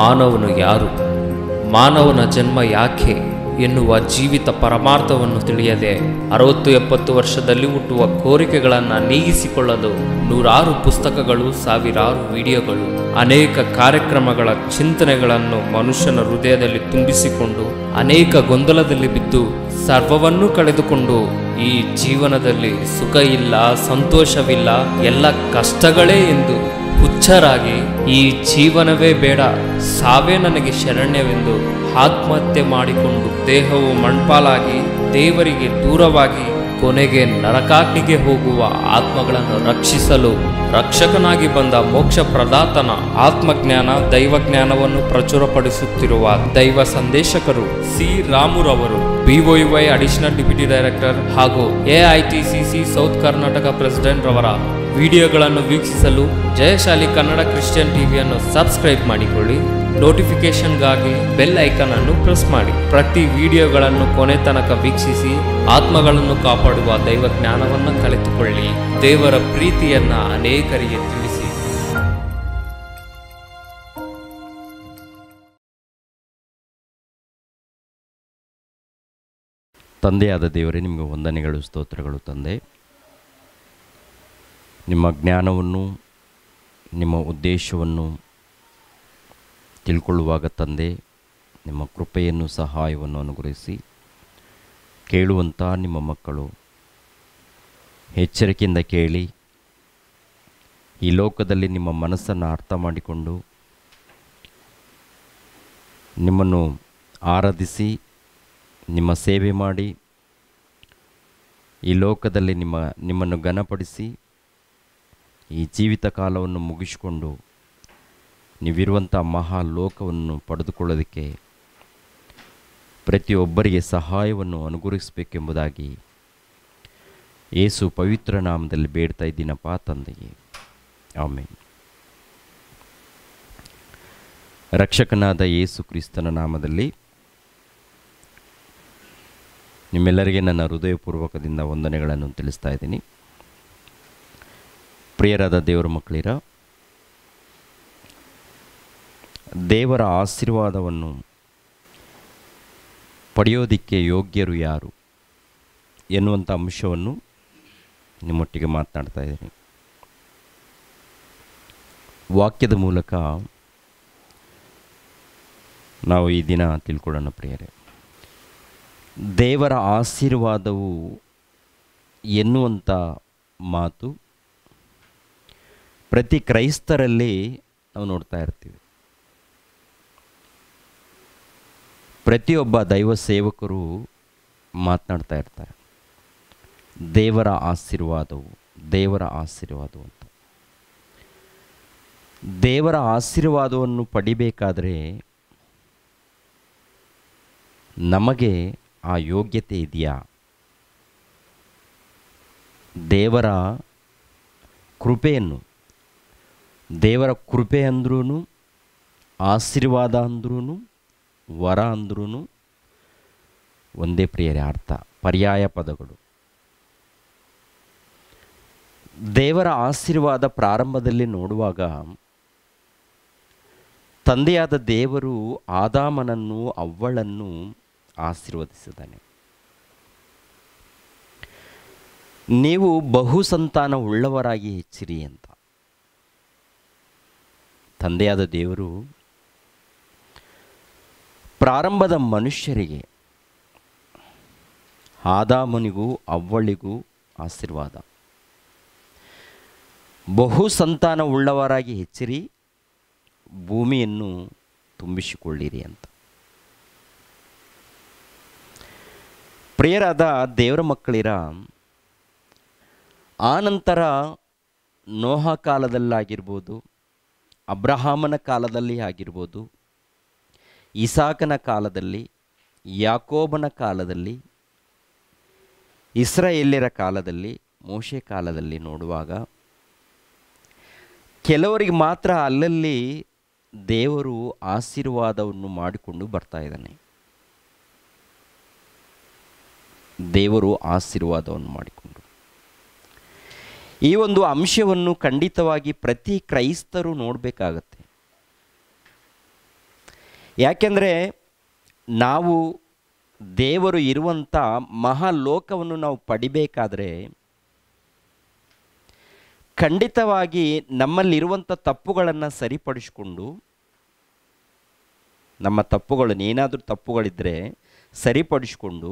ಮಾನವನು ಯಾರು ಮಾನವನ ಜನ್ಮ ಯಾಕೆ ಎನ್ನುವ ಜೀವಿತ ಪರಮಾರ್ಥವನ್ನು ತಿಳಿಯದೆ ಅರವತ್ತು ಎಪ್ಪತ್ತು ವರ್ಷದಲ್ಲಿ ಹುಟ್ಟುವ ಕೋರಿಕೆಗಳನ್ನು ನೀಗಿಸಿಕೊಳ್ಳಲು ನೂರಾರು ಪುಸ್ತಕಗಳು ಸಾವಿರಾರು ವಿಡಿಯೋಗಳು ಅನೇಕ ಕಾರ್ಯಕ್ರಮಗಳ ಚಿಂತನೆಗಳನ್ನು ಮನುಷ್ಯನ ಹೃದಯದಲ್ಲಿ ತುಂಬಿಸಿಕೊಂಡು ಅನೇಕ ಗೊಂದಲದಲ್ಲಿ ಬಿದ್ದು ಸರ್ವವನ್ನೂ ಕಳೆದುಕೊಂಡು ಈ ಜೀವನದಲ್ಲಿ ಸುಖ ಇಲ್ಲ ಸಂತೋಷವಿಲ್ಲ ಎಲ್ಲ ಕಷ್ಟಗಳೇ ಎಂದು ಹುಚ್ಚರಾಗಿ ಈ ಜೀವನವೇ ಬೇಡ ಸಾವೇ ನನಗೆ ಶರಣ್ಯವೆಂದು ಆತ್ಮಹತ್ಯೆ ಮಾಡಿಕೊಂಡು ದೇಹವು ಮಣ್ಪಾಲಾಗಿ ದೇವರಿಗೆ ದೂರವಾಗಿ ಕೊನೆಗೆ ನರಕಾಗ್ನಿಗೆ ಹೋಗುವ ಆತ್ಮಗಳನ್ನು ರಕ್ಷಿಸಲು ರಕ್ಷಕನಾಗಿ ಬಂದ ಮೋಕ್ಷ ಪ್ರದಾತನ ಆತ್ಮಜ್ಞಾನ ದೈವಜ್ಞಾನವನ್ನು ಪ್ರಚುರಪಡಿಸುತ್ತಿರುವ ದೈವ ಸಂದೇಶಕರು ಸಿ ರಾಮುರವರು ಬಿಒಯುವೈ ಅಡಿಷನಲ್ ಡೆಪ್ಯೂಟಿ ಡೈರೆಕ್ಟರ್ ಹಾಗೂ ಎಐಟಿಸಿಸಿ ಸೌತ್ ಕರ್ನಾಟಕ ಪ್ರೆಸಿಡೆಂಟ್ ರವರ ವಿಡಿಯೋಗಳನ್ನು ವೀಕ್ಷಿಸಲು ಜಯಶಾಲಿ ಕನ್ನಡ ಕ್ರಿಶ್ಚಿಯನ್ ಟಿವಿಯನ್ನು ಸಬ್ಸ್ಕ್ರೈಬ್ ಮಾಡಿಕೊಳ್ಳಿ ನೋಟಿಫಿಕೇಷನ್ಗಾಗಿ ಬೆಲ್ ಐಕನ್ ಅನ್ನು ಪ್ರೆಸ್ ಮಾಡಿ ಪ್ರತಿ ವಿಡಿಯೋಗಳನ್ನು ಕೊನೆ ತನಕ ವೀಕ್ಷಿಸಿ ಆತ್ಮಗಳನ್ನು ಕಾಪಾಡುವ ದೈವ ಜ್ಞಾನವನ್ನು ಕಲಿತುಕೊಳ್ಳಿ ದೇವರ ಪ್ರೀತಿಯನ್ನ ಅನೇಕರಿಗೆ ತಿಳಿಸಿ ತಂದೆಯಾದ ದೇವರೇ ನಿಮಗೆ ವಂದನೆಗಳು ಸ್ತೋತ್ರಗಳು ತಂದೆ ನಿಮ್ಮ ಜ್ಞಾನವನ್ನು ನಿಮ್ಮ ಉದ್ದೇಶವನ್ನು ತಿಳ್ಕೊಳ್ಳುವಾಗ ತಂದೆ ನಿಮ್ಮ ಕೃಪೆಯನ್ನು ಸಹಾಯವನ್ನು ಅನುಗ್ರಹಿಸಿ ಕೇಳುವಂಥ ನಿಮ್ಮ ಮಕ್ಕಳು ಎಚ್ಚರಿಕೆಯಿಂದ ಕೇಳಿ ಈ ಲೋಕದಲ್ಲಿ ನಿಮ್ಮ ಮನಸ್ಸನ್ನು ಅರ್ಥ ಮಾಡಿಕೊಂಡು ನಿಮ್ಮನ್ನು ಆರಾಧಿಸಿ ನಿಮ್ಮ ಸೇವೆ ಮಾಡಿ ಈ ಲೋಕದಲ್ಲಿ ನಿಮ್ಮ ನಿಮ್ಮನ್ನು ಘನಪಡಿಸಿ ಈ ಜೀವಿತ ಕಾಲವನ್ನು ಮುಗಿಸಿಕೊಂಡು ನೀವಿರುವಂಥ ಲೋಕವನ್ನು ಪಡೆದುಕೊಳ್ಳೋದಕ್ಕೆ ಪ್ರತಿಯೊಬ್ಬರಿಗೆ ಸಹಾಯವನ್ನು ಅನುಗ್ರಹಿಸಬೇಕೆಂಬುದಾಗಿ ಏಸು ಪವಿತ್ರ ನಾಮದಲ್ಲಿ ಬೇಡ್ತಾ ಇದ್ದೀನಪ್ಪ ತಂದೆಗೆ ಆಮೇಲೆ ರಕ್ಷಕನಾದ ಯೇಸು ಕ್ರಿಸ್ತನ ನಾಮದಲ್ಲಿ ನಿಮ್ಮೆಲ್ಲರಿಗೆ ನನ್ನ ಹೃದಯಪೂರ್ವಕದಿಂದ ವಂದನೆಗಳನ್ನು ತಿಳಿಸ್ತಾ ಇದ್ದೀನಿ ಪ್ರಿಯರಾದ ದೇವರ ಮಕ್ಕಳಿರ ದೇವರ ಆಶೀರ್ವಾದವನ್ನು ಪಡೆಯೋದಿಕ್ಕೆ ಯೋಗ್ಯರು ಯಾರು ಎನ್ನುವಂಥ ಅಂಶವನ್ನು ನಿಮ್ಮೊಟ್ಟಿಗೆ ಮಾತನಾಡ್ತಾ ಇದ್ದೀನಿ ವಾಕ್ಯದ ಮೂಲಕ ನಾವು ಈ ದಿನ ತಿಳ್ಕೊಳ್ಳೋಣ ಪ್ರಿಯರೇ ದೇವರ ಆಶೀರ್ವಾದವು ಎನ್ನುವಂಥ ಮಾತು ಪ್ರತಿ ಕ್ರೈಸ್ತರಲ್ಲಿ ನಾವು ನೋಡ್ತಾ ಇರ್ತೀವಿ ಪ್ರತಿಯೊಬ್ಬ ದೈವ ಸೇವಕರು ಮಾತನಾಡ್ತಾ ಇರ್ತಾರೆ ದೇವರ ಆಶೀರ್ವಾದವು ದೇವರ ಆಶೀರ್ವಾದವು ಅಂತ ದೇವರ ಆಶೀರ್ವಾದವನ್ನು ಪಡಿಬೇಕಾದರೆ ನಮಗೆ ಆ ಯೋಗ್ಯತೆ ಇದೆಯಾ ದೇವರ ಕೃಪೆಯನ್ನು ದೇವರ ಕೃಪೆ ಅಂದ್ರೂ ಆಶೀರ್ವಾದ ಅಂದ್ರೂ ವರ ಅಂದ್ರೂ ಒಂದೇ ಪ್ರಿಯರ ಅರ್ಥ ಪರ್ಯಾಯ ಪದಗಳು ದೇವರ ಆಶೀರ್ವಾದ ಪ್ರಾರಂಭದಲ್ಲಿ ನೋಡುವಾಗ ತಂದೆಯಾದ ದೇವರು ಆದಾಮನನ್ನು ಅವ್ವಳನ್ನು ಆಶೀರ್ವದಿಸಿದ್ದಾನೆ ನೀವು ಬಹುಸಂತಾನ ಉಳ್ಳವರಾಗಿ ಹೆಚ್ಚಿರಿ ಅಂತ ತಂದೆಯಾದ ದೇವರು ಪ್ರಾರಂಭದ ಮನುಷ್ಯರಿಗೆ ಆದಾಮನಿಗೂ ಅವ್ವಳಿಗೂ ಆಶೀರ್ವಾದ ಬಹು ಸಂತಾನವುಳ್ಳವರಾಗಿ ಹೆಚ್ಚಿರಿ ಭೂಮಿಯನ್ನು ತುಂಬಿಸಿಕೊಳ್ಳಿರಿ ಅಂತ ಪ್ರಿಯರಾದ ದೇವರ ಮಕ್ಕಳಿರ ಆನಂತರ ನೋಹ ಕಾಲದಲ್ಲಾಗಿರ್ಬೋದು ಅಬ್ರಹಾಮನ ಕಾಲದಲ್ಲಿ ಆಗಿರ್ಬೋದು ಇಸಾಕನ ಕಾಲದಲ್ಲಿ ಯಾಕೋಬನ ಕಾಲದಲ್ಲಿ ಇಸ್ರಾಯೇಲ್ಯರ ಕಾಲದಲ್ಲಿ ಮೋಶೆ ಕಾಲದಲ್ಲಿ ನೋಡುವಾಗ ಕೆಲವರಿಗೆ ಮಾತ್ರ ಅಲ್ಲಲ್ಲಿ ದೇವರು ಆಶೀರ್ವಾದವನ್ನು ಮಾಡಿಕೊಂಡು ಬರ್ತಾ ಇದ್ದಾನೆ ದೇವರು ಆಶೀರ್ವಾದವನ್ನು ಮಾಡಿಕೊಂಡು ಈ ಒಂದು ಅಂಶವನ್ನು ಖಂಡಿತವಾಗಿ ಪ್ರತಿ ಕ್ರೈಸ್ತರು ನೋಡಬೇಕಾಗತ್ತೆ ಯಾಕೆಂದರೆ ನಾವು ದೇವರು ಇರುವಂಥ ಮಹಾಲೋಕವನ್ನು ನಾವು ಪಡಿಬೇಕಾದರೆ ಖಂಡಿತವಾಗಿ ನಮ್ಮಲ್ಲಿರುವಂಥ ತಪ್ಪುಗಳನ್ನು ಸರಿಪಡಿಸಿಕೊಂಡು ನಮ್ಮ ತಪ್ಪುಗಳನ್ನು ಏನಾದರೂ ತಪ್ಪುಗಳಿದ್ದರೆ ಸರಿಪಡಿಸಿಕೊಂಡು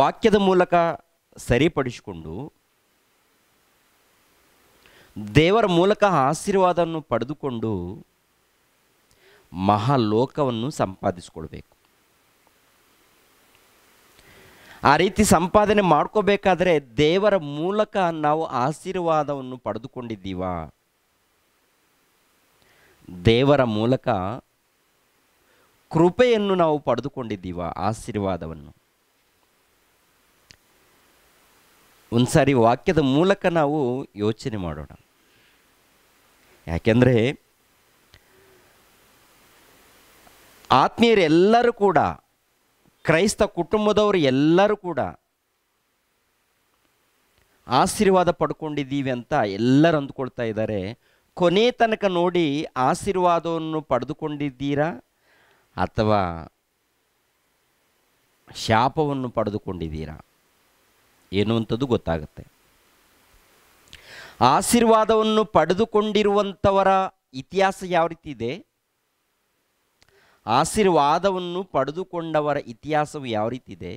ವಾಕ್ಯದ ಮೂಲಕ ಸರಿಪಡಿಸಿಕೊಂಡು ದೇವರ ಮೂಲಕ ಆಶೀರ್ವಾದವನ್ನು ಪಡೆದುಕೊಂಡು ಮಹಾಲೋಕವನ್ನು ಸಂಪಾದಿಸ್ಕೊಳ್ಬೇಕು ಆ ರೀತಿ ಸಂಪಾದನೆ ಮಾಡ್ಕೋಬೇಕಾದ್ರೆ ದೇವರ ಮೂಲಕ ನಾವು ಆಶೀರ್ವಾದವನ್ನು ಪಡೆದುಕೊಂಡಿದ್ದೀವ ದೇವರ ಮೂಲಕ ಕೃಪೆಯನ್ನು ನಾವು ಪಡೆದುಕೊಂಡಿದ್ದೀವ ಆಶೀರ್ವಾದವನ್ನು ಒಂದು ಸಾರಿ ವಾಕ್ಯದ ಮೂಲಕ ನಾವು ಯೋಚನೆ ಮಾಡೋಣ ಯಾಕೆಂದರೆ ಆತ್ಮೀಯರೆಲ್ಲರೂ ಕೂಡ ಕ್ರೈಸ್ತ ಕುಟುಂಬದವರು ಎಲ್ಲರೂ ಕೂಡ ಆಶೀರ್ವಾದ ಪಡ್ಕೊಂಡಿದ್ದೀವಿ ಅಂತ ಎಲ್ಲರೂ ಅಂದ್ಕೊಳ್ತಾ ಇದ್ದಾರೆ ಕೊನೆ ತನಕ ನೋಡಿ ಆಶೀರ್ವಾದವನ್ನು ಪಡೆದುಕೊಂಡಿದ್ದೀರಾ ಅಥವಾ ಶಾಪವನ್ನು ಪಡೆದುಕೊಂಡಿದ್ದೀರಾ ಏನು ಅಂಥದ್ದು ಗೊತ್ತಾಗುತ್ತೆ ಆಶೀರ್ವಾದವನ್ನು ಪಡೆದುಕೊಂಡಿರುವಂಥವರ ಇತಿಹಾಸ ಯಾವ ರೀತಿ ಇದೆ ಆಶೀರ್ವಾದವನ್ನು ಪಡೆದುಕೊಂಡವರ ಇತಿಹಾಸವು ಯಾವ ರೀತಿ ಇದೆ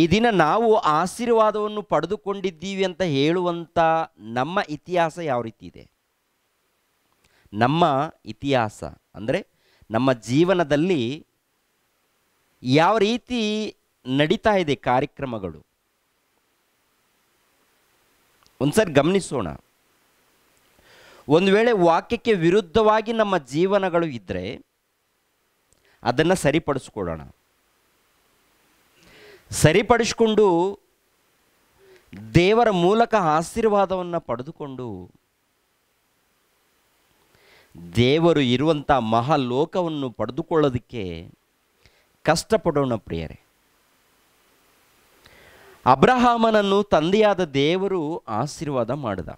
ಈ ದಿನ ನಾವು ಆಶೀರ್ವಾದವನ್ನು ಪಡೆದುಕೊಂಡಿದ್ದೀವಿ ಅಂತ ಹೇಳುವಂಥ ನಮ್ಮ ಇತಿಹಾಸ ಯಾವ ರೀತಿ ಇದೆ ನಮ್ಮ ಇತಿಹಾಸ ಅಂದರೆ ನಮ್ಮ ಜೀವನದಲ್ಲಿ ಯಾವ ರೀತಿ ನಡೀತಾ ಇದೆ ಕಾರ್ಯಕ್ರಮಗಳು ಒಂದ್ಸರಿ ಗಮನಿಸೋಣ ಒಂದು ವೇಳೆ ವಾಕ್ಯಕ್ಕೆ ವಿರುದ್ಧವಾಗಿ ನಮ್ಮ ಜೀವನಗಳು ಇದ್ದರೆ ಅದನ್ನು ಸರಿಪಡಿಸ್ಕೊಳ್ಳೋಣ ಸರಿಪಡಿಸ್ಕೊಂಡು ದೇವರ ಮೂಲಕ ಆಶೀರ್ವಾದವನ್ನು ಪಡೆದುಕೊಂಡು ದೇವರು ಇರುವಂಥ ಮಹಾಲೋಕವನ್ನು ಪಡೆದುಕೊಳ್ಳೋದಕ್ಕೆ ಕಷ್ಟಪಡೋಣ ಪ್ರಿಯರೇ ಅಬ್ರಹಾಮನನ್ನು ತಂದೆಯಾದ ದೇವರು ಆಶೀರ್ವಾದ ಮಾಡಿದ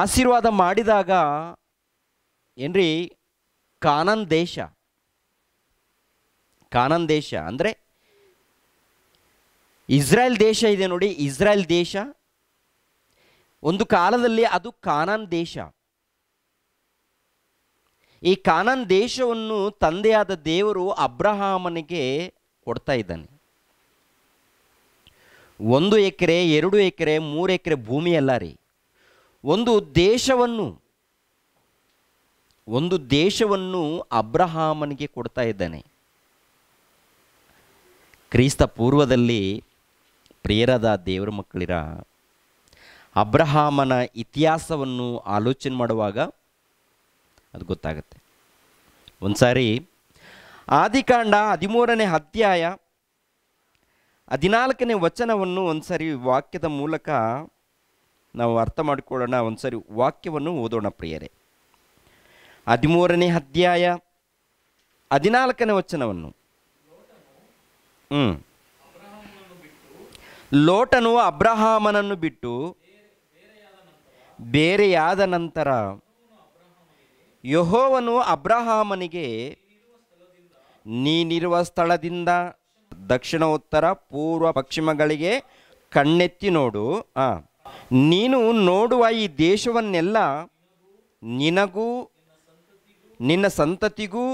ಆಶೀರ್ವಾದ ಮಾಡಿದಾಗ ಏನ್ರಿ ಕಾನನ್ ದೇಶ ಕಾನನ್ ದೇಶ ಅಂದರೆ ಇಸ್ರಾಯೇಲ್ ದೇಶ ಇದೆ ನೋಡಿ ಇಸ್ರಾಯೇಲ್ ದೇಶ ಒಂದು ಕಾಲದಲ್ಲಿ ಅದು ಕಾನನ್ ದೇಶ ಈ ಕಾನನ್ ದೇಶವನ್ನು ತಂದೆಯಾದ ದೇವರು ಅಬ್ರಹಾಮನಿಗೆ ಕೊಡ್ತಾ ಇದ್ದಾನೆ ಒಂದು ಎಕರೆ ಎರಡು ಎಕರೆ ಮೂರು ಎಕರೆ ಭೂಮಿ ಅಲ್ಲ ರೀ ಒಂದು ದೇಶವನ್ನು ಒಂದು ದೇಶವನ್ನು ಅಬ್ರಹಾಮನಿಗೆ ಕೊಡ್ತಾ ಇದ್ದಾನೆ ಕ್ರಿಸ್ತ ಪೂರ್ವದಲ್ಲಿ ಪ್ರಿಯರಾದ ದೇವರ ಮಕ್ಕಳಿರ ಅಬ್ರಹಾಮನ ಇತಿಹಾಸವನ್ನು ಆಲೋಚನೆ ಮಾಡುವಾಗ ಅದು ಗೊತ್ತಾಗುತ್ತೆ ಒಂದು ಸಾರಿ ಆದಿಕಾಂಡ ಹದಿಮೂರನೇ ಅಧ್ಯಾಯ ಹದಿನಾಲ್ಕನೇ ವಚನವನ್ನು ಒಂದ್ಸರಿ ವಾಕ್ಯದ ಮೂಲಕ ನಾವು ಅರ್ಥ ಮಾಡಿಕೊಳ್ಳೋಣ ಒಂದ್ಸರಿ ವಾಕ್ಯವನ್ನು ಓದೋಣ ಪ್ರಿಯರೇ ಹದಿಮೂರನೇ ಅಧ್ಯಾಯ ಹದಿನಾಲ್ಕನೇ ವಚನವನ್ನು ಹ್ಞೂ ಲೋಟನು ಅಬ್ರಹಾಮನನ್ನು ಬಿಟ್ಟು ಬೇರೆಯಾದ ನಂತರ ಯಹೋವನು ಅಬ್ರಹಾಮನಿಗೆ ನೀನಿರುವ ಸ್ಥಳದಿಂದ ದಕ್ಷಿಣ ಉತ್ತರ ಪೂರ್ವ ಪಶ್ಚಿಮಗಳಿಗೆ ಕಣ್ಣೆತ್ತಿ ನೋಡು ಆ ನೀನು ನೋಡುವ ಈ ದೇಶವನ್ನೆಲ್ಲ ನಿನಗೂ ನಿನ್ನ ಸಂತತಿಗೂ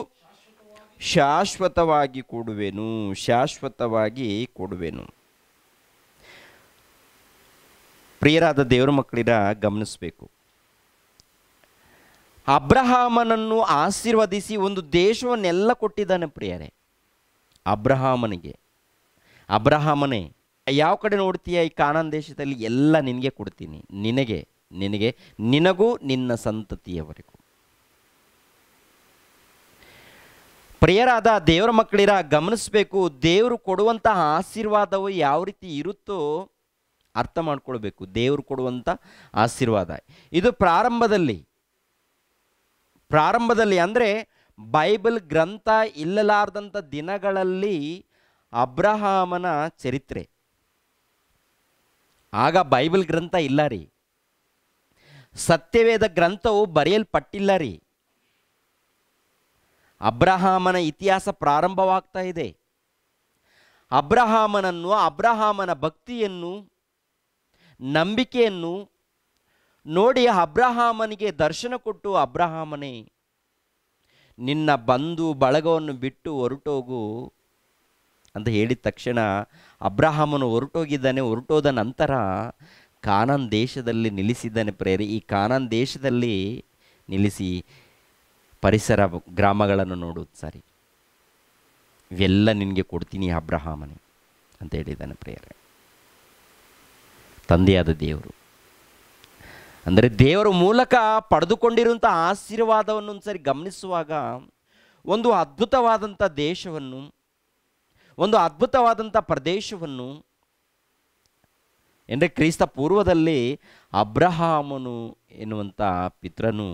ಶಾಶ್ವತವಾಗಿ ಕೊಡುವೆನು ಶಾಶ್ವತವಾಗಿ ಕೊಡುವೆನು ಪ್ರಿಯರಾದ ದೇವರ ಮಕ್ಕಳಿರ ಗಮನಿಸಬೇಕು ಅಬ್ರಹಾಮನನ್ನು ಆಶೀರ್ವದಿಸಿ ಒಂದು ದೇಶವನ್ನೆಲ್ಲ ಕೊಟ್ಟಿದ್ದಾನೆ ಪ್ರಿಯರೇ ಅಬ್ರಹಾಮನಿಗೆ ಅಬ್ರಹಾಮನೇ ಯಾವ ಕಡೆ ನೋಡ್ತೀಯ ಈ ಕಾನನ್ ದೇಶದಲ್ಲಿ ಎಲ್ಲ ನಿನಗೆ ಕೊಡ್ತೀನಿ ನಿನಗೆ ನಿನಗೆ ನಿನಗೂ ನಿನ್ನ ಸಂತತಿಯವರೆಗೂ ಪ್ರಿಯರಾದ ದೇವರ ಮಕ್ಕಳಿರ ಗಮನಿಸಬೇಕು ದೇವರು ಕೊಡುವಂತಹ ಆಶೀರ್ವಾದವು ಯಾವ ರೀತಿ ಇರುತ್ತೋ ಅರ್ಥ ಮಾಡ್ಕೊಳ್ಬೇಕು ದೇವರು ಕೊಡುವಂಥ ಆಶೀರ್ವಾದ ಇದು ಪ್ರಾರಂಭದಲ್ಲಿ ಪ್ರಾರಂಭದಲ್ಲಿ ಅಂದರೆ ಬೈಬಲ್ ಗ್ರಂಥ ಇಲ್ಲಲಾರ್ದಂಥ ದಿನಗಳಲ್ಲಿ ಅಬ್ರಹಾಮನ ಚರಿತ್ರೆ ಆಗ ಬೈಬಲ್ ಗ್ರಂಥ ಇಲ್ಲ ರೀ ಸತ್ಯವೇದ ಗ್ರಂಥವು ಬರೆಯಲ್ಪಟ್ಟಿಲ್ಲ ರೀ ಅಬ್ರಹಾಮನ ಇತಿಹಾಸ ಪ್ರಾರಂಭವಾಗ್ತಾ ಇದೆ ಅಬ್ರಹಾಮನನ್ನು ಅಬ್ರಹಾಮನ ಭಕ್ತಿಯನ್ನು ನಂಬಿಕೆಯನ್ನು ನೋಡಿ ಅಬ್ರಹಾಮನಿಗೆ ದರ್ಶನ ಕೊಟ್ಟು ಅಬ್ರಹಾಮನೇ ನಿನ್ನ ಬಂಧು ಬಳಗವನ್ನು ಬಿಟ್ಟು ಹೊರಟೋಗು ಅಂತ ಹೇಳಿದ ತಕ್ಷಣ ಅಬ್ರಹಾಮನು ಹೊರಟೋಗಿದ್ದಾನೆ ಹೊರಟೋದ ನಂತರ ಕಾನನ್ ದೇಶದಲ್ಲಿ ನಿಲ್ಲಿಸಿದ್ದಾನೆ ಪ್ರೇರಿ ಈ ಕಾನನ್ ದೇಶದಲ್ಲಿ ನಿಲ್ಲಿಸಿ ಪರಿಸರ ಗ್ರಾಮಗಳನ್ನು ನೋಡುವುದು ಸರಿ ಇವೆಲ್ಲ ನಿನಗೆ ಕೊಡ್ತೀನಿ ಅಬ್ರಹಾಮನೇ ಅಂತ ಹೇಳಿದ್ದಾನೆ ಪ್ರೇರೆ ತಂದೆಯಾದ ದೇವರು ಅಂದರೆ ದೇವರ ಮೂಲಕ ಪಡೆದುಕೊಂಡಿರುವಂಥ ಆಶೀರ್ವಾದವನ್ನು ಒಂದು ಸರಿ ಗಮನಿಸುವಾಗ ಒಂದು ಅದ್ಭುತವಾದಂಥ ದೇಶವನ್ನು ಒಂದು ಅದ್ಭುತವಾದಂಥ ಪ್ರದೇಶವನ್ನು ಎಂದರೆ ಕ್ರಿಸ್ತ ಪೂರ್ವದಲ್ಲಿ ಅಬ್ರಹಾಮನು ಎನ್ನುವಂಥ ಪಿತ್ರನು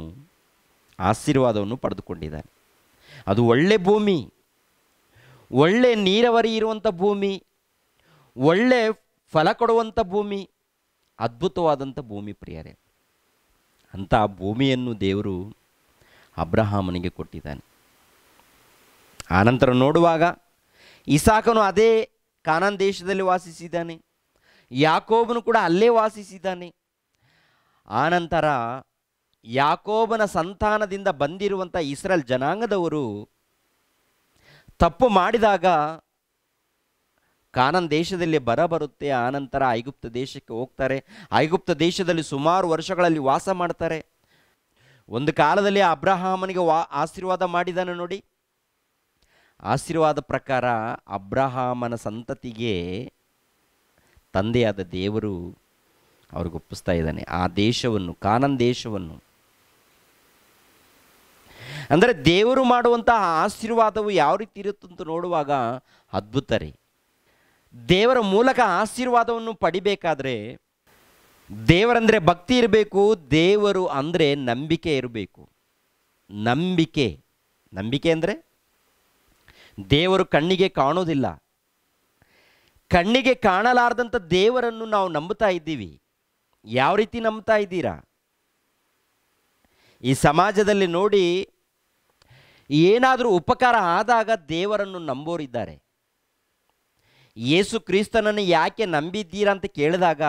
ಆಶೀರ್ವಾದವನ್ನು ಪಡೆದುಕೊಂಡಿದ್ದಾನೆ ಅದು ಒಳ್ಳೆ ಭೂಮಿ ಒಳ್ಳೆ ನೀರಾವರಿ ಇರುವಂಥ ಭೂಮಿ ಒಳ್ಳೆ ಫಲ ಕೊಡುವಂಥ ಭೂಮಿ ಅದ್ಭುತವಾದಂಥ ಭೂಮಿ ಪ್ರಿಯರೇ ಅಂಥ ಭೂಮಿಯನ್ನು ದೇವರು ಅಬ್ರಹಾಮನಿಗೆ ಕೊಟ್ಟಿದ್ದಾನೆ ಆನಂತರ ನೋಡುವಾಗ ಇಸಾಕನು ಅದೇ ಕಾನನ್ ದೇಶದಲ್ಲಿ ವಾಸಿಸಿದ್ದಾನೆ ಯಾಕೋಬನು ಕೂಡ ಅಲ್ಲೇ ವಾಸಿಸಿದ್ದಾನೆ ಆನಂತರ ಯಾಕೋಬನ ಸಂತಾನದಿಂದ ಬಂದಿರುವಂಥ ಇಸ್ರೇಲ್ ಜನಾಂಗದವರು ತಪ್ಪು ಮಾಡಿದಾಗ ಕಾನನ್ ದೇಶದಲ್ಲಿ ಬರ ಬರುತ್ತೆ ಆನಂತರ ಐಗುಪ್ತ ದೇಶಕ್ಕೆ ಹೋಗ್ತಾರೆ ಐಗುಪ್ತ ದೇಶದಲ್ಲಿ ಸುಮಾರು ವರ್ಷಗಳಲ್ಲಿ ವಾಸ ಮಾಡ್ತಾರೆ ಒಂದು ಕಾಲದಲ್ಲಿ ಅಬ್ರಹಾಮನಿಗೆ ವಾ ಆಶೀರ್ವಾದ ಮಾಡಿದಾನೆ ನೋಡಿ ಆಶೀರ್ವಾದ ಪ್ರಕಾರ ಅಬ್ರಹಾಮನ ಸಂತತಿಗೆ ತಂದೆಯಾದ ದೇವರು ಅವ್ರಿಗೆ ಒಪ್ಪಿಸ್ತಾ ಇದ್ದಾನೆ ಆ ದೇಶವನ್ನು ಕಾನನ್ ದೇಶವನ್ನು ಅಂದರೆ ದೇವರು ಮಾಡುವಂತಹ ಆಶೀರ್ವಾದವು ಯಾವ ರೀತಿ ಇರುತ್ತಂತ ನೋಡುವಾಗ ಅದ್ಭುತ ರೀ ದೇವರ ಮೂಲಕ ಆಶೀರ್ವಾದವನ್ನು ಪಡಿಬೇಕಾದ್ರೆ ದೇವರಂದರೆ ಭಕ್ತಿ ಇರಬೇಕು ದೇವರು ಅಂದರೆ ನಂಬಿಕೆ ಇರಬೇಕು ನಂಬಿಕೆ ನಂಬಿಕೆ ಅಂದರೆ ದೇವರು ಕಣ್ಣಿಗೆ ಕಾಣೋದಿಲ್ಲ ಕಣ್ಣಿಗೆ ಕಾಣಲಾರ್ದಂಥ ದೇವರನ್ನು ನಾವು ನಂಬುತ್ತಾ ಇದ್ದೀವಿ ಯಾವ ರೀತಿ ನಂಬ್ತಾ ಇದ್ದೀರಾ ಈ ಸಮಾಜದಲ್ಲಿ ನೋಡಿ ಏನಾದರೂ ಉಪಕಾರ ಆದಾಗ ದೇವರನ್ನು ನಂಬೋರಿದ್ದಾರೆ ಯೇಸು ಕ್ರಿಸ್ತನನ್ನು ಯಾಕೆ ನಂಬಿದ್ದೀರಾ ಅಂತ ಕೇಳಿದಾಗ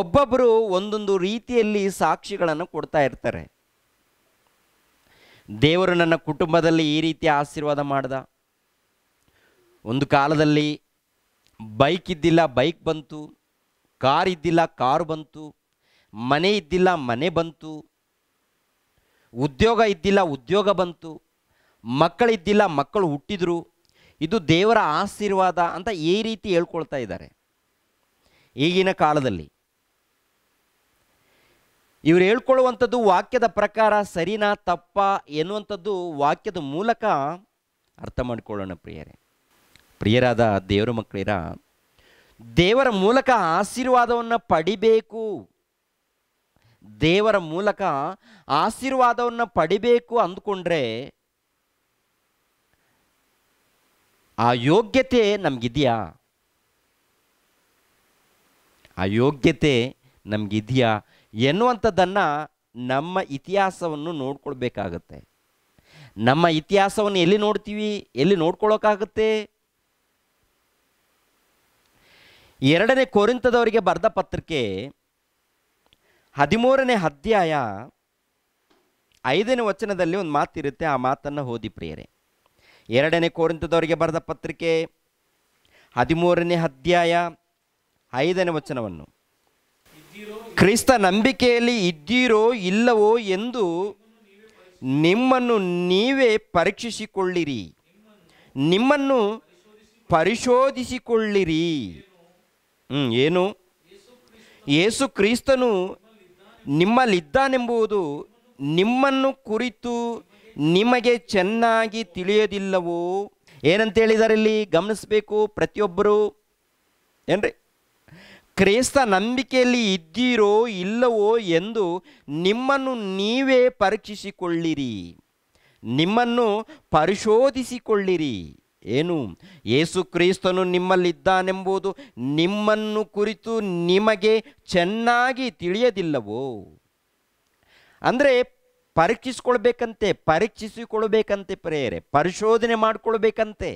ಒಬ್ಬೊಬ್ಬರು ಒಂದೊಂದು ರೀತಿಯಲ್ಲಿ ಸಾಕ್ಷಿಗಳನ್ನು ಕೊಡ್ತಾ ಇರ್ತಾರೆ ದೇವರು ನನ್ನ ಕುಟುಂಬದಲ್ಲಿ ಈ ರೀತಿ ಆಶೀರ್ವಾದ ಮಾಡ್ದ ಒಂದು ಕಾಲದಲ್ಲಿ ಬೈಕ್ ಇದ್ದಿಲ್ಲ ಬೈಕ್ ಬಂತು ಕಾರ್ ಇದ್ದಿಲ್ಲ ಕಾರ್ ಬಂತು ಮನೆ ಇದ್ದಿಲ್ಲ ಮನೆ ಬಂತು ಉದ್ಯೋಗ ಇದ್ದಿಲ್ಲ ಉದ್ಯೋಗ ಬಂತು ಮಕ್ಕಳಿದ್ದಿಲ್ಲ ಮಕ್ಕಳು ಹುಟ್ಟಿದ್ರು ಇದು ದೇವರ ಆಶೀರ್ವಾದ ಅಂತ ಈ ರೀತಿ ಹೇಳ್ಕೊಳ್ತಾ ಇದ್ದಾರೆ ಈಗಿನ ಕಾಲದಲ್ಲಿ ಇವರು ಹೇಳ್ಕೊಳ್ಳುವಂಥದ್ದು ವಾಕ್ಯದ ಪ್ರಕಾರ ಸರಿನಾ ತಪ್ಪ ಎನ್ನುವಂಥದ್ದು ವಾಕ್ಯದ ಮೂಲಕ ಅರ್ಥ ಮಾಡಿಕೊಳ್ಳೋಣ ಪ್ರಿಯರೇ ಪ್ರಿಯರಾದ ದೇವರ ಮಕ್ಕಳಿರ ದೇವರ ಮೂಲಕ ಆಶೀರ್ವಾದವನ್ನು ಪಡಿಬೇಕು ದೇವರ ಮೂಲಕ ಆಶೀರ್ವಾದವನ್ನು ಪಡಿಬೇಕು ಅಂದ್ಕೊಂಡ್ರೆ ಆ ಯೋಗ್ಯತೆ ನಮಗಿದೆಯಾ ಆ ಯೋಗ್ಯತೆ ನಮಗಿದೆಯಾ ಎನ್ನುವಂಥದ್ದನ್ನು ನಮ್ಮ ಇತಿಹಾಸವನ್ನು ನೋಡ್ಕೊಳ್ಬೇಕಾಗತ್ತೆ ನಮ್ಮ ಇತಿಹಾಸವನ್ನು ಎಲ್ಲಿ ನೋಡ್ತೀವಿ ಎಲ್ಲಿ ನೋಡ್ಕೊಳ್ಳೋಕ್ಕಾಗತ್ತೆ ಎರಡನೇ ಕೋರಿಂತದವರಿಗೆ ಬರೆದ ಪತ್ರಿಕೆ ಹದಿಮೂರನೇ ಅಧ್ಯಾಯ ಐದನೇ ವಚನದಲ್ಲಿ ಒಂದು ಮಾತಿರುತ್ತೆ ಆ ಮಾತನ್ನು ಓದಿ ಪ್ರಿಯರೇ ಎರಡನೇ ಕೋರಿಂತದವರಿಗೆ ಬರೆದ ಪತ್ರಿಕೆ ಹದಿಮೂರನೇ ಅಧ್ಯಾಯ ಐದನೇ ವಚನವನ್ನು ಕ್ರಿಸ್ತ ನಂಬಿಕೆಯಲ್ಲಿ ಇದ್ದೀರೋ ಇಲ್ಲವೋ ಎಂದು ನಿಮ್ಮನ್ನು ನೀವೇ ಪರೀಕ್ಷಿಸಿಕೊಳ್ಳಿರಿ ನಿಮ್ಮನ್ನು ಪರಿಶೋಧಿಸಿಕೊಳ್ಳಿರಿ ಏನು ಏಸು ಕ್ರಿಸ್ತನು ನಿಮ್ಮಲ್ಲಿದ್ದಾನೆಂಬುವುದು ನಿಮ್ಮನ್ನು ಕುರಿತು ನಿಮಗೆ ಚೆನ್ನಾಗಿ ತಿಳಿಯೋದಿಲ್ಲವೋ ಏನಂತೇಳಿದ್ದಾರೆ ಇಲ್ಲಿ ಗಮನಿಸಬೇಕು ಪ್ರತಿಯೊಬ್ಬರು ಏನ್ರಿ ಕ್ರೈಸ್ತ ನಂಬಿಕೆಯಲ್ಲಿ ಇದ್ದೀರೋ ಇಲ್ಲವೋ ಎಂದು ನಿಮ್ಮನ್ನು ನೀವೇ ಪರೀಕ್ಷಿಸಿಕೊಳ್ಳಿರಿ ನಿಮ್ಮನ್ನು ಪರಿಶೋಧಿಸಿಕೊಳ್ಳಿರಿ ಏನು ಯೇಸು ಕ್ರೈಸ್ತನು ನಿಮ್ಮಲ್ಲಿದ್ದಾನೆಂಬುದು ನಿಮ್ಮನ್ನು ಕುರಿತು ನಿಮಗೆ ಚೆನ್ನಾಗಿ ತಿಳಿಯದಿಲ್ಲವೋ ಅಂದರೆ ಪರೀಕ್ಷಿಸಿಕೊಳ್ಬೇಕಂತೆ ಪರೀಕ್ಷಿಸಿಕೊಳ್ಬೇಕಂತೆ ಪ್ರೇರೆ ಪರಿಶೋಧನೆ ಮಾಡಿಕೊಳ್ಬೇಕಂತೆ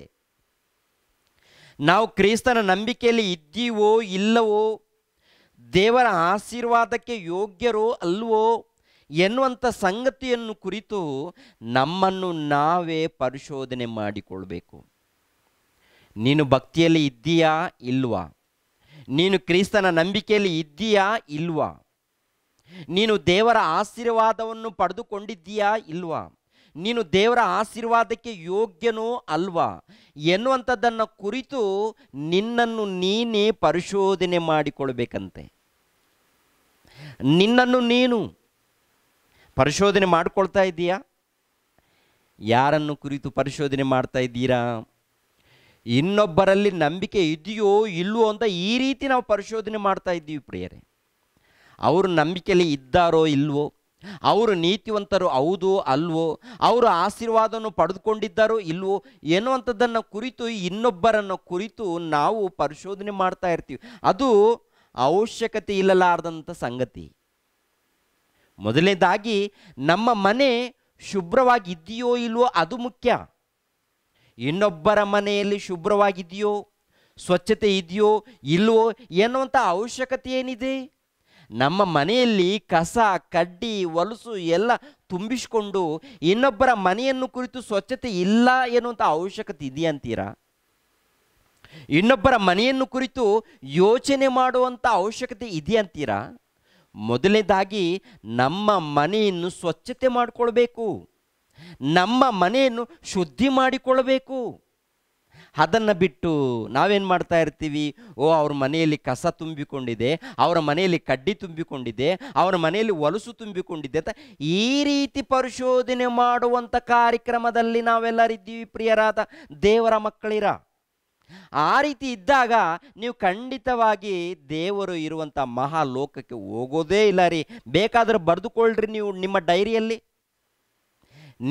ನಾವು ಕ್ರಿಸ್ತನ ನಂಬಿಕೆಯಲ್ಲಿ ಇದ್ದೀವೋ ಇಲ್ಲವೋ ದೇವರ ಆಶೀರ್ವಾದಕ್ಕೆ ಯೋಗ್ಯರೋ ಅಲ್ವೋ ಎನ್ನುವಂಥ ಸಂಗತಿಯನ್ನು ಕುರಿತು ನಮ್ಮನ್ನು ನಾವೇ ಪರಿಶೋಧನೆ ಮಾಡಿಕೊಳ್ಬೇಕು ನೀನು ಭಕ್ತಿಯಲ್ಲಿ ಇದ್ದೀಯಾ ಇಲ್ವಾ ನೀನು ಕ್ರಿಸ್ತನ ನಂಬಿಕೆಯಲ್ಲಿ ಇದ್ದೀಯಾ ಇಲ್ವಾ ನೀನು ದೇವರ ಆಶೀರ್ವಾದವನ್ನು ಪಡೆದುಕೊಂಡಿದ್ದೀಯಾ ಇಲ್ವಾ ನೀನು ದೇವರ ಆಶೀರ್ವಾದಕ್ಕೆ ಯೋಗ್ಯನೋ ಅಲ್ವಾ ಎನ್ನುವಂಥದ್ದನ್ನು ಕುರಿತು ನಿನ್ನನ್ನು ನೀನೇ ಪರಿಶೋಧನೆ ಮಾಡಿಕೊಳ್ಬೇಕಂತೆ ನಿನ್ನನ್ನು ನೀನು ಪರಿಶೋಧನೆ ಮಾಡಿಕೊಳ್ತಾ ಇದ್ದೀಯಾ ಯಾರನ್ನು ಕುರಿತು ಪರಿಶೋಧನೆ ಮಾಡ್ತಾ ಇದ್ದೀರಾ ಇನ್ನೊಬ್ಬರಲ್ಲಿ ನಂಬಿಕೆ ಇದೆಯೋ ಇಲ್ಲವೋ ಅಂತ ಈ ರೀತಿ ನಾವು ಪರಿಶೋಧನೆ ಮಾಡ್ತಾ ಇದ್ದೀವಿ ಪ್ರಿಯರೇ ಅವರು ನಂಬಿಕೆಯಲ್ಲಿ ಇದ್ದಾರೋ ಇಲ್ವೋ ಅವರು ನೀತಿವಂತರು ಹೌದೋ ಅಲ್ವೋ ಅವರು ಆಶೀರ್ವಾದವನ್ನು ಪಡೆದುಕೊಂಡಿದ್ದಾರೋ ಇಲ್ವೋ ಎನ್ನುವಂಥದ್ದನ್ನು ಕುರಿತು ಇನ್ನೊಬ್ಬರನ್ನು ಕುರಿತು ನಾವು ಪರಿಶೋಧನೆ ಮಾಡ್ತಾ ಇರ್ತೀವಿ ಅದು ಅವಶ್ಯಕತೆ ಇಲ್ಲಲಾರ್ದಂಥ ಸಂಗತಿ ಮೊದಲನೇದಾಗಿ ನಮ್ಮ ಮನೆ ಶುಭ್ರವಾಗಿದೆಯೋ ಇಲ್ವೋ ಅದು ಮುಖ್ಯ ಇನ್ನೊಬ್ಬರ ಮನೆಯಲ್ಲಿ ಶುಭ್ರವಾಗಿದೆಯೋ ಸ್ವಚ್ಛತೆ ಇದೆಯೋ ಇಲ್ವೋ ಎನ್ನುವಂಥ ಅವಶ್ಯಕತೆ ಏನಿದೆ ನಮ್ಮ ಮನೆಯಲ್ಲಿ ಕಸ ಕಡ್ಡಿ ಹೊಲಸು ಎಲ್ಲ ತುಂಬಿಸಿಕೊಂಡು ಇನ್ನೊಬ್ಬರ ಮನೆಯನ್ನು ಕುರಿತು ಸ್ವಚ್ಛತೆ ಇಲ್ಲ ಎನ್ನುವಂಥ ಅವಶ್ಯಕತೆ ಅಂತೀರಾ ಇನ್ನೊಬ್ಬರ ಮನೆಯನ್ನು ಕುರಿತು ಯೋಚನೆ ಮಾಡುವಂಥ ಅವಶ್ಯಕತೆ ಇದೆಯಂತೀರಾ ಮೊದಲನೇದಾಗಿ ನಮ್ಮ ಮನೆಯನ್ನು ಸ್ವಚ್ಛತೆ ಮಾಡಿಕೊಳ್ಬೇಕು ನಮ್ಮ ಮನೆಯನ್ನು ಶುದ್ಧಿ ಮಾಡಿಕೊಳ್ಬೇಕು ಅದನ್ನು ಬಿಟ್ಟು ನಾವೇನು ಮಾಡ್ತಾ ಇರ್ತೀವಿ ಓ ಅವ್ರ ಮನೆಯಲ್ಲಿ ಕಸ ತುಂಬಿಕೊಂಡಿದೆ ಅವರ ಮನೆಯಲ್ಲಿ ಕಡ್ಡಿ ತುಂಬಿಕೊಂಡಿದೆ ಅವರ ಮನೆಯಲ್ಲಿ ಒಲಸು ತುಂಬಿಕೊಂಡಿದೆ ಅಂತ ಈ ರೀತಿ ಪರಿಶೋಧನೆ ಮಾಡುವಂಥ ಕಾರ್ಯಕ್ರಮದಲ್ಲಿ ನಾವೆಲ್ಲರಿದ್ದೀವಿ ಪ್ರಿಯರಾದ ದೇವರ ಮಕ್ಕಳಿರ ಆ ರೀತಿ ಇದ್ದಾಗ ನೀವು ಖಂಡಿತವಾಗಿ ದೇವರು ಇರುವಂಥ ಮಹಾಲೋಕಕ್ಕೆ ಹೋಗೋದೇ ಇಲ್ಲ ರೀ ಬೇಕಾದ್ರೆ ಬರೆದುಕೊಳ್ಳ್ರಿ ನೀವು ನಿಮ್ಮ ಡೈರಿಯಲ್ಲಿ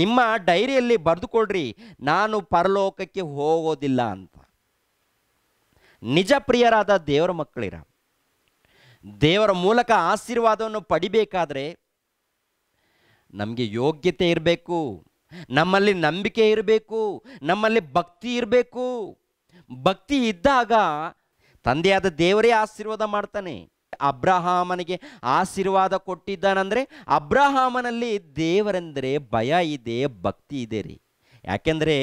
ನಿಮ್ಮ ಡೈರಿಯಲ್ಲಿ ಬರೆದುಕೊಳ್ರಿ ನಾನು ಪರಲೋಕಕ್ಕೆ ಹೋಗೋದಿಲ್ಲ ಅಂತ ನಿಜ ಪ್ರಿಯರಾದ ದೇವರ ಮಕ್ಕಳಿರ ದೇವರ ಮೂಲಕ ಆಶೀರ್ವಾದವನ್ನು ಪಡಿಬೇಕಾದ್ರೆ ನಮಗೆ ಯೋಗ್ಯತೆ ಇರಬೇಕು ನಮ್ಮಲ್ಲಿ ನಂಬಿಕೆ ಇರಬೇಕು ನಮ್ಮಲ್ಲಿ ಭಕ್ತಿ ಇರಬೇಕು ಭಕ್ತಿ ಇದ್ದಾಗ ತಂದೆಯಾದ ದೇವರೇ ಆಶೀರ್ವಾದ ಮಾಡ್ತಾನೆ ಅಬ್ರಹಾಮನಿಗೆ ಆಶೀರ್ವಾದ ಕೊಟ್ಟಿದ್ದಾನಂದ್ರೆ ಅಬ್ರಹಾಮನಲ್ಲಿ ದೇವರೆಂದರೆ ಭಯ ಇದೆ ಭಕ್ತಿ ಇದೆ ರೀ ಯಾಕೆಂದರೆ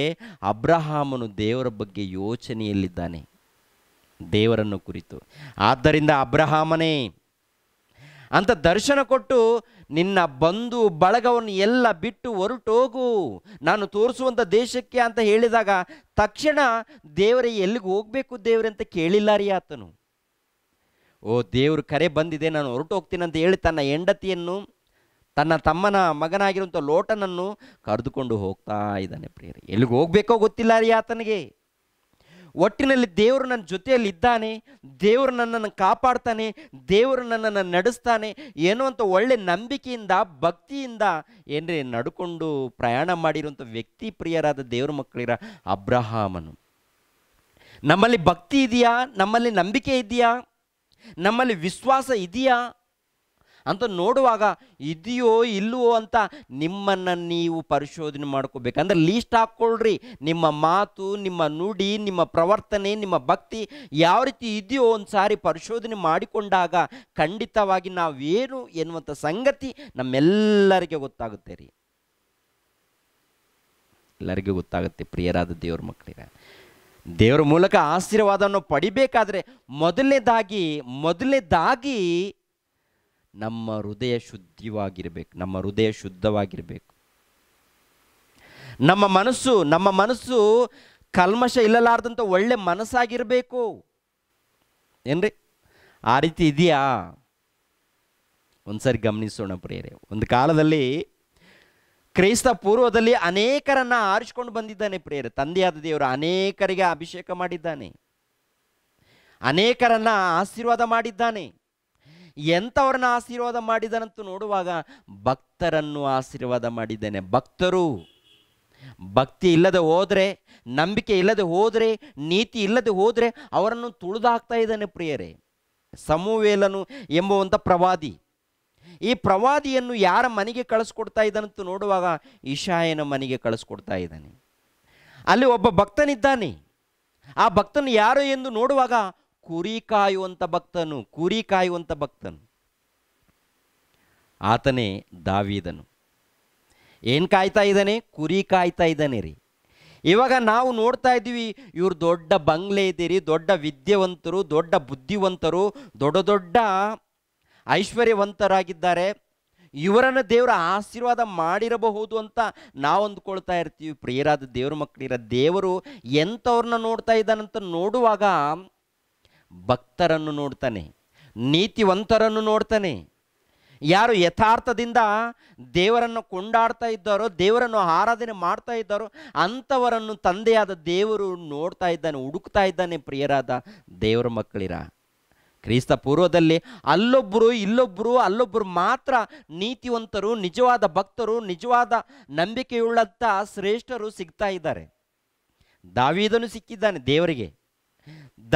ಅಬ್ರಹಾಮನು ದೇವರ ಬಗ್ಗೆ ಯೋಚನೆಯಲ್ಲಿದ್ದಾನೆ ದೇವರನ್ನು ಕುರಿತು ಆದ್ದರಿಂದ ಅಬ್ರಹಾಮನೇ ಅಂತ ದರ್ಶನ ಕೊಟ್ಟು ನಿನ್ನ ಬಂಧು ಬಳಗವನ್ನು ಎಲ್ಲ ಬಿಟ್ಟು ಹೊರಟೋಗು ನಾನು ತೋರಿಸುವಂಥ ದೇಶಕ್ಕೆ ಅಂತ ಹೇಳಿದಾಗ ತಕ್ಷಣ ದೇವರೇ ಎಲ್ಲಿಗೆ ಹೋಗಬೇಕು ದೇವರಂತ ಕೇಳಿಲ್ಲ ರೀ ಆತನು ಓ ದೇವರು ಕರೆ ಬಂದಿದೆ ನಾನು ಹೊರಟು ಅಂತ ಹೇಳಿ ತನ್ನ ಹೆಂಡತಿಯನ್ನು ತನ್ನ ತಮ್ಮನ ಮಗನಾಗಿರುವಂಥ ಲೋಟನನ್ನು ಕರೆದುಕೊಂಡು ಹೋಗ್ತಾ ಇದ್ದಾನೆ ಪ್ರಿಯರಿ ಎಲ್ಲಿಗೆ ಹೋಗ್ಬೇಕೋ ಗೊತ್ತಿಲ್ಲ ರೀ ಆತನಿಗೆ ಒಟ್ಟಿನಲ್ಲಿ ದೇವರು ನನ್ನ ಜೊತೆಯಲ್ಲಿ ಇದ್ದಾನೆ ದೇವರು ನನ್ನನ್ನು ಕಾಪಾಡ್ತಾನೆ ದೇವರು ನನ್ನನ್ನು ನಡೆಸ್ತಾನೆ ಏನೋ ಅಂತ ಒಳ್ಳೆ ನಂಬಿಕೆಯಿಂದ ಭಕ್ತಿಯಿಂದ ಏನ್ರಿ ನಡ್ಕೊಂಡು ಪ್ರಯಾಣ ಮಾಡಿರುವಂಥ ವ್ಯಕ್ತಿ ಪ್ರಿಯರಾದ ದೇವ್ರ ಮಕ್ಕಳಿರ ಅಬ್ರಹಾಮನು ನಮ್ಮಲ್ಲಿ ಭಕ್ತಿ ಇದೆಯಾ ನಮ್ಮಲ್ಲಿ ನಂಬಿಕೆ ಇದೆಯಾ ನಮ್ಮಲ್ಲಿ ವಿಶ್ವಾಸ ಇದೆಯಾ ಅಂತ ನೋಡುವಾಗ ಇದೆಯೋ ಇಲ್ಲವೋ ಅಂತ ನಿಮ್ಮನ್ನು ನೀವು ಪರಿಶೋಧನೆ ಮಾಡ್ಕೋಬೇಕಂದ್ರೆ ಲೀಸ್ಟ್ ಹಾಕ್ಕೊಳ್ರಿ ನಿಮ್ಮ ಮಾತು ನಿಮ್ಮ ನುಡಿ ನಿಮ್ಮ ಪ್ರವರ್ತನೆ ನಿಮ್ಮ ಭಕ್ತಿ ಯಾವ ರೀತಿ ಇದೆಯೋ ಒಂದು ಸಾರಿ ಪರಿಶೋಧನೆ ಮಾಡಿಕೊಂಡಾಗ ಖಂಡಿತವಾಗಿ ನಾವೇನು ಎನ್ನುವಂಥ ಸಂಗತಿ ನಮ್ಮೆಲ್ಲರಿಗೆ ಗೊತ್ತಾಗುತ್ತೆ ರೀ ಎಲ್ಲರಿಗೂ ಗೊತ್ತಾಗುತ್ತೆ ಪ್ರಿಯರಾದ ದೇವ್ರ ಮಕ್ಕಳಿಗೆ ದೇವರ ಮೂಲಕ ಆಶೀರ್ವಾದವನ್ನು ಪಡಿಬೇಕಾದ್ರೆ ಮೊದಲನೇದಾಗಿ ಮೊದಲನೇದಾಗಿ ನಮ್ಮ ಹೃದಯ ಶುದ್ಧವಾಗಿರಬೇಕು ನಮ್ಮ ಹೃದಯ ಶುದ್ಧವಾಗಿರಬೇಕು ನಮ್ಮ ಮನಸ್ಸು ನಮ್ಮ ಮನಸ್ಸು ಕಲ್ಮಶ ಇಲ್ಲಲಾರ್ದಂಥ ಒಳ್ಳೆ ಮನಸ್ಸಾಗಿರಬೇಕು ಏನ್ರಿ ಆ ರೀತಿ ಇದೆಯಾ ಒಂದ್ಸರಿ ಗಮನಿಸೋಣ ಪ್ರೇರೇ ಒಂದು ಕಾಲದಲ್ಲಿ ಕ್ರೈಸ್ತ ಪೂರ್ವದಲ್ಲಿ ಅನೇಕರನ್ನ ಆರಿಸಿಕೊಂಡು ಬಂದಿದ್ದಾನೆ ಪ್ರೇಯರ್ ತಂದೆಯಾದ ದೇವರು ಅನೇಕರಿಗೆ ಅಭಿಷೇಕ ಮಾಡಿದ್ದಾನೆ ಅನೇಕರನ್ನ ಆಶೀರ್ವಾದ ಮಾಡಿದ್ದಾನೆ ಎಂಥವ್ರನ್ನ ಆಶೀರ್ವಾದ ಮಾಡಿದನಂತೂ ನೋಡುವಾಗ ಭಕ್ತರನ್ನು ಆಶೀರ್ವಾದ ಮಾಡಿದ್ದೇನೆ ಭಕ್ತರು ಭಕ್ತಿ ಇಲ್ಲದೆ ಹೋದರೆ ನಂಬಿಕೆ ಇಲ್ಲದೆ ಹೋದರೆ ನೀತಿ ಇಲ್ಲದೆ ಹೋದರೆ ಅವರನ್ನು ತುಳಿದಾಕ್ತಾ ಇದ್ದಾನೆ ಪ್ರಿಯರೇ ಸಮೂವೇಲನು ಎಂಬುವಂಥ ಪ್ರವಾದಿ ಈ ಪ್ರವಾದಿಯನ್ನು ಯಾರ ಮನೆಗೆ ಕಳಿಸ್ಕೊಡ್ತಾ ಇದ್ದಾನಂತ ನೋಡುವಾಗ ಈಶಾಯನ ಮನೆಗೆ ಕಳಿಸ್ಕೊಡ್ತಾ ಇದ್ದಾನೆ ಅಲ್ಲಿ ಒಬ್ಬ ಭಕ್ತನಿದ್ದಾನೆ ಆ ಭಕ್ತನು ಯಾರು ಎಂದು ನೋಡುವಾಗ ಕುರಿ ಕಾಯುವಂಥ ಭಕ್ತನು ಕುರಿ ಕಾಯುವಂಥ ಭಕ್ತನು ಆತನೇ ದಾವಿದನು ಏನು ಕಾಯ್ತಾ ಇದ್ದಾನೆ ಕುರಿ ಕಾಯ್ತಾ ಇದ್ದಾನೆ ರೀ ಇವಾಗ ನಾವು ನೋಡ್ತಾ ಇದ್ದೀವಿ ಇವರು ದೊಡ್ಡ ಬಂಗ್ಲೆ ಇದ್ದೀರಿ ದೊಡ್ಡ ವಿದ್ಯಾವಂತರು ದೊಡ್ಡ ಬುದ್ಧಿವಂತರು ದೊಡ್ಡ ದೊಡ್ಡ ಐಶ್ವರ್ಯವಂತರಾಗಿದ್ದಾರೆ ಇವರನ್ನು ದೇವರ ಆಶೀರ್ವಾದ ಮಾಡಿರಬಹುದು ಅಂತ ನಾವು ಅಂದ್ಕೊಳ್ತಾ ಇರ್ತೀವಿ ಪ್ರಿಯರಾದ ದೇವ್ರ ಮಕ್ಕಳಿರ ದೇವರು ಎಂಥವ್ರನ್ನ ನೋಡ್ತಾ ಇದ್ದಾನಂತ ನೋಡುವಾಗ ಭಕ್ತರನ್ನು ನೋಡ್ತಾನೆ ನೀತಿವಂತರನ್ನು ನೋಡ್ತಾನೆ ಯಾರು ಯಥಾರ್ಥದಿಂದ ದೇವರನ್ನು ಕೊಂಡಾಡ್ತಾ ಇದ್ದಾರೋ ದೇವರನ್ನು ಆರಾಧನೆ ಮಾಡ್ತಾ ಇದ್ದಾರೋ ಅಂಥವರನ್ನು ತಂದೆಯಾದ ದೇವರು ನೋಡ್ತಾ ಇದ್ದಾನೆ ಹುಡುಕ್ತಾ ಇದ್ದಾನೆ ಪ್ರಿಯರಾದ ದೇವರ ಮಕ್ಕಳಿರ ಕ್ರಿಸ್ತ ಪೂರ್ವದಲ್ಲಿ ಅಲ್ಲೊಬ್ಬರು ಇಲ್ಲೊಬ್ಬರು ಅಲ್ಲೊಬ್ಬರು ಮಾತ್ರ ನೀತಿವಂತರು ನಿಜವಾದ ಭಕ್ತರು ನಿಜವಾದ ನಂಬಿಕೆಯುಳ್ಳಂಥ ಶ್ರೇಷ್ಠರು ಸಿಗ್ತಾ ಇದ್ದಾರೆ ದಾವಿದನು ಸಿಕ್ಕಿದ್ದಾನೆ ದೇವರಿಗೆ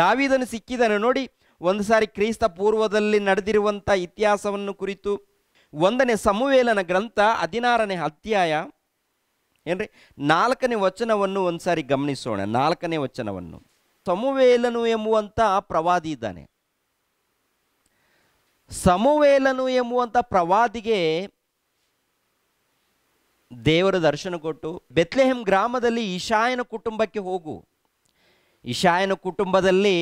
ದಾವಿದನು ಸಿಕ್ಕಿದ್ದಾನೆ ನೋಡಿ ಒಂದು ಸಾರಿ ಕ್ರಿಸ್ತ ಪೂರ್ವದಲ್ಲಿ ನಡೆದಿರುವಂಥ ಇತಿಹಾಸವನ್ನು ಕುರಿತು ಒಂದನೇ ಸಮುವೇಲನ ಗ್ರಂಥ ಹದಿನಾರನೇ ಅಧ್ಯಾಯ ಏನ್ರಿ ನಾಲ್ಕನೇ ವಚನವನ್ನು ಒಂದು ಸಾರಿ ಗಮನಿಸೋಣ ನಾಲ್ಕನೇ ವಚನವನ್ನು ಸಮುವೇಲನು ಎಂಬುವಂಥ ಪ್ರವಾದಿ ಇದ್ದಾನೆ ಸಮುವೇಲನು ಎಂಬುವಂಥ ಪ್ರವಾದಿಗೆ ದೇವರ ದರ್ಶನ ಕೊಟ್ಟು ಬೆತ್ಲೆಹೆಮ್ ಗ್ರಾಮದಲ್ಲಿ ಇಶಾಯನ ಕುಟುಂಬಕ್ಕೆ ಹೋಗು ಇಶಾಯನ ಕುಟುಂಬದಲ್ಲಿ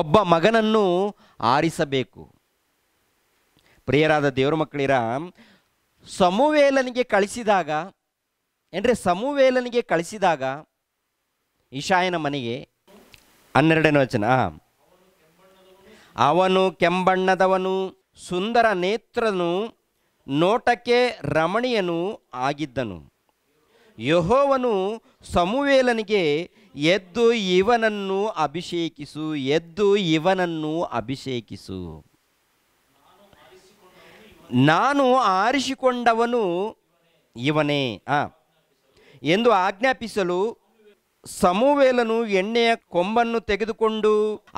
ಒಬ್ಬ ಮಗನನ್ನು ಆರಿಸಬೇಕು ಪ್ರಿಯರಾದ ದೇವರ ಮಕ್ಕಳಿರ ಸಮುವೇಲನಿಗೆ ಕಳಿಸಿದಾಗ ಅಂದರೆ ಸಮುವೇಲನಿಗೆ ಕಳಿಸಿದಾಗ ಇಶಾಯನ ಮನೆಗೆ ಹನ್ನೆರಡನೇ ವಚನ ಅವನು ಕೆಂಬಣ್ಣದವನು ಸುಂದರ ನೇತ್ರನು ನೋಟಕ್ಕೆ ರಮಣೀಯನೂ ಆಗಿದ್ದನು ಯಹೋವನು ಸಮುವೇಲನಿಗೆ ಎದ್ದು ಇವನನ್ನು ಅಭಿಷೇಕಿಸು ಎದ್ದು ಇವನನ್ನು ಅಭಿಷೇಕಿಸು ನಾನು ಆರಿಸಿಕೊಂಡವನು ಇವನೇ ಆ ಎಂದು ಆಜ್ಞಾಪಿಸಲು ಸಮುವೇಲನು ಎಣ್ಣೆಯ ಕೊಂಬನ್ನು ತೆಗೆದುಕೊಂಡು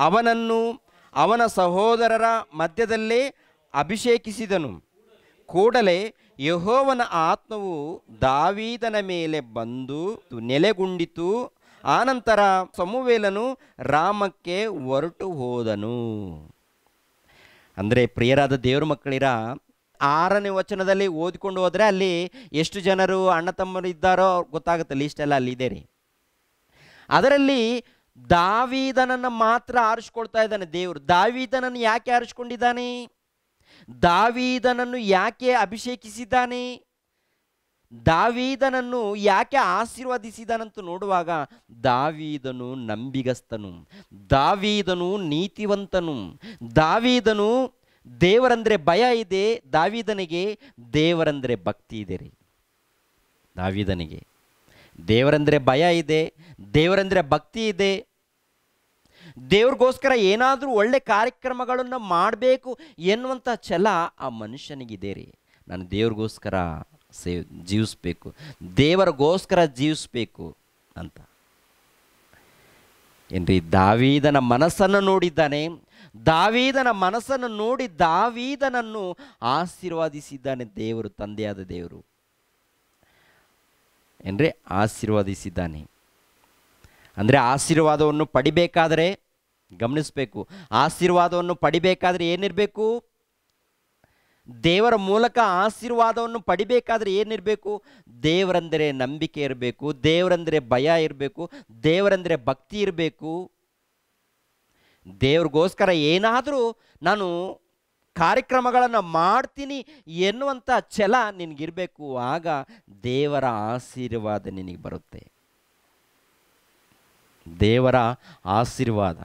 ಅವನನ್ನು ಅವನ ಸಹೋದರರ ಮಧ್ಯದಲ್ಲೇ ಅಭಿಷೇಕಿಸಿದನು ಕೂಡಲೇ ಯಹೋವನ ಆತ್ಮವು ದಾವೀದನ ಮೇಲೆ ಬಂದು ನೆಲೆಗೊಂಡಿತು ಆನಂತರ ಸಮುವೇಲನು ರಾಮಕ್ಕೆ ಹೊರಟು ಹೋದನು ಅಂದರೆ ಪ್ರಿಯರಾದ ದೇವರ ಮಕ್ಕಳಿರ ಆರನೇ ವಚನದಲ್ಲಿ ಓದಿಕೊಂಡು ಹೋದರೆ ಅಲ್ಲಿ ಎಷ್ಟು ಜನರು ಅಣ್ಣ ತಮ್ಮರು ಇದ್ದಾರೋ ಗೊತ್ತಾಗುತ್ತೆ ಅಲ್ಲಿ ಅಲ್ಲಿದೆ ರೀ ಅದರಲ್ಲಿ ದಾವೀದನನ್ನು ಮಾತ್ರ ಆರಿಸ್ಕೊಳ್ತಾ ಇದ್ದಾನೆ ದೇವರು ದಾವಿದನನ್ನು ಯಾಕೆ ಆರಿಸ್ಕೊಂಡಿದ್ದಾನೆ ದಾವೀದನನ್ನು ಯಾಕೆ ಅಭಿಷೇಕಿಸಿದ್ದಾನೆ ದಾವೀದನನ್ನು ಯಾಕೆ ಆಶೀರ್ವದಿಸಿದನಂತ ನೋಡುವಾಗ ದಾವೀದನು ನಂಬಿಗಸ್ತನು ದಾವೀದನು ನೀತಿವಂತನು ದಾವೀದನು ದೇವರಂದ್ರೆ ಭಯ ಇದೆ ದಾವೀದನಿಗೆ ದೇವರಂದ್ರೆ ಭಕ್ತಿ ಇದೆ ರೀ ದಾವೀದನಿಗೆ ದೇವರಂದ್ರೆ ಭಯ ಇದೆ ದೇವರಂದರೆ ಭಕ್ತಿ ಇದೆ ದೇವ್ರಿಗೋಸ್ಕರ ಏನಾದರೂ ಒಳ್ಳೆ ಕಾರ್ಯಕ್ರಮಗಳನ್ನು ಮಾಡಬೇಕು ಎನ್ನುವಂಥ ಛಲ ಆ ಮನುಷ್ಯನಿಗಿದೆ ರೀ ನಾನು ದೇವ್ರಿಗೋಸ್ಕರ ಸೇವ್ ಜೀವಿಸ್ಬೇಕು ದೇವರಿಗೋಸ್ಕರ ಜೀವಿಸ್ಬೇಕು ಅಂತ ಏನ್ರಿ ದಾವೀದನ ಮನಸ್ಸನ್ನು ನೋಡಿದ್ದಾನೆ ದಾವೀದನ ಮನಸ್ಸನ್ನು ನೋಡಿ ದಾವೀದನನ್ನು ಆಶೀರ್ವಾದಿಸಿದ್ದಾನೆ ದೇವರು ತಂದೆಯಾದ ದೇವರು ಏನ್ರಿ ಆಶೀರ್ವಾದಿಸಿದ್ದಾನೆ ಅಂದರೆ ಆಶೀರ್ವಾದವನ್ನು ಪಡಿಬೇಕಾದರೆ ಗಮನಿಸಬೇಕು ಆಶೀರ್ವಾದವನ್ನು ಪಡಿಬೇಕಾದರೆ ಏನಿರಬೇಕು ದೇವರ ಮೂಲಕ ಆಶೀರ್ವಾದವನ್ನು ಪಡಿಬೇಕಾದರೆ ಏನಿರಬೇಕು ದೇವರಂದರೆ ನಂಬಿಕೆ ಇರಬೇಕು ದೇವರಂದರೆ ಭಯ ಇರಬೇಕು ದೇವರಂದರೆ ಭಕ್ತಿ ಇರಬೇಕು ದೇವ್ರಿಗೋಸ್ಕರ ಏನಾದರೂ ನಾನು ಕಾರ್ಯಕ್ರಮಗಳನ್ನು ಮಾಡ್ತೀನಿ ಎನ್ನುವಂಥ ಛಲ ನಿನಗಿರಬೇಕು ಆಗ ದೇವರ ಆಶೀರ್ವಾದ ನಿನಗೆ ಬರುತ್ತೆ ದೇವರ ಆಶೀರ್ವಾದ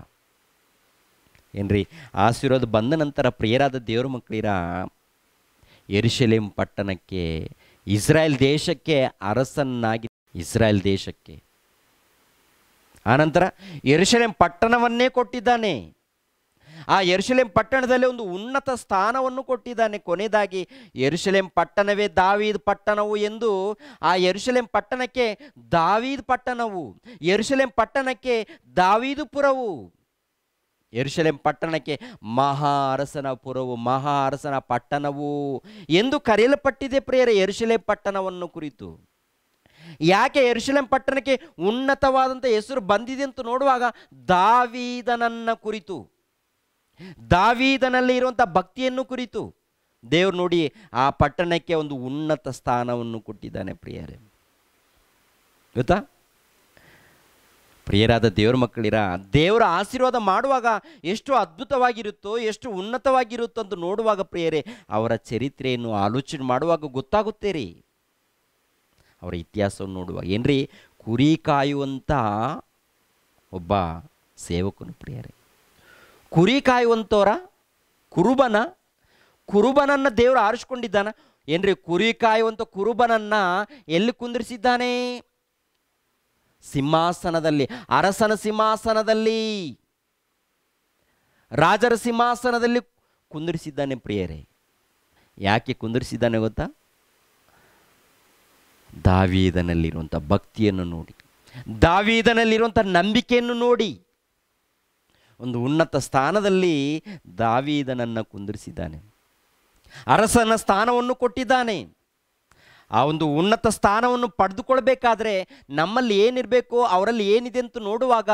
ಏನ್ರಿ ಆಶೀರ್ವಾದ ಬಂದ ನಂತರ ಪ್ರಿಯರಾದ ದೇವರ ಮಕ್ಕಳಿರ ಎರಿಶಲೇಮ್ ಪಟ್ಟಣಕ್ಕೆ ಇಸ್ರಾಯೇಲ್ ದೇಶಕ್ಕೆ ಅರಸನ್ನಾಗಿ ಇಸ್ರಾಯೇಲ್ ದೇಶಕ್ಕೆ ಆನಂತರ ಎರುಶಲೇಮ್ ಪಟ್ಟಣವನ್ನೇ ಕೊಟ್ಟಿದ್ದಾನೆ ಆ ಯೆರುಶಲೇಮ್ ಪಟ್ಟಣದಲ್ಲಿ ಒಂದು ಉನ್ನತ ಸ್ಥಾನವನ್ನು ಕೊಟ್ಟಿದ್ದಾನೆ ಕೊನೆಯದಾಗಿ ಯೆರುಶಲೇಮ್ ಪಟ್ಟಣವೇ ದಾವೀದ್ ಪಟ್ಟಣವು ಎಂದು ಆ ಯೆರುಶಲೇಮ್ ಪಟ್ಟಣಕ್ಕೆ ದಾವೀದ್ ಪಟ್ಟಣವು ಯೆರುಶಲೇಮ್ ಪಟ್ಟಣಕ್ಕೆ ದಾವೀದುಪುರವು ಯೆರುಶಲೇಮ್ ಪಟ್ಟಣಕ್ಕೆ ಮಹಾ ಅರಸನ ಪುರವು ಮಹಾ ಅರಸನ ಪಟ್ಟಣವು ಎಂದು ಕರೆಯಲ್ಪಟ್ಟಿದೆ ಪ್ರಿಯರ ಯೆರುಶಲೇಮ್ ಪಟ್ಟಣವನ್ನು ಕುರಿತು ಯಾಕೆ ಯೆರುಶಲೇಮ್ ಪಟ್ಟಣಕ್ಕೆ ಉನ್ನತವಾದಂಥ ಹೆಸರು ಬಂದಿದೆ ಅಂತ ನೋಡುವಾಗ ದಾವೀದನನ್ನ ಕುರಿತು ದಾವೀದನಲ್ಲಿ ಇರುವಂಥ ಭಕ್ತಿಯನ್ನು ಕುರಿತು ದೇವ್ರು ನೋಡಿ ಆ ಪಟ್ಟಣಕ್ಕೆ ಒಂದು ಉನ್ನತ ಸ್ಥಾನವನ್ನು ಕೊಟ್ಟಿದ್ದಾನೆ ಪ್ರಿಯರೇ ಗೊತ್ತಾ ಪ್ರಿಯರಾದ ದೇವ್ರ ಮಕ್ಕಳಿರ ದೇವರ ಆಶೀರ್ವಾದ ಮಾಡುವಾಗ ಎಷ್ಟು ಅದ್ಭುತವಾಗಿರುತ್ತೋ ಎಷ್ಟು ಉನ್ನತವಾಗಿರುತ್ತೋ ಅಂತ ನೋಡುವಾಗ ಪ್ರಿಯರೇ ಅವರ ಚರಿತ್ರೆಯನ್ನು ಆಲೋಚನೆ ಮಾಡುವಾಗ ಗೊತ್ತಾಗುತ್ತೆ ರೀ ಅವರ ಇತಿಹಾಸವನ್ನು ನೋಡುವಾಗ ಏನ್ರಿ ಕುರಿ ಕಾಯುವಂಥ ಒಬ್ಬ ಸೇವಕನು ಪ್ರಿಯರೇ ಕುರಿ ಕಾಯುವಂಥವ್ರ ಕುರುಬನ ಕುರುಬನನ್ನು ದೇವರು ಆರಿಸ್ಕೊಂಡಿದ್ದಾನ ಏನ್ರಿ ಕುರಿ ಕಾಯುವಂಥ ಕುರುಬನನ್ನ ಎಲ್ಲಿ ಕುಂದಿರಿಸಿದ್ದಾನೆ ಸಿಂಹಾಸನದಲ್ಲಿ ಅರಸನ ಸಿಂಹಾಸನದಲ್ಲಿ ರಾಜರ ಸಿಂಹಾಸನದಲ್ಲಿ ಕುಂದಿರಿಸಿದ್ದಾನೆ ಪ್ರಿಯರೇ ಯಾಕೆ ಕುಂದಿರಿಸಿದ್ದಾನೆ ಗೊತ್ತಾ ದಾವೀದನಲ್ಲಿರುವಂಥ ಭಕ್ತಿಯನ್ನು ನೋಡಿ ದಾವೀದನಲ್ಲಿರುವಂಥ ನಂಬಿಕೆಯನ್ನು ನೋಡಿ ಒಂದು ಉನ್ನತ ಸ್ಥಾನದಲ್ಲಿ ದಾವಿದನನ್ನು ಕುಂದಿರಿಸಿದ್ದಾನೆ ಅರಸನ ಸ್ಥಾನವನ್ನು ಕೊಟ್ಟಿದ್ದಾನೆ ಆ ಒಂದು ಉನ್ನತ ಸ್ಥಾನವನ್ನು ಪಡೆದುಕೊಳ್ಬೇಕಾದ್ರೆ ನಮ್ಮಲ್ಲಿ ಏನಿರಬೇಕು ಅವರಲ್ಲಿ ಏನಿದೆ ಅಂತ ನೋಡುವಾಗ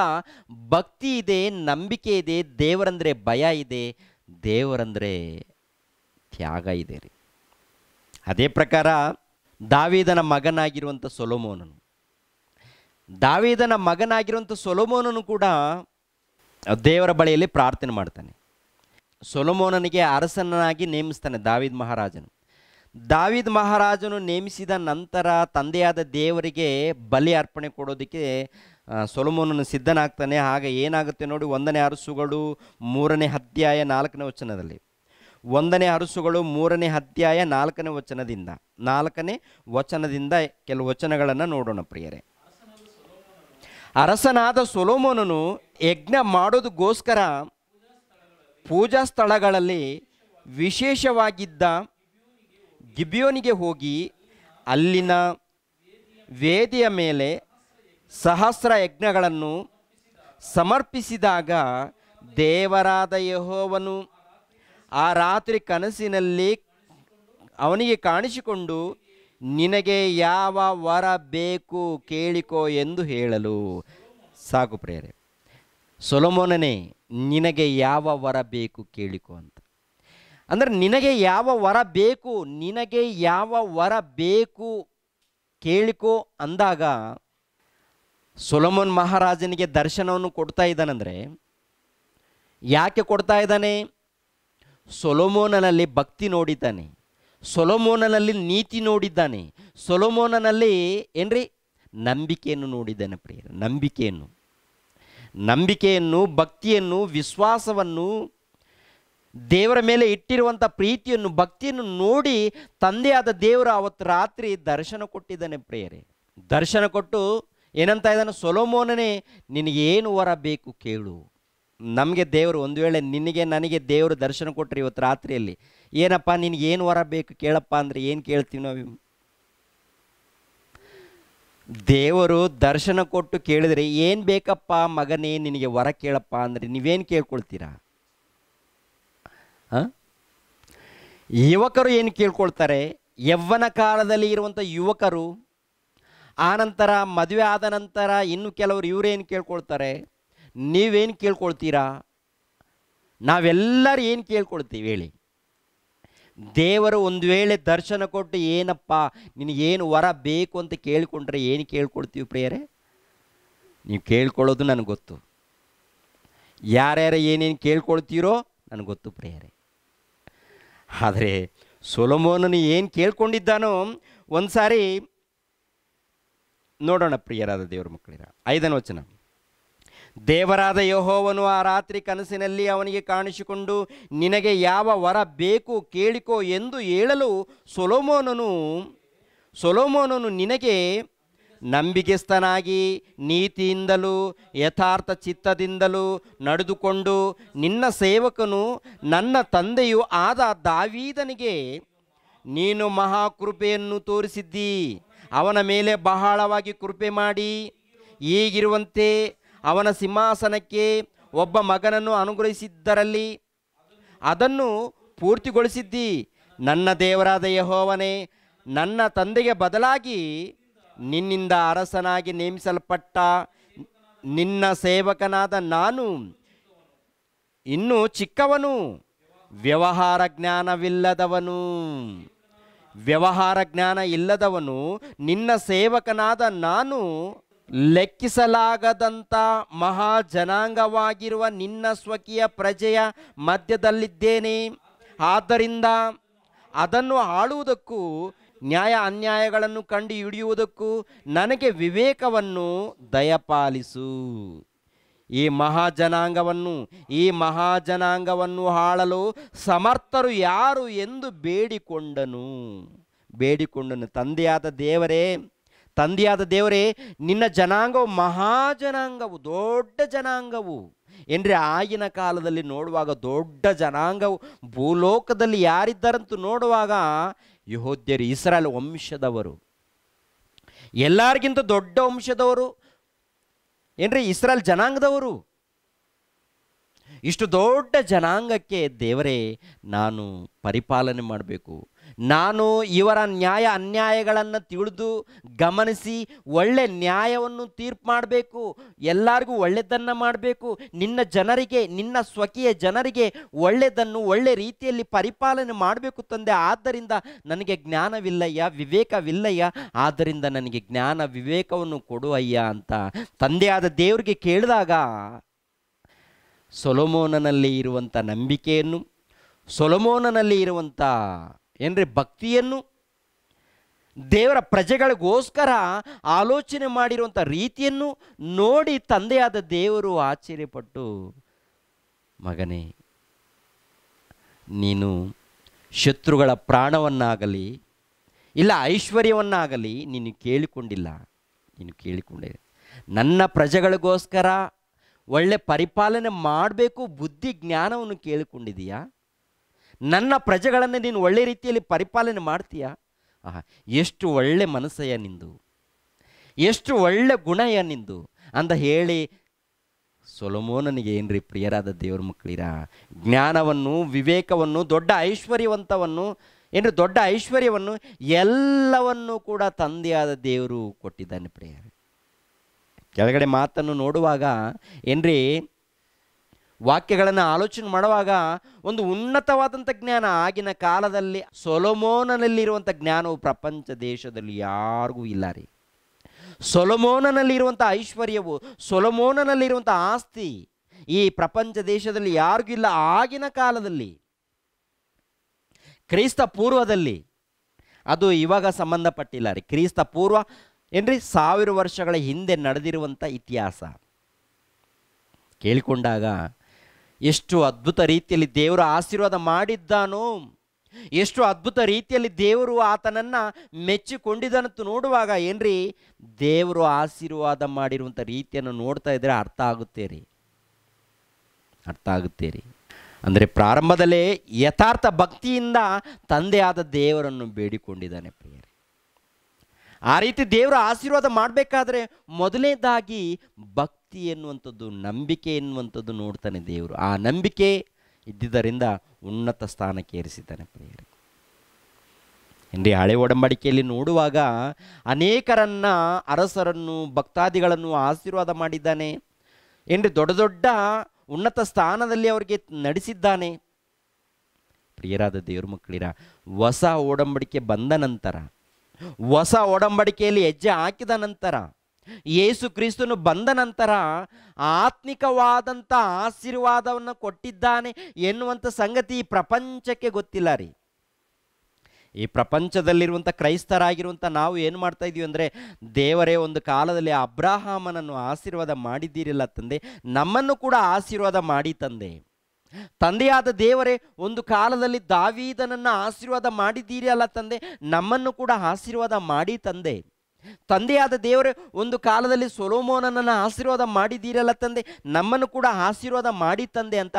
ಭಕ್ತಿ ಇದೆ ನಂಬಿಕೆ ಇದೆ ದೇವರಂದರೆ ಭಯ ಇದೆ ದೇವರಂದರೆ ತ್ಯಾಗ ಇದೆ ರೀ ಅದೇ ಪ್ರಕಾರ ದಾವೀದನ ಮಗನಾಗಿರುವಂಥ ಸೊಲೋಮೋನನು ದಾವೀದನ ಮಗನಾಗಿರುವಂಥ ಸೊಲೋಮೋನನು ಕೂಡ ದೇವರ ಬಳಿಯಲ್ಲಿ ಪ್ರಾರ್ಥನೆ ಮಾಡ್ತಾನೆ ಸೊಲಮೋನನಿಗೆ ಅರಸನಾಗಿ ನೇಮಿಸ್ತಾನೆ ದಾವಿದ್ ಮಹಾರಾಜನು ದಾವಿದ್ ಮಹಾರಾಜನು ನೇಮಿಸಿದ ನಂತರ ತಂದೆಯಾದ ದೇವರಿಗೆ ಬಲಿ ಅರ್ಪಣೆ ಕೊಡೋದಕ್ಕೆ ಸೊಲಮೋನನ್ನು ಸಿದ್ಧನಾಗ್ತಾನೆ ಆಗ ಏನಾಗುತ್ತೆ ನೋಡಿ ಒಂದನೇ ಅರಸುಗಳು ಮೂರನೇ ಅಧ್ಯಾಯ ನಾಲ್ಕನೇ ವಚನದಲ್ಲಿ ಒಂದನೇ ಅರಸುಗಳು ಮೂರನೇ ಅಧ್ಯಾಯ ನಾಲ್ಕನೇ ವಚನದಿಂದ ನಾಲ್ಕನೇ ವಚನದಿಂದ ಕೆಲವು ವಚನಗಳನ್ನು ನೋಡೋಣ ಪ್ರಿಯರೇ ಅರಸನಾದ ಸೊಲೋಮೋನನು ಯಜ್ಞ ಮಾಡೋದಕ್ಕೋಸ್ಕರ ಪೂಜಾ ಸ್ಥಳಗಳಲ್ಲಿ ವಿಶೇಷವಾಗಿದ್ದ ಗಿಬ್ಯೋನಿಗೆ ಹೋಗಿ ಅಲ್ಲಿನ ವೇದಿಯ ಮೇಲೆ ಸಹಸ್ರ ಯಜ್ಞಗಳನ್ನು ಸಮರ್ಪಿಸಿದಾಗ ದೇವರಾದ ಯಹೋವನು ಆ ರಾತ್ರಿ ಕನಸಿನಲ್ಲಿ ಅವನಿಗೆ ಕಾಣಿಸಿಕೊಂಡು ನಿನಗೆ ಯಾವ ವರ ಬೇಕು ಕೇಳಿಕೋ ಎಂದು ಹೇಳಲು ಸಾಕು ಪ್ರೇರೆ ಸೊಲಮೋನನೇ ನಿನಗೆ ಯಾವ ವರ ಬೇಕು ಕೇಳಿಕೋ ಅಂತ ಅಂದರೆ ನಿನಗೆ ಯಾವ ವರ ಬೇಕು ನಿನಗೆ ಯಾವ ವರ ಬೇಕು ಕೇಳಿಕೋ ಅಂದಾಗ ಸೊಲಮೋನ್ ಮಹಾರಾಜನಿಗೆ ದರ್ಶನವನ್ನು ಕೊಡ್ತಾ ಇದ್ದಾನಂದರೆ ಯಾಕೆ ಕೊಡ್ತಾ ಇದ್ದಾನೆ ಸೊಲೋಮೋನನಲ್ಲಿ ಭಕ್ತಿ ನೋಡಿದ್ದಾನೆ ಸೊಲೋಮೋನನಲ್ಲಿ ನೀತಿ ನೋಡಿದ್ದಾನೆ ಸೊಲೋಮೋನನಲ್ಲಿ ಏನ್ರಿ ನಂಬಿಕೆಯನ್ನು ನೋಡಿದ್ದಾನೆ ಪ್ರಿಯ ನಂಬಿಕೆಯನ್ನು ನಂಬಿಕೆಯನ್ನು ಭಕ್ತಿಯನ್ನು ವಿಶ್ವಾಸವನ್ನು ದೇವರ ಮೇಲೆ ಇಟ್ಟಿರುವಂಥ ಪ್ರೀತಿಯನ್ನು ಭಕ್ತಿಯನ್ನು ನೋಡಿ ತಂದೆಯಾದ ದೇವರು ಅವತ್ತು ರಾತ್ರಿ ದರ್ಶನ ಕೊಟ್ಟಿದ್ದಾನೆ ಪ್ರಿಯರೇ ದರ್ಶನ ಕೊಟ್ಟು ಏನಂತ ಇದ್ದಾನೆ ಸೊಲೋಮೋನನೇ ನಿನಗೇನು ಏನು ವರ ಬೇಕು ಕೇಳು ನಮಗೆ ದೇವರು ಒಂದು ವೇಳೆ ನಿನಗೆ ನನಗೆ ದೇವರು ದರ್ಶನ ಕೊಟ್ಟರೆ ಇವತ್ತು ರಾತ್ರಿಯಲ್ಲಿ ಏನಪ್ಪ ನಿನಗೆ ಏನು ವರ ಬೇಕು ಕೇಳಪ್ಪ ಅಂದರೆ ಏನು ಕೇಳ್ತೀವಿ ನಾವು ದೇವರು ದರ್ಶನ ಕೊಟ್ಟು ಕೇಳಿದರೆ ಏನು ಬೇಕಪ್ಪ ಮಗನೇ ನಿನಗೆ ವರ ಕೇಳಪ್ಪ ಅಂದರೆ ನೀವೇನು ಕೇಳ್ಕೊಳ್ತೀರಾ ಯುವಕರು ಏನು ಕೇಳ್ಕೊಳ್ತಾರೆ ಯವ್ವನ ಕಾಲದಲ್ಲಿ ಇರುವಂಥ ಯುವಕರು ಆನಂತರ ಮದುವೆ ಆದ ನಂತರ ಇನ್ನು ಕೆಲವರು ಇವರೇನು ಕೇಳ್ಕೊಳ್ತಾರೆ ನೀವೇನು ಕೇಳ್ಕೊಳ್ತೀರಾ ನಾವೆಲ್ಲರೂ ಏನು ಕೇಳ್ಕೊಳ್ತೀವಿ ಹೇಳಿ ದೇವರು ಒಂದು ವೇಳೆ ದರ್ಶನ ಕೊಟ್ಟು ಏನಪ್ಪ ನಿನಗೇನು ವರ ಬೇಕು ಅಂತ ಕೇಳಿಕೊಂಡ್ರೆ ಏನು ಕೇಳ್ಕೊಳ್ತೀವಿ ಪ್ರಿಯರೇ ನೀವು ಕೇಳ್ಕೊಳ್ಳೋದು ನನಗೆ ಗೊತ್ತು ಯಾರ್ಯಾರು ಏನೇನು ಕೇಳ್ಕೊಳ್ತೀರೋ ನನಗೆ ಗೊತ್ತು ಪ್ರಿಯರೇ ಆದರೆ ಸೊಲಮೋನನು ಏನು ಕೇಳ್ಕೊಂಡಿದ್ದಾನೋ ಒಂದು ಸಾರಿ ನೋಡೋಣ ಪ್ರಿಯರಾದ ದೇವರ ಮಕ್ಕಳಿರ ಐದನೇ ವಚನ ದೇವರಾದ ಯಹೋವನು ಆ ರಾತ್ರಿ ಕನಸಿನಲ್ಲಿ ಅವನಿಗೆ ಕಾಣಿಸಿಕೊಂಡು ನಿನಗೆ ಯಾವ ವರ ಬೇಕು ಕೇಳಿಕೋ ಎಂದು ಹೇಳಲು ಸೊಲೋಮೋನನು ಸೊಲೋಮೋನನು ನಿನಗೆ ನಂಬಿಕೆಸ್ತನಾಗಿ ನೀತಿಯಿಂದಲೂ ಯಥಾರ್ಥ ಚಿತ್ತದಿಂದಲೂ ನಡೆದುಕೊಂಡು ನಿನ್ನ ಸೇವಕನು ನನ್ನ ತಂದೆಯು ಆದ ದಾವೀದನಿಗೆ ನೀನು ಮಹಾಕೃಪೆಯನ್ನು ತೋರಿಸಿದ್ದೀ ಅವನ ಮೇಲೆ ಬಹಳವಾಗಿ ಕೃಪೆ ಮಾಡಿ ಈಗಿರುವಂತೆ ಅವನ ಸಿಂಹಾಸನಕ್ಕೆ ಒಬ್ಬ ಮಗನನ್ನು ಅನುಗ್ರಹಿಸಿದ್ದರಲ್ಲಿ ಅದನ್ನು ಪೂರ್ತಿಗೊಳಿಸಿದ್ದಿ ನನ್ನ ದೇವರಾದ ಯಹೋವನೇ ನನ್ನ ತಂದೆಗೆ ಬದಲಾಗಿ ನಿನ್ನಿಂದ ಅರಸನಾಗಿ ನೇಮಿಸಲ್ಪಟ್ಟ ನಿನ್ನ ಸೇವಕನಾದ ನಾನು ಇನ್ನೂ ಚಿಕ್ಕವನು ವ್ಯವಹಾರ ಜ್ಞಾನವಿಲ್ಲದವನು ವ್ಯವಹಾರ ಜ್ಞಾನ ಇಲ್ಲದವನು ನಿನ್ನ ಸೇವಕನಾದ ನಾನು ಲೆಕ್ಕಿಸಲಾಗದಂಥ ಮಹಾ ಜನಾಂಗವಾಗಿರುವ ನಿನ್ನ ಸ್ವಕೀಯ ಪ್ರಜೆಯ ಮಧ್ಯದಲ್ಲಿದ್ದೇನೆ ಆದ್ದರಿಂದ ಅದನ್ನು ಆಳುವುದಕ್ಕೂ ನ್ಯಾಯ ಅನ್ಯಾಯಗಳನ್ನು ಕಂಡು ಹಿಡಿಯುವುದಕ್ಕೂ ನನಗೆ ವಿವೇಕವನ್ನು ದಯಪಾಲಿಸು ಈ ಮಹಾಜನಾಂಗವನ್ನು ಈ ಮಹಾಜನಾಂಗವನ್ನು ಆಳಲು ಸಮರ್ಥರು ಯಾರು ಎಂದು ಬೇಡಿಕೊಂಡನು ಬೇಡಿಕೊಂಡನು ತಂದೆಯಾದ ದೇವರೇ ತಂದೆಯಾದ ದೇವರೇ ನಿನ್ನ ಜನಾಂಗವು ಮಹಾಜನಾಂಗವು ದೊಡ್ಡ ಜನಾಂಗವು ಏನ್ರಿ ಆಗಿನ ಕಾಲದಲ್ಲಿ ನೋಡುವಾಗ ದೊಡ್ಡ ಜನಾಂಗವು ಭೂಲೋಕದಲ್ಲಿ ಯಾರಿದ್ದಾರಂತೂ ನೋಡುವಾಗ ಯಹೋದ್ಯರು ಇಸ್ರಾಲ್ ವಂಶದವರು ಎಲ್ಲರಿಗಿಂತ ದೊಡ್ಡ ವಂಶದವರು ಏನ್ರಿ ಇಸ್ರಾಲ್ ಜನಾಂಗದವರು ಇಷ್ಟು ದೊಡ್ಡ ಜನಾಂಗಕ್ಕೆ ದೇವರೇ ನಾನು ಪರಿಪಾಲನೆ ಮಾಡಬೇಕು ನಾನು ಇವರ ನ್ಯಾಯ ಅನ್ಯಾಯಗಳನ್ನು ತಿಳಿದು ಗಮನಿಸಿ ಒಳ್ಳೆ ನ್ಯಾಯವನ್ನು ತೀರ್ಪು ಮಾಡಬೇಕು ಎಲ್ಲರಿಗೂ ಒಳ್ಳೆಯದನ್ನು ಮಾಡಬೇಕು ನಿನ್ನ ಜನರಿಗೆ ನಿನ್ನ ಸ್ವಕೀಯ ಜನರಿಗೆ ಒಳ್ಳೆಯದನ್ನು ಒಳ್ಳೆ ರೀತಿಯಲ್ಲಿ ಪರಿಪಾಲನೆ ಮಾಡಬೇಕು ತಂದೆ ಆದ್ದರಿಂದ ನನಗೆ ಜ್ಞಾನವಿಲ್ಲಯ್ಯ ವಿವೇಕವಿಲ್ಲಯ್ಯ ಆದ್ದರಿಂದ ನನಗೆ ಜ್ಞಾನ ವಿವೇಕವನ್ನು ಅಯ್ಯ ಅಂತ ತಂದೆಯಾದ ದೇವರಿಗೆ ಕೇಳಿದಾಗ ಸೊಲೊಮೋನನಲ್ಲಿ ಇರುವಂಥ ನಂಬಿಕೆಯನ್ನು ಸೊಲೊಮೋನನಲ್ಲಿ ಇರುವಂಥ ಏನ್ರಿ ಭಕ್ತಿಯನ್ನು ದೇವರ ಪ್ರಜೆಗಳಿಗೋಸ್ಕರ ಆಲೋಚನೆ ಮಾಡಿರುವಂಥ ರೀತಿಯನ್ನು ನೋಡಿ ತಂದೆಯಾದ ದೇವರು ಆಶ್ಚರ್ಯಪಟ್ಟು ಮಗನೇ ನೀನು ಶತ್ರುಗಳ ಪ್ರಾಣವನ್ನಾಗಲಿ ಇಲ್ಲ ಐಶ್ವರ್ಯವನ್ನಾಗಲಿ ನೀನು ಕೇಳಿಕೊಂಡಿಲ್ಲ ನೀನು ಕೇಳಿಕೊಂಡೆ ನನ್ನ ಪ್ರಜೆಗಳಿಗೋಸ್ಕರ ಒಳ್ಳೆ ಪರಿಪಾಲನೆ ಮಾಡಬೇಕು ಬುದ್ಧಿ ಜ್ಞಾನವನ್ನು ಕೇಳಿಕೊಂಡಿದೀಯಾ ನನ್ನ ಪ್ರಜೆಗಳನ್ನು ನೀನು ಒಳ್ಳೆ ರೀತಿಯಲ್ಲಿ ಪರಿಪಾಲನೆ ಮಾಡ್ತೀಯಾ ಆಹಾ ಎಷ್ಟು ಒಳ್ಳೆ ಮನಸ್ಸಯ್ಯ ನಿಂದು ಎಷ್ಟು ಒಳ್ಳೆ ಗುಣಯ್ಯ ನಿಂದು ಅಂತ ಹೇಳಿ ಸೊಲಮೋನನಿಗೆ ಏನ್ರಿ ಪ್ರಿಯರಾದ ದೇವರ ಮಕ್ಕಳಿರ ಜ್ಞಾನವನ್ನು ವಿವೇಕವನ್ನು ದೊಡ್ಡ ಐಶ್ವರ್ಯವಂತವನ್ನು ಏನ್ರಿ ದೊಡ್ಡ ಐಶ್ವರ್ಯವನ್ನು ಎಲ್ಲವನ್ನೂ ಕೂಡ ತಂದೆಯಾದ ದೇವರು ಕೊಟ್ಟಿದ್ದಾನೆ ಪ್ರಿಯರ ಕೆಳಗಡೆ ಮಾತನ್ನು ನೋಡುವಾಗ ಏನ್ರಿ ವಾಕ್ಯಗಳನ್ನು ಆಲೋಚನೆ ಮಾಡುವಾಗ ಒಂದು ಉನ್ನತವಾದಂಥ ಜ್ಞಾನ ಆಗಿನ ಕಾಲದಲ್ಲಿ ಸೊಲೊಮೋನನಲ್ಲಿರುವಂಥ ಜ್ಞಾನವು ಪ್ರಪಂಚ ದೇಶದಲ್ಲಿ ಯಾರಿಗೂ ಇಲ್ಲ ರೀ ಸೊಲೊಮೋನಲ್ಲಿರುವಂಥ ಐಶ್ವರ್ಯವು ಸೊಲೊಮೋನಲ್ಲಿರುವಂಥ ಆಸ್ತಿ ಈ ಪ್ರಪಂಚ ದೇಶದಲ್ಲಿ ಯಾರಿಗೂ ಇಲ್ಲ ಆಗಿನ ಕಾಲದಲ್ಲಿ ಕ್ರೈಸ್ತ ಪೂರ್ವದಲ್ಲಿ ಅದು ಇವಾಗ ಸಂಬಂಧಪಟ್ಟಿಲ್ಲ ರೀ ಕ್ರೈಸ್ತ ಪೂರ್ವ ಏನ್ರಿ ಸಾವಿರ ವರ್ಷಗಳ ಹಿಂದೆ ನಡೆದಿರುವಂಥ ಇತಿಹಾಸ ಕೇಳಿಕೊಂಡಾಗ ಎಷ್ಟು ಅದ್ಭುತ ರೀತಿಯಲ್ಲಿ ದೇವರು ಆಶೀರ್ವಾದ ಮಾಡಿದ್ದಾನೋ ಎಷ್ಟು ಅದ್ಭುತ ರೀತಿಯಲ್ಲಿ ದೇವರು ಆತನನ್ನು ಮೆಚ್ಚಿಕೊಂಡಿದ್ದನಂತೂ ನೋಡುವಾಗ ಏನ್ರಿ ದೇವರು ಆಶೀರ್ವಾದ ಮಾಡಿರುವಂಥ ರೀತಿಯನ್ನು ನೋಡ್ತಾ ಇದ್ರೆ ಅರ್ಥ ಆಗುತ್ತೆ ರೀ ಅರ್ಥ ಆಗುತ್ತೆ ರೀ ಅಂದರೆ ಪ್ರಾರಂಭದಲ್ಲೇ ಯಥಾರ್ಥ ಭಕ್ತಿಯಿಂದ ತಂದೆಯಾದ ದೇವರನ್ನು ಬೇಡಿಕೊಂಡಿದ್ದಾನೆ ಪ್ರಿಯ ಆ ರೀತಿ ದೇವರ ಆಶೀರ್ವಾದ ಮಾಡಬೇಕಾದ್ರೆ ಮೊದಲನೇದಾಗಿ ಭಕ್ತಿ ಎನ್ನುವಂಥದ್ದು ನಂಬಿಕೆ ಎನ್ನುವಂಥದ್ದು ನೋಡ್ತಾನೆ ದೇವರು ಆ ನಂಬಿಕೆ ಇದ್ದಿದ್ದರಿಂದ ಉನ್ನತ ಸ್ಥಾನಕ್ಕೆ ಏರಿಸಿದ್ದಾನೆ ಪ್ರಿಯರು ಏನ್ರಿ ಹಳೆ ಒಡಂಬಡಿಕೆಯಲ್ಲಿ ನೋಡುವಾಗ ಅನೇಕರನ್ನ ಅರಸರನ್ನು ಭಕ್ತಾದಿಗಳನ್ನು ಆಶೀರ್ವಾದ ಮಾಡಿದ್ದಾನೆ ಏನ್ರಿ ದೊಡ್ಡ ದೊಡ್ಡ ಉನ್ನತ ಸ್ಥಾನದಲ್ಲಿ ಅವರಿಗೆ ನಡೆಸಿದ್ದಾನೆ ಪ್ರಿಯರಾದ ದೇವ್ರ ಮಕ್ಕಳಿರ ಹೊಸ ಒಡಂಬಡಿಕೆ ಬಂದ ನಂತರ ಹೊಸ ಒಡಂಬಡಿಕೆಯಲ್ಲಿ ಹೆಜ್ಜೆ ಹಾಕಿದ ನಂತರ ಯೇಸು ಕ್ರಿಸ್ತನು ಬಂದ ನಂತರ ಆತ್ಮಿಕವಾದಂಥ ಆಶೀರ್ವಾದವನ್ನು ಕೊಟ್ಟಿದ್ದಾನೆ ಎನ್ನುವಂಥ ಸಂಗತಿ ಈ ಪ್ರಪಂಚಕ್ಕೆ ಗೊತ್ತಿಲ್ಲ ರೀ ಈ ಪ್ರಪಂಚದಲ್ಲಿರುವಂಥ ಕ್ರೈಸ್ತರಾಗಿರುವಂಥ ನಾವು ಏನು ಮಾಡ್ತಾ ಇದೀವಿ ಅಂದರೆ ದೇವರೇ ಒಂದು ಕಾಲದಲ್ಲಿ ಅಬ್ರಾಹಾಮನನ್ನು ಆಶೀರ್ವಾದ ಮಾಡಿದ್ದೀರಿಲ್ಲ ತಂದೆ ನಮ್ಮನ್ನು ಕೂಡ ಆಶೀರ್ವಾದ ಮಾಡಿ ತಂದೆ ತಂದೆಯಾದ ದೇವರೇ ಒಂದು ಕಾಲದಲ್ಲಿ ದಾವೀದನನ್ನು ಆಶೀರ್ವಾದ ಮಾಡಿದ್ದೀರಿ ಅಲ್ಲ ತಂದೆ ನಮ್ಮನ್ನು ಕೂಡ ಆಶೀರ್ವಾದ ಮಾಡಿ ತಂದೆ ತಂದೆಯಾದ ದೇವರೇ ಒಂದು ಕಾಲದಲ್ಲಿ ಸೊಲೋಮೋನನನ್ನು ಆಶೀರ್ವಾದ ಮಾಡಿದ್ದೀರಲ್ಲ ತಂದೆ ನಮ್ಮನ್ನು ಕೂಡ ಆಶೀರ್ವಾದ ಮಾಡಿ ತಂದೆ ಅಂತ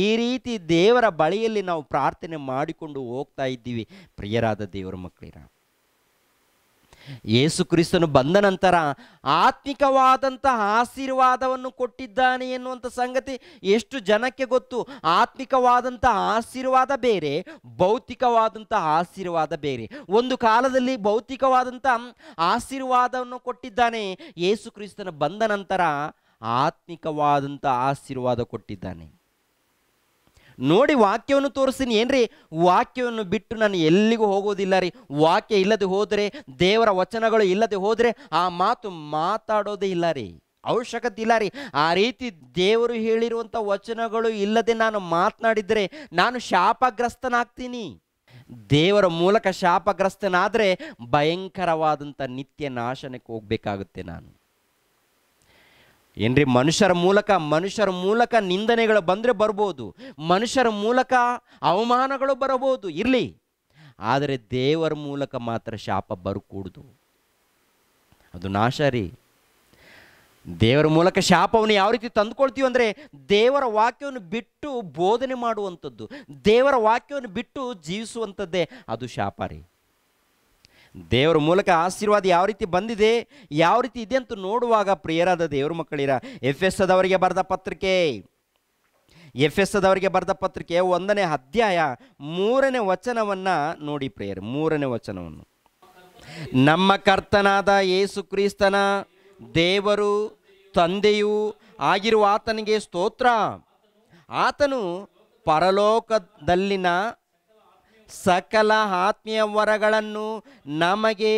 ಈ ರೀತಿ ದೇವರ ಬಳಿಯಲ್ಲಿ ನಾವು ಪ್ರಾರ್ಥನೆ ಮಾಡಿಕೊಂಡು ಹೋಗ್ತಾ ಇದ್ದೀವಿ ಪ್ರಿಯರಾದ ದೇವರ ಮಕ್ಕಳಿರ ಯೇಸು ಕ್ರಿಸ್ತನು ಬಂದ ನಂತರ ಆತ್ಮಿಕವಾದಂಥ ಆಶೀರ್ವಾದವನ್ನು ಕೊಟ್ಟಿದ್ದಾನೆ ಎನ್ನುವಂಥ ಸಂಗತಿ ಎಷ್ಟು ಜನಕ್ಕೆ ಗೊತ್ತು ಆತ್ಮಿಕವಾದಂತಹ ಆಶೀರ್ವಾದ ಬೇರೆ ಭೌತಿಕವಾದಂಥ ಆಶೀರ್ವಾದ ಬೇರೆ ಒಂದು ಕಾಲದಲ್ಲಿ ಭೌತಿಕವಾದಂಥ ಆಶೀರ್ವಾದವನ್ನು ಕೊಟ್ಟಿದ್ದಾನೆ ಯೇಸು ಕ್ರಿಸ್ತನು ಬಂದ ನಂತರ ಆತ್ಮಿಕವಾದಂಥ ಆಶೀರ್ವಾದ ಕೊಟ್ಟಿದ್ದಾನೆ ನೋಡಿ ವಾಕ್ಯವನ್ನು ತೋರಿಸ್ತೀನಿ ಏನ್ರಿ ವಾಕ್ಯವನ್ನು ಬಿಟ್ಟು ನಾನು ಎಲ್ಲಿಗೂ ಹೋಗೋದಿಲ್ಲ ರೀ ವಾಕ್ಯ ಇಲ್ಲದೆ ಹೋದರೆ ದೇವರ ವಚನಗಳು ಇಲ್ಲದೆ ಹೋದರೆ ಆ ಮಾತು ಮಾತಾಡೋದೇ ಇಲ್ಲ ರೀ ಅವಶ್ಯಕತೆ ಇಲ್ಲ ರೀ ಆ ರೀತಿ ದೇವರು ಹೇಳಿರುವಂಥ ವಚನಗಳು ಇಲ್ಲದೆ ನಾನು ಮಾತನಾಡಿದರೆ ನಾನು ಶಾಪಗ್ರಸ್ತನಾಗ್ತೀನಿ ದೇವರ ಮೂಲಕ ಶಾಪಗ್ರಸ್ತನಾದರೆ ಭಯಂಕರವಾದಂಥ ನಿತ್ಯ ನಾಶನಕ್ಕೆ ಹೋಗಬೇಕಾಗುತ್ತೆ ನಾನು ಏನ್ರಿ ಮನುಷ್ಯರ ಮೂಲಕ ಮನುಷ್ಯರ ಮೂಲಕ ನಿಂದನೆಗಳು ಬಂದರೆ ಬರ್ಬೋದು ಮನುಷ್ಯರ ಮೂಲಕ ಅವಮಾನಗಳು ಬರಬಹುದು ಇರಲಿ ಆದರೆ ದೇವರ ಮೂಲಕ ಮಾತ್ರ ಶಾಪ ಬರಕೂಡ್ದು ಅದು ನಾಶ ರೀ ದೇವರ ಮೂಲಕ ಶಾಪವನ್ನು ಯಾವ ರೀತಿ ತಂದುಕೊಳ್ತೀವಿ ಅಂದರೆ ದೇವರ ವಾಕ್ಯವನ್ನು ಬಿಟ್ಟು ಬೋಧನೆ ಮಾಡುವಂಥದ್ದು ದೇವರ ವಾಕ್ಯವನ್ನು ಬಿಟ್ಟು ಜೀವಿಸುವಂಥದ್ದೇ ಅದು ಶಾಪ ರೀ ದೇವರ ಮೂಲಕ ಆಶೀರ್ವಾದ ಯಾವ ರೀತಿ ಬಂದಿದೆ ಯಾವ ರೀತಿ ಇದೆ ಅಂತ ನೋಡುವಾಗ ಪ್ರಿಯರಾದ ದೇವ್ರ ಮಕ್ಕಳಿರ ಎಫ್ ಎಸ್ ಅದವರಿಗೆ ಬರೆದ ಪತ್ರಿಕೆ ಎಫ್ ಎಸ್ ಅದವರಿಗೆ ಬರೆದ ಪತ್ರಿಕೆ ಒಂದನೇ ಅಧ್ಯಾಯ ಮೂರನೇ ವಚನವನ್ನು ನೋಡಿ ಪ್ರಿಯರು ಮೂರನೇ ವಚನವನ್ನು ನಮ್ಮ ಕರ್ತನಾದ ಯೇಸು ಕ್ರಿಸ್ತನ ದೇವರು ತಂದೆಯು ಆಗಿರುವ ಆತನಿಗೆ ಸ್ತೋತ್ರ ಆತನು ಪರಲೋಕದಲ್ಲಿನ ಸಕಲ ಆತ್ಮೀಯ ವರಗಳನ್ನು ನಮಗೆ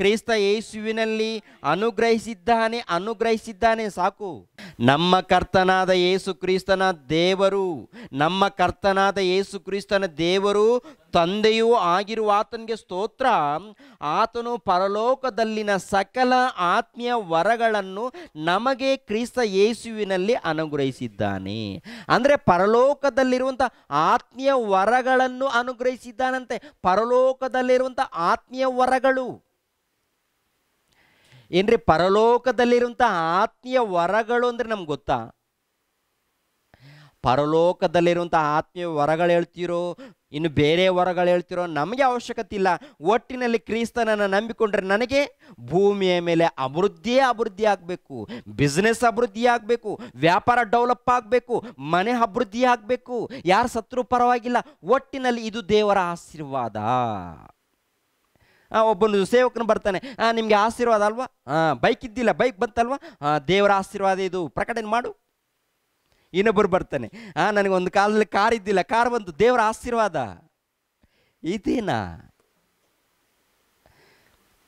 ಕ್ರಿಸ್ತ ಯೇಸುವಿನಲ್ಲಿ ಅನುಗ್ರಹಿಸಿದ್ದಾನೆ ಅನುಗ್ರಹಿಸಿದ್ದಾನೆ ಸಾಕು ನಮ್ಮ ಕರ್ತನಾದ ಯೇಸು ಕ್ರಿಸ್ತನ ದೇವರು ನಮ್ಮ ಕರ್ತನಾದ ಯೇಸು ಕ್ರಿಸ್ತನ ದೇವರು ತಂದೆಯೂ ಆಗಿರುವ ಆತನಿಗೆ ಸ್ತೋತ್ರ ಆತನು ಪರಲೋಕದಲ್ಲಿನ ಸಕಲ ಆತ್ಮೀಯ ವರಗಳನ್ನು ನಮಗೆ ಕ್ರಿಸ್ತ ಯೇಸುವಿನಲ್ಲಿ ಅನುಗ್ರಹಿಸಿದ್ದಾನೆ ಅಂದರೆ ಪರಲೋಕದಲ್ಲಿರುವಂಥ ಆತ್ಮೀಯ ವರಗಳನ್ನು ಅನುಗ್ರಹಿಸಿದ್ದಾನಂತೆ ಪರಲೋಕದಲ್ಲಿರುವಂಥ ಆತ್ಮೀಯ ವರಗಳು ಏನ್ರಿ ಪರಲೋಕದಲ್ಲಿರುವಂಥ ಆತ್ಮೀಯ ವರಗಳು ಅಂದರೆ ನಮ್ಗೆ ಗೊತ್ತಾ ಪರಲೋಕದಲ್ಲಿರುವಂಥ ಆತ್ಮೀಯ ವರಗಳು ಹೇಳ್ತಿರೋ ಇನ್ನು ಬೇರೆ ವರಗಳು ಹೇಳ್ತಿರೋ ನಮಗೆ ಅವಶ್ಯಕತೆ ಇಲ್ಲ ಒಟ್ಟಿನಲ್ಲಿ ಕ್ರಿಸ್ತನನ್ನು ನಂಬಿಕೊಂಡ್ರೆ ನನಗೆ ಭೂಮಿಯ ಮೇಲೆ ಅಭಿವೃದ್ಧಿಯೇ ಅಭಿವೃದ್ಧಿ ಆಗಬೇಕು ಬಿಸ್ನೆಸ್ ಅಭಿವೃದ್ಧಿ ಆಗಬೇಕು ವ್ಯಾಪಾರ ಡೆವಲಪ್ ಆಗಬೇಕು ಮನೆ ಅಭಿವೃದ್ಧಿ ಆಗಬೇಕು ಯಾರ ಸತ್ರು ಪರವಾಗಿಲ್ಲ ಒಟ್ಟಿನಲ್ಲಿ ಇದು ದೇವರ ಆಶೀರ್ವಾದ ಒಬ್ಬನು ಸೇವಕನು ಬರ್ತಾನೆ ನಿಮಗೆ ಆಶೀರ್ವಾದ ಅಲ್ವಾ ಹಾಂ ಬೈಕ್ ಇದ್ದಿಲ್ಲ ಬೈಕ್ ಬಂತಲ್ವಾ ದೇವರ ಆಶೀರ್ವಾದ ಇದು ಪ್ರಕಟಣೆ ಮಾಡು ಇನ್ನೊಬ್ಬರು ಬರ್ತಾನೆ ಹಾಂ ನನಗೆ ಒಂದು ಕಾಲದಲ್ಲಿ ಕಾರ್ ಇದ್ದಿಲ್ಲ ಕಾರ್ ಬಂತು ದೇವರ ಆಶೀರ್ವಾದ ಇದೇನಾ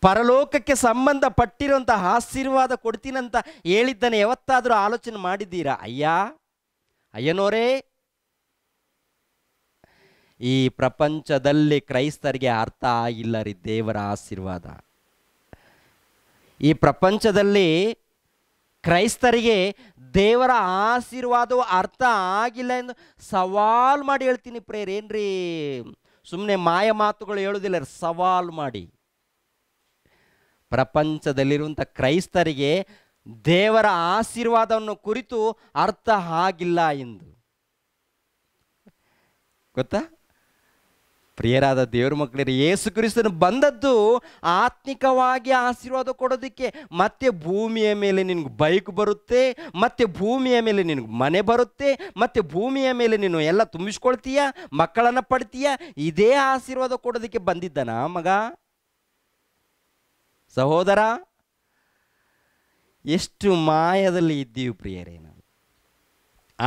ಪರಲೋಕಕ್ಕೆ ಸಂಬಂಧಪಟ್ಟಿರುವಂಥ ಆಶೀರ್ವಾದ ಕೊಡ್ತೀನಂತ ಹೇಳಿದ್ದಾನೆ ಯಾವತ್ತಾದರೂ ಆಲೋಚನೆ ಮಾಡಿದ್ದೀರಾ ಅಯ್ಯ ಅಯ್ಯನೋರೇ ಈ ಪ್ರಪಂಚದಲ್ಲಿ ಕ್ರೈಸ್ತರಿಗೆ ಅರ್ಥ ಆಗಿಲ್ಲ ರೀ ದೇವರ ಆಶೀರ್ವಾದ ಈ ಪ್ರಪಂಚದಲ್ಲಿ ಕ್ರೈಸ್ತರಿಗೆ ದೇವರ ಆಶೀರ್ವಾದವು ಅರ್ಥ ಆಗಿಲ್ಲ ಎಂದು ಸವಾಲ್ ಮಾಡಿ ಹೇಳ್ತೀನಿ ಪ್ರೇರ್ ಏನ್ರಿ ಸುಮ್ಮನೆ ಮಾಯ ಮಾತುಗಳು ರೀ ಸವಾಲ್ ಮಾಡಿ ಪ್ರಪಂಚದಲ್ಲಿರುವಂಥ ಕ್ರೈಸ್ತರಿಗೆ ದೇವರ ಆಶೀರ್ವಾದವನ್ನು ಕುರಿತು ಅರ್ಥ ಆಗಿಲ್ಲ ಎಂದು ಗೊತ್ತಾ ಪ್ರಿಯರಾದ ದೇವ್ರ ಮಕ್ಕಳಿರಿ ಯೇಸು ಕ್ರಿಸ್ತನು ಬಂದದ್ದು ಆತ್ಮಿಕವಾಗಿ ಆಶೀರ್ವಾದ ಕೊಡೋದಕ್ಕೆ ಮತ್ತೆ ಭೂಮಿಯ ಮೇಲೆ ನಿನಗೆ ಬೈಕ್ ಬರುತ್ತೆ ಮತ್ತೆ ಭೂಮಿಯ ಮೇಲೆ ನಿನಗೆ ಮನೆ ಬರುತ್ತೆ ಮತ್ತೆ ಭೂಮಿಯ ಮೇಲೆ ನೀನು ಎಲ್ಲ ತುಂಬಿಸ್ಕೊಳ್ತೀಯ ಮಕ್ಕಳನ್ನು ಪಡ್ತೀಯ ಇದೇ ಆಶೀರ್ವಾದ ಕೊಡೋದಕ್ಕೆ ಬಂದಿದ್ದನ ಮಗ ಸಹೋದರ ಎಷ್ಟು ಮಾಯದಲ್ಲಿ ಇದ್ದೀವಿ ಪ್ರಿಯರೇ ನಾವು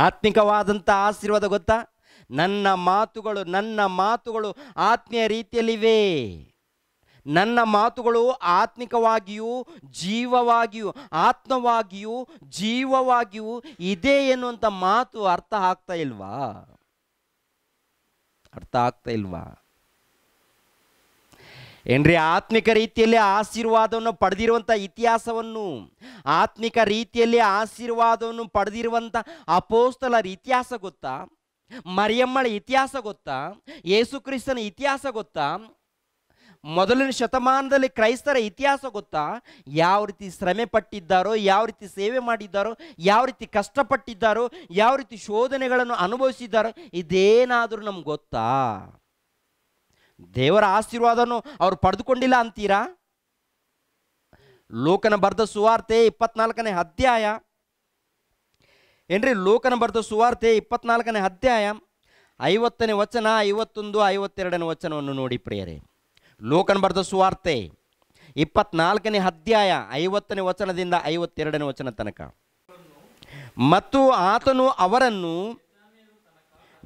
ಆತ್ಮಿಕವಾದಂಥ ಆಶೀರ್ವಾದ ಗೊತ್ತಾ ನನ್ನ ಮಾತುಗಳು ನನ್ನ ಮಾತುಗಳು ಆತ್ಮೀಯ ರೀತಿಯಲ್ಲಿವೆ ನನ್ನ ಮಾತುಗಳು ಆತ್ಮಿಕವಾಗಿಯೂ ಜೀವವಾಗಿಯೂ ಆತ್ಮವಾಗಿಯೂ ಜೀವವಾಗಿಯೂ ಇದೆ ಎನ್ನುವಂಥ ಮಾತು ಅರ್ಥ ಆಗ್ತಾ ಇಲ್ವಾ ಅರ್ಥ ಆಗ್ತಾ ಇಲ್ವಾ ಏನ್ರಿ ಆತ್ಮಿಕ ರೀತಿಯಲ್ಲಿ ಆಶೀರ್ವಾದವನ್ನು ಪಡೆದಿರುವಂಥ ಇತಿಹಾಸವನ್ನು ಆತ್ಮಿಕ ರೀತಿಯಲ್ಲಿ ಆಶೀರ್ವಾದವನ್ನು ಪಡೆದಿರುವಂಥ ಅಪೋಸ್ತಲರ ಇತಿಹಾಸ ಗೊತ್ತಾ ಮರಿಯಮ್ಮಳ ಇತಿಹಾಸ ಗೊತ್ತಾ ಯೇಸು ಕ್ರಿಸ್ತನ ಇತಿಹಾಸ ಗೊತ್ತಾ ಮೊದಲಿನ ಶತಮಾನದಲ್ಲಿ ಕ್ರೈಸ್ತರ ಇತಿಹಾಸ ಗೊತ್ತಾ ಯಾವ ರೀತಿ ಶ್ರಮೆ ಪಟ್ಟಿದ್ದಾರೋ ಯಾವ ರೀತಿ ಸೇವೆ ಮಾಡಿದ್ದಾರೋ ಯಾವ ರೀತಿ ಕಷ್ಟಪಟ್ಟಿದ್ದಾರೋ ಯಾವ ರೀತಿ ಶೋಧನೆಗಳನ್ನು ಅನುಭವಿಸಿದ್ದಾರೋ ಇದೇನಾದರೂ ನಮ್ಗೆ ಗೊತ್ತಾ ದೇವರ ಆಶೀರ್ವಾದನು ಅವರು ಪಡೆದುಕೊಂಡಿಲ್ಲ ಅಂತೀರಾ ಲೋಕನ ಬರೆದ ಸುವಾರ್ತೆ ಇಪ್ಪತ್ನಾಲ್ಕನೇ ಅಧ್ಯಾಯ ಏನ್ರಿ ಲೋಕನ ಬರೆದ ಸುವಾರ್ತೆ ಇಪ್ಪತ್ನಾಲ್ಕನೇ ಅಧ್ಯಾಯ ಐವತ್ತನೇ ವಚನ ಐವತ್ತೊಂದು ಐವತ್ತೆರಡನೇ ವಚನವನ್ನು ನೋಡಿ ಪ್ರಿಯರೇ ಲೋಕನ ಬರೆದ ಸುವಾರ್ತೆ ಇಪ್ಪತ್ನಾಲ್ಕನೇ ಅಧ್ಯಾಯ ಐವತ್ತನೇ ವಚನದಿಂದ ಐವತ್ತೆರಡನೇ ವಚನ ತನಕ ಮತ್ತು ಆತನು ಅವರನ್ನು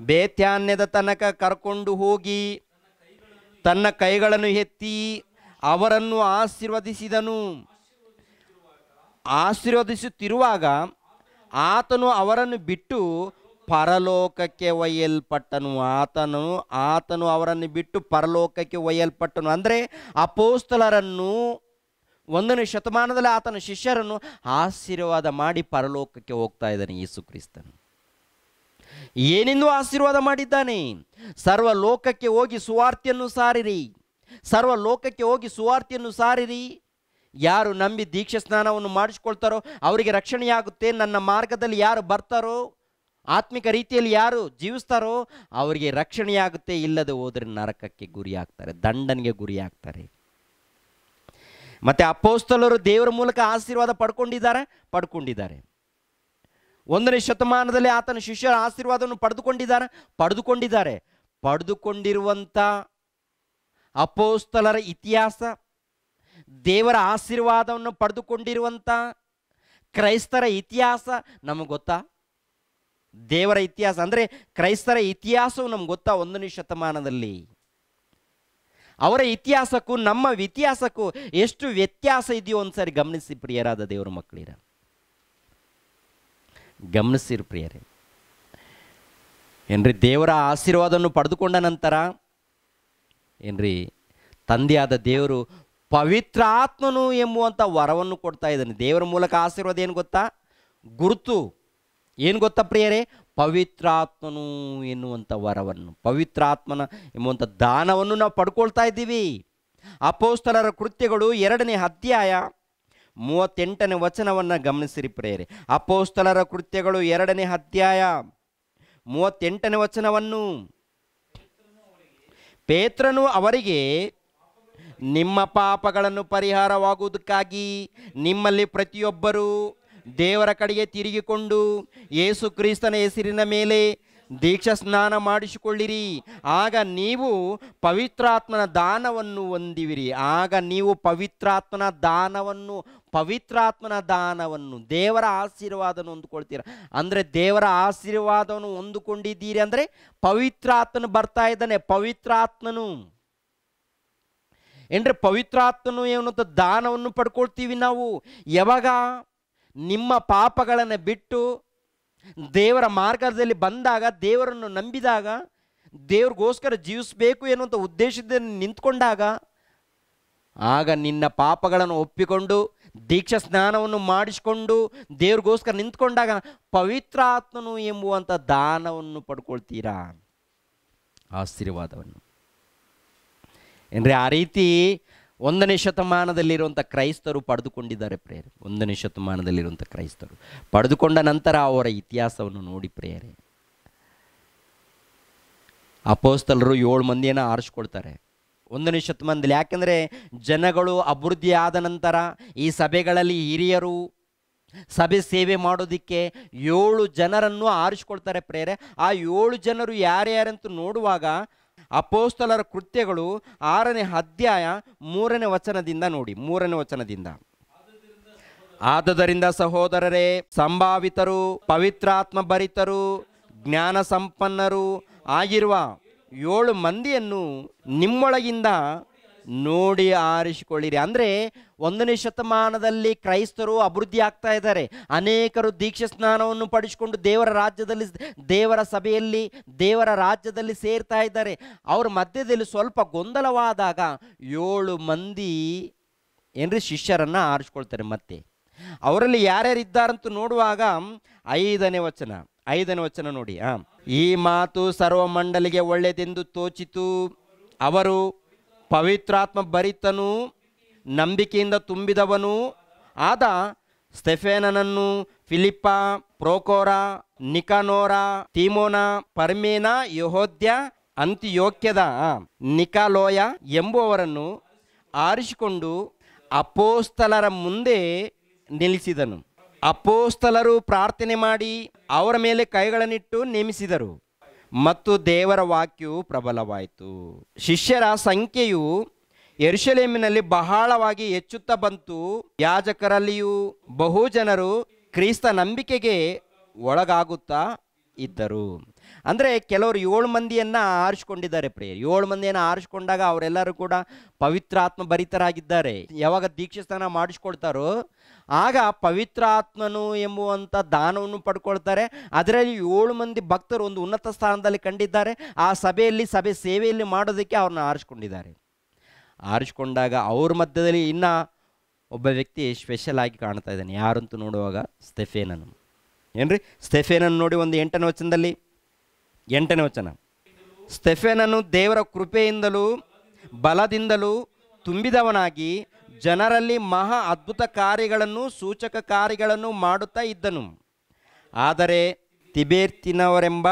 ಬೇತ್ಯಾನ್ಯದ ತನಕ ಕರ್ಕೊಂಡು ಹೋಗಿ ತನ್ನ ಕೈಗಳನ್ನು ಎತ್ತಿ ಅವರನ್ನು ಆಶೀರ್ವದಿಸಿದನು ಆಶೀರ್ವದಿಸುತ್ತಿರುವಾಗ ಆತನು ಅವರನ್ನು ಬಿಟ್ಟು ಪರಲೋಕಕ್ಕೆ ಒಯ್ಯಲ್ಪಟ್ಟನು ಆತನು ಆತನು ಅವರನ್ನು ಬಿಟ್ಟು ಪರಲೋಕಕ್ಕೆ ಒಯ್ಯಲ್ಪಟ್ಟನು ಅಂದರೆ ಪೋಸ್ತಲರನ್ನು ಒಂದನೇ ಶತಮಾನದಲ್ಲಿ ಆತನ ಶಿಷ್ಯರನ್ನು ಆಶೀರ್ವಾದ ಮಾಡಿ ಪರಲೋಕಕ್ಕೆ ಹೋಗ್ತಾ ಇದ್ದಾನೆ ಯೇಸು ಕ್ರಿಸ್ತನು ಏನೆಂದು ಆಶೀರ್ವಾದ ಮಾಡಿದ್ದಾನೆ ಸರ್ವ ಲೋಕಕ್ಕೆ ಹೋಗಿ ಸುವಾರ್ತೆಯನ್ನು ಸಾರಿರಿ ಸರ್ವ ಲೋಕಕ್ಕೆ ಹೋಗಿ ಸುವಾರ್ತೆಯನ್ನು ಸಾರಿರಿ ಯಾರು ನಂಬಿ ದೀಕ್ಷೆ ಸ್ನಾನವನ್ನು ಮಾಡಿಸ್ಕೊಳ್ತಾರೋ ಅವರಿಗೆ ರಕ್ಷಣೆಯಾಗುತ್ತೆ ನನ್ನ ಮಾರ್ಗದಲ್ಲಿ ಯಾರು ಬರ್ತಾರೋ ಆತ್ಮಿಕ ರೀತಿಯಲ್ಲಿ ಯಾರು ಜೀವಿಸ್ತಾರೋ ಅವರಿಗೆ ರಕ್ಷಣೆಯಾಗುತ್ತೆ ಇಲ್ಲದೆ ಹೋದರೆ ನರಕಕ್ಕೆ ಗುರಿಯಾಗ್ತಾರೆ ದಂಡನಿಗೆ ಗುರಿಯಾಗ್ತಾರೆ ಮತ್ತು ಅಪ್ಪೋಸ್ತಲರು ದೇವರ ಮೂಲಕ ಆಶೀರ್ವಾದ ಪಡ್ಕೊಂಡಿದ್ದಾರೆ ಪಡ್ಕೊಂಡಿದ್ದಾರೆ ಒಂದನೇ ಶತಮಾನದಲ್ಲಿ ಆತನ ಶಿಷ್ಯರ ಆಶೀರ್ವಾದವನ್ನು ಪಡೆದುಕೊಂಡಿದ್ದಾರೆ ಪಡೆದುಕೊಂಡಿದ್ದಾರೆ ಪಡೆದುಕೊಂಡಿರುವಂಥ ಅಪೋಸ್ತಲರ ಇತಿಹಾಸ ದೇವರ ಆಶೀರ್ವಾದವನ್ನು ಪಡೆದುಕೊಂಡಿರುವಂಥ ಕ್ರೈಸ್ತರ ಇತಿಹಾಸ ನಮಗೆ ಗೊತ್ತಾ ದೇವರ ಇತಿಹಾಸ ಅಂದರೆ ಕ್ರೈಸ್ತರ ಇತಿಹಾಸವು ನಮ್ಗೆ ಗೊತ್ತಾ ಒಂದನೇ ಶತಮಾನದಲ್ಲಿ ಅವರ ಇತಿಹಾಸಕ್ಕೂ ನಮ್ಮ ಇತಿಹಾಸಕ್ಕೂ ಎಷ್ಟು ವ್ಯತ್ಯಾಸ ಇದೆಯೋ ಒಂದ್ಸರಿ ಗಮನಿಸಿ ಪ್ರಿಯರಾದ ದೇವರ ಮಕ್ಕಳಿರ ಗಮನಿಸಿರು ಪ್ರಿಯರೇ ಏನ್ರಿ ದೇವರ ಆಶೀರ್ವಾದವನ್ನು ಪಡೆದುಕೊಂಡ ನಂತರ ಏನ್ರಿ ತಂದೆಯಾದ ದೇವರು ಪವಿತ್ರ ಆತ್ಮನು ಎಂಬುವಂಥ ವರವನ್ನು ಕೊಡ್ತಾ ಇದ್ದಾನೆ ದೇವರ ಮೂಲಕ ಆಶೀರ್ವಾದ ಏನು ಗೊತ್ತಾ ಗುರುತು ಏನು ಗೊತ್ತಾ ಪ್ರಿಯರೇ ಪವಿತ್ರಾತ್ಮನು ಎನ್ನುವಂಥ ವರವನ್ನು ಪವಿತ್ರಾತ್ಮನ ಎಂಬುವಂಥ ದಾನವನ್ನು ನಾವು ಪಡ್ಕೊಳ್ತಾ ಇದ್ದೀವಿ ಅಪೋಸ್ತಲರ ಕೃತ್ಯಗಳು ಎರಡನೇ ಅಧ್ಯಾಯ ಮೂವತ್ತೆಂಟನೇ ವಚನವನ್ನು ಗಮನಿಸಿರಿ ಪ್ರಿಯರೇ ಅಪೋಸ್ತಲರ ಕೃತ್ಯಗಳು ಎರಡನೇ ಅಧ್ಯಾಯ ಮೂವತ್ತೆಂಟನೇ ವಚನವನ್ನು ಪೇತ್ರನು ಅವರಿಗೆ ನಿಮ್ಮ ಪಾಪಗಳನ್ನು ಪರಿಹಾರವಾಗುವುದಕ್ಕಾಗಿ ನಿಮ್ಮಲ್ಲಿ ಪ್ರತಿಯೊಬ್ಬರೂ ದೇವರ ಕಡೆಗೆ ತಿರುಗಿಕೊಂಡು ಯೇಸು ಕ್ರಿಸ್ತನ ಹೆಸರಿನ ಮೇಲೆ ದೀಕ್ಷಾ ಸ್ನಾನ ಮಾಡಿಸಿಕೊಳ್ಳಿರಿ ಆಗ ನೀವು ಪವಿತ್ರಾತ್ಮನ ದಾನವನ್ನು ಹೊಂದಿವಿರಿ ಆಗ ನೀವು ಪವಿತ್ರಾತ್ಮನ ದಾನವನ್ನು ಪವಿತ್ರಾತ್ಮನ ದಾನವನ್ನು ದೇವರ ಆಶೀರ್ವಾದವನ್ನು ಹೊಂದ್ಕೊಳ್ತೀರ ಅಂದರೆ ದೇವರ ಆಶೀರ್ವಾದವನ್ನು ಹೊಂದಿಕೊಂಡಿದ್ದೀರಿ ಅಂದರೆ ಪವಿತ್ರಾತ್ಮನು ಬರ್ತಾ ಇದ್ದಾನೆ ಪವಿತ್ರಾತ್ಮನು ಪವಿತ್ರ ಪವಿತ್ರಾತ್ಮನು ಎನ್ನುವಂಥ ದಾನವನ್ನು ಪಡ್ಕೊಳ್ತೀವಿ ನಾವು ಯಾವಾಗ ನಿಮ್ಮ ಪಾಪಗಳನ್ನು ಬಿಟ್ಟು ದೇವರ ಮಾರ್ಗದಲ್ಲಿ ಬಂದಾಗ ದೇವರನ್ನು ನಂಬಿದಾಗ ದೇವ್ರಿಗೋಸ್ಕರ ಜೀವಿಸಬೇಕು ಎನ್ನುವಂಥ ಉದ್ದೇಶದಲ್ಲಿ ನಿಂತ್ಕೊಂಡಾಗ ಆಗ ನಿನ್ನ ಪಾಪಗಳನ್ನು ಒಪ್ಪಿಕೊಂಡು ದೀಕ್ಷಾ ಸ್ನಾನವನ್ನು ಮಾಡಿಸಿಕೊಂಡು ದೇವ್ರಿಗೋಸ್ಕರ ನಿಂತ್ಕೊಂಡಾಗ ಪವಿತ್ರಾತ್ಮನು ಎಂಬುವಂಥ ದಾನವನ್ನು ಪಡ್ಕೊಳ್ತೀರಾ ಆಶೀರ್ವಾದವನ್ನು ಏನ್ರಿ ಆ ರೀತಿ ಒಂದನೇ ಶತಮಾನದಲ್ಲಿರುವಂಥ ಕ್ರೈಸ್ತರು ಪಡೆದುಕೊಂಡಿದ್ದಾರೆ ಪ್ರೇಯರೆ ಒಂದನೇ ಶತಮಾನದಲ್ಲಿರುವಂಥ ಕ್ರೈಸ್ತರು ಪಡೆದುಕೊಂಡ ನಂತರ ಅವರ ಇತಿಹಾಸವನ್ನು ನೋಡಿ ಪ್ರೇರೇ ಅಪೋಸ್ತಲರು ಏಳು ಮಂದಿಯನ್ನು ಆರಿಸ್ಕೊಳ್ತಾರೆ ಒಂದನೇ ಶತಮಾನದಲ್ಲಿ ಯಾಕೆಂದರೆ ಜನಗಳು ಅಭಿವೃದ್ಧಿ ಆದ ನಂತರ ಈ ಸಭೆಗಳಲ್ಲಿ ಹಿರಿಯರು ಸಭೆ ಸೇವೆ ಮಾಡೋದಕ್ಕೆ ಏಳು ಜನರನ್ನು ಆರಿಸ್ಕೊಳ್ತಾರೆ ಪ್ರೇರೆ ಆ ಏಳು ಜನರು ಯಾರ್ಯಾರಂತೂ ನೋಡುವಾಗ ಅಪೋಸ್ತಲರ ಕೃತ್ಯಗಳು ಆರನೇ ಅಧ್ಯಾಯ ಮೂರನೇ ವಚನದಿಂದ ನೋಡಿ ಮೂರನೇ ವಚನದಿಂದ ಆದುದರಿಂದ ಸಹೋದರರೇ ಸಂಭಾವಿತರು ಪವಿತ್ರಾತ್ಮ ಭರಿತರು ಜ್ಞಾನ ಸಂಪನ್ನರು ಆಗಿರುವ ಏಳು ಮಂದಿಯನ್ನು ನಿಮ್ಮೊಳಗಿಂದ ನೋಡಿ ಆರಿಸಿಕೊಳ್ಳಿರಿ ಅಂದರೆ ಒಂದನೇ ಶತಮಾನದಲ್ಲಿ ಕ್ರೈಸ್ತರು ಅಭಿವೃದ್ಧಿ ಆಗ್ತಾ ಇದ್ದಾರೆ ಅನೇಕರು ದೀಕ್ಷೆ ಸ್ನಾನವನ್ನು ಪಡಿಸಿಕೊಂಡು ದೇವರ ರಾಜ್ಯದಲ್ಲಿ ದೇವರ ಸಭೆಯಲ್ಲಿ ದೇವರ ರಾಜ್ಯದಲ್ಲಿ ಸೇರ್ತಾ ಇದ್ದಾರೆ ಅವ್ರ ಮಧ್ಯದಲ್ಲಿ ಸ್ವಲ್ಪ ಗೊಂದಲವಾದಾಗ ಏಳು ಮಂದಿ ಏನ್ರಿ ಶಿಷ್ಯರನ್ನು ಆರಿಸ್ಕೊಳ್ತಾರೆ ಮತ್ತೆ ಅವರಲ್ಲಿ ಯಾರ್ಯಾರು ಇದ್ದಾರಂತೂ ನೋಡುವಾಗ ಐದನೇ ವಚನ ಐದನೇ ವಚನ ನೋಡಿ ಹಾಂ ಈ ಮಾತು ಮಂಡಲಿಗೆ ಒಳ್ಳೆಯದೆಂದು ತೋಚಿತು ಅವರು ಪವಿತ್ರಾತ್ಮ ಭರಿತನು ನಂಬಿಕೆಯಿಂದ ತುಂಬಿದವನು ಆದ ಸ್ಟೆಫೇನನನ್ನು ಫಿಲಿಪ್ಪ ಪ್ರೋಕೋರ ನಿಕಾನೋರ ತಿಮೋನ ಪರ್ಮೇನ ಯಹೋದ್ಯ ಅಂತ್ಯೋಕ್ಯದ ನಿಕಾಲೋಯ ಎಂಬುವವರನ್ನು ಆರಿಸಿಕೊಂಡು ಅಪೋಸ್ತಲರ ಮುಂದೆ ನಿಲ್ಲಿಸಿದನು ಅಪೋಸ್ತಲರು ಪ್ರಾರ್ಥನೆ ಮಾಡಿ ಅವರ ಮೇಲೆ ಕೈಗಳನ್ನಿಟ್ಟು ನೇಮಿಸಿದರು ಮತ್ತು ದೇವರ ವಾಕ್ಯವು ಪ್ರಬಲವಾಯಿತು ಶಿಷ್ಯರ ಸಂಖ್ಯೆಯು ಎರುಶಲೇಮಿನಲ್ಲಿ ಬಹಳವಾಗಿ ಹೆಚ್ಚುತ್ತಾ ಬಂತು ಯಾಜಕರಲ್ಲಿಯೂ ಬಹು ಜನರು ಕ್ರೈಸ್ತ ನಂಬಿಕೆಗೆ ಒಳಗಾಗುತ್ತಾ ಇದ್ದರು ಅಂದರೆ ಕೆಲವರು ಏಳು ಮಂದಿಯನ್ನು ಆರಿಸ್ಕೊಂಡಿದ್ದಾರೆ ಪ್ರೇಯರ್ ಏಳು ಮಂದಿಯನ್ನು ಆರಿಸ್ಕೊಂಡಾಗ ಅವರೆಲ್ಲರೂ ಕೂಡ ಪವಿತ್ರಾತ್ಮ ಭರಿತರಾಗಿದ್ದಾರೆ ಯಾವಾಗ ದೀಕ್ಷೆ ಸ್ನಾನ ಮಾಡಿಸ್ಕೊಳ್ತಾರೋ ಆಗ ಪವಿತ್ರಾತ್ಮನು ಎಂಬುವಂಥ ದಾನವನ್ನು ಪಡ್ಕೊಳ್ತಾರೆ ಅದರಲ್ಲಿ ಏಳು ಮಂದಿ ಭಕ್ತರು ಒಂದು ಉನ್ನತ ಸ್ಥಾನದಲ್ಲಿ ಕಂಡಿದ್ದಾರೆ ಆ ಸಭೆಯಲ್ಲಿ ಸಭೆ ಸೇವೆಯಲ್ಲಿ ಮಾಡೋದಕ್ಕೆ ಅವ್ರನ್ನ ಆರಿಸ್ಕೊಂಡಿದ್ದಾರೆ ಆರಿಸ್ಕೊಂಡಾಗ ಅವ್ರ ಮಧ್ಯದಲ್ಲಿ ಇನ್ನೂ ಒಬ್ಬ ವ್ಯಕ್ತಿ ಸ್ಪೆಷಲ್ ಆಗಿ ಕಾಣ್ತಾ ಇದ್ದಾನೆ ಯಾರಂತೂ ನೋಡುವಾಗ ಸ್ಟೆಫೇನನು ಏನ್ರಿ ಸ್ಟೆಫೇನನ್ನು ನೋಡಿ ಒಂದು ಎಂಟನೇ ವಚನದಲ್ಲಿ ಎಂಟನೇ ವಚನ ಸ್ಟೆಫೇನನು ದೇವರ ಕೃಪೆಯಿಂದಲೂ ಬಲದಿಂದಲೂ ತುಂಬಿದವನಾಗಿ ಜನರಲ್ಲಿ ಮಹಾ ಅದ್ಭುತ ಕಾರ್ಯಗಳನ್ನು ಸೂಚಕ ಕಾರ್ಯಗಳನ್ನು ಮಾಡುತ್ತಾ ಇದ್ದನು ಆದರೆ ತಿಬೇರ್ತಿನವರೆಂಬ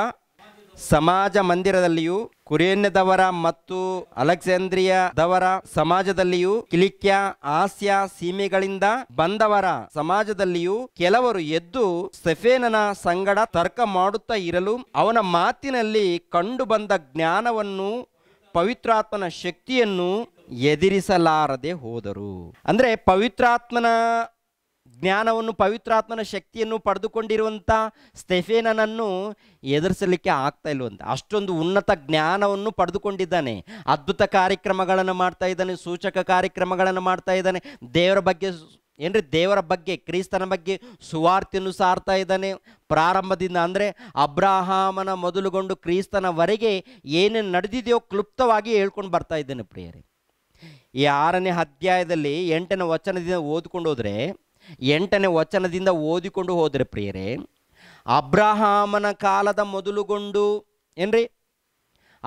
ಸಮಾಜ ಮಂದಿರದಲ್ಲಿಯೂ ಕುರೇನ್ಯದವರ ಮತ್ತು ಅಲೆಕ್ಸಾಂದ್ರಿಯಾದವರ ಸಮಾಜದಲ್ಲಿಯೂ ಕಿಲಿಕ್ಯ ಆಸ್ಯ ಸೀಮೆಗಳಿಂದ ಬಂದವರ ಸಮಾಜದಲ್ಲಿಯೂ ಕೆಲವರು ಎದ್ದು ಸೆಫೇನನ ಸಂಗಡ ತರ್ಕ ಮಾಡುತ್ತಾ ಇರಲು ಅವನ ಮಾತಿನಲ್ಲಿ ಕಂಡುಬಂದ ಜ್ಞಾನವನ್ನು ಪವಿತ್ರಾತ್ಮನ ಶಕ್ತಿಯನ್ನು ಎದುರಿಸಲಾರದೆ ಹೋದರು ಅಂದರೆ ಪವಿತ್ರಾತ್ಮನ ಜ್ಞಾನವನ್ನು ಪವಿತ್ರಾತ್ಮನ ಶಕ್ತಿಯನ್ನು ಪಡೆದುಕೊಂಡಿರುವಂಥ ಸ್ಟೆಫೇನನನ್ನು ಎದುರಿಸಲಿಕ್ಕೆ ಆಗ್ತಾ ಇಲ್ವಂತೆ ಅಷ್ಟೊಂದು ಉನ್ನತ ಜ್ಞಾನವನ್ನು ಪಡೆದುಕೊಂಡಿದ್ದಾನೆ ಅದ್ಭುತ ಕಾರ್ಯಕ್ರಮಗಳನ್ನು ಮಾಡ್ತಾ ಇದ್ದಾನೆ ಸೂಚಕ ಕಾರ್ಯಕ್ರಮಗಳನ್ನು ಮಾಡ್ತಾ ಇದ್ದಾನೆ ದೇವರ ಬಗ್ಗೆ ಏನ್ರಿ ದೇವರ ಬಗ್ಗೆ ಕ್ರಿಸ್ತನ ಬಗ್ಗೆ ಸುವಾರ್ತೆಯನ್ನು ಸಾರ್ತಾ ಇದ್ದಾನೆ ಪ್ರಾರಂಭದಿಂದ ಅಂದರೆ ಅಬ್ರಾಹಾಮನ ಮೊದಲುಗೊಂಡು ಕ್ರಿಸ್ತನವರೆಗೆ ಏನೇನು ನಡೆದಿದೆಯೋ ಕ್ಲುಪ್ತವಾಗಿ ಹೇಳ್ಕೊಂಡು ಬರ್ತಾ ಇದ್ದಾನೆ ಪ್ರಿಯರೇ ಈ ಆರನೇ ಅಧ್ಯಾಯದಲ್ಲಿ ಎಂಟನೇ ವಚನದಿಂದ ಓದಿಕೊಂಡು ಹೋದರೆ ಎಂಟನೇ ವಚನದಿಂದ ಓದಿಕೊಂಡು ಹೋದರೆ ಪ್ರಿಯರೇ ಅಬ್ರಹಾಮನ ಕಾಲದ ಮೊದಲುಗೊಂಡು ಏನ್ರಿ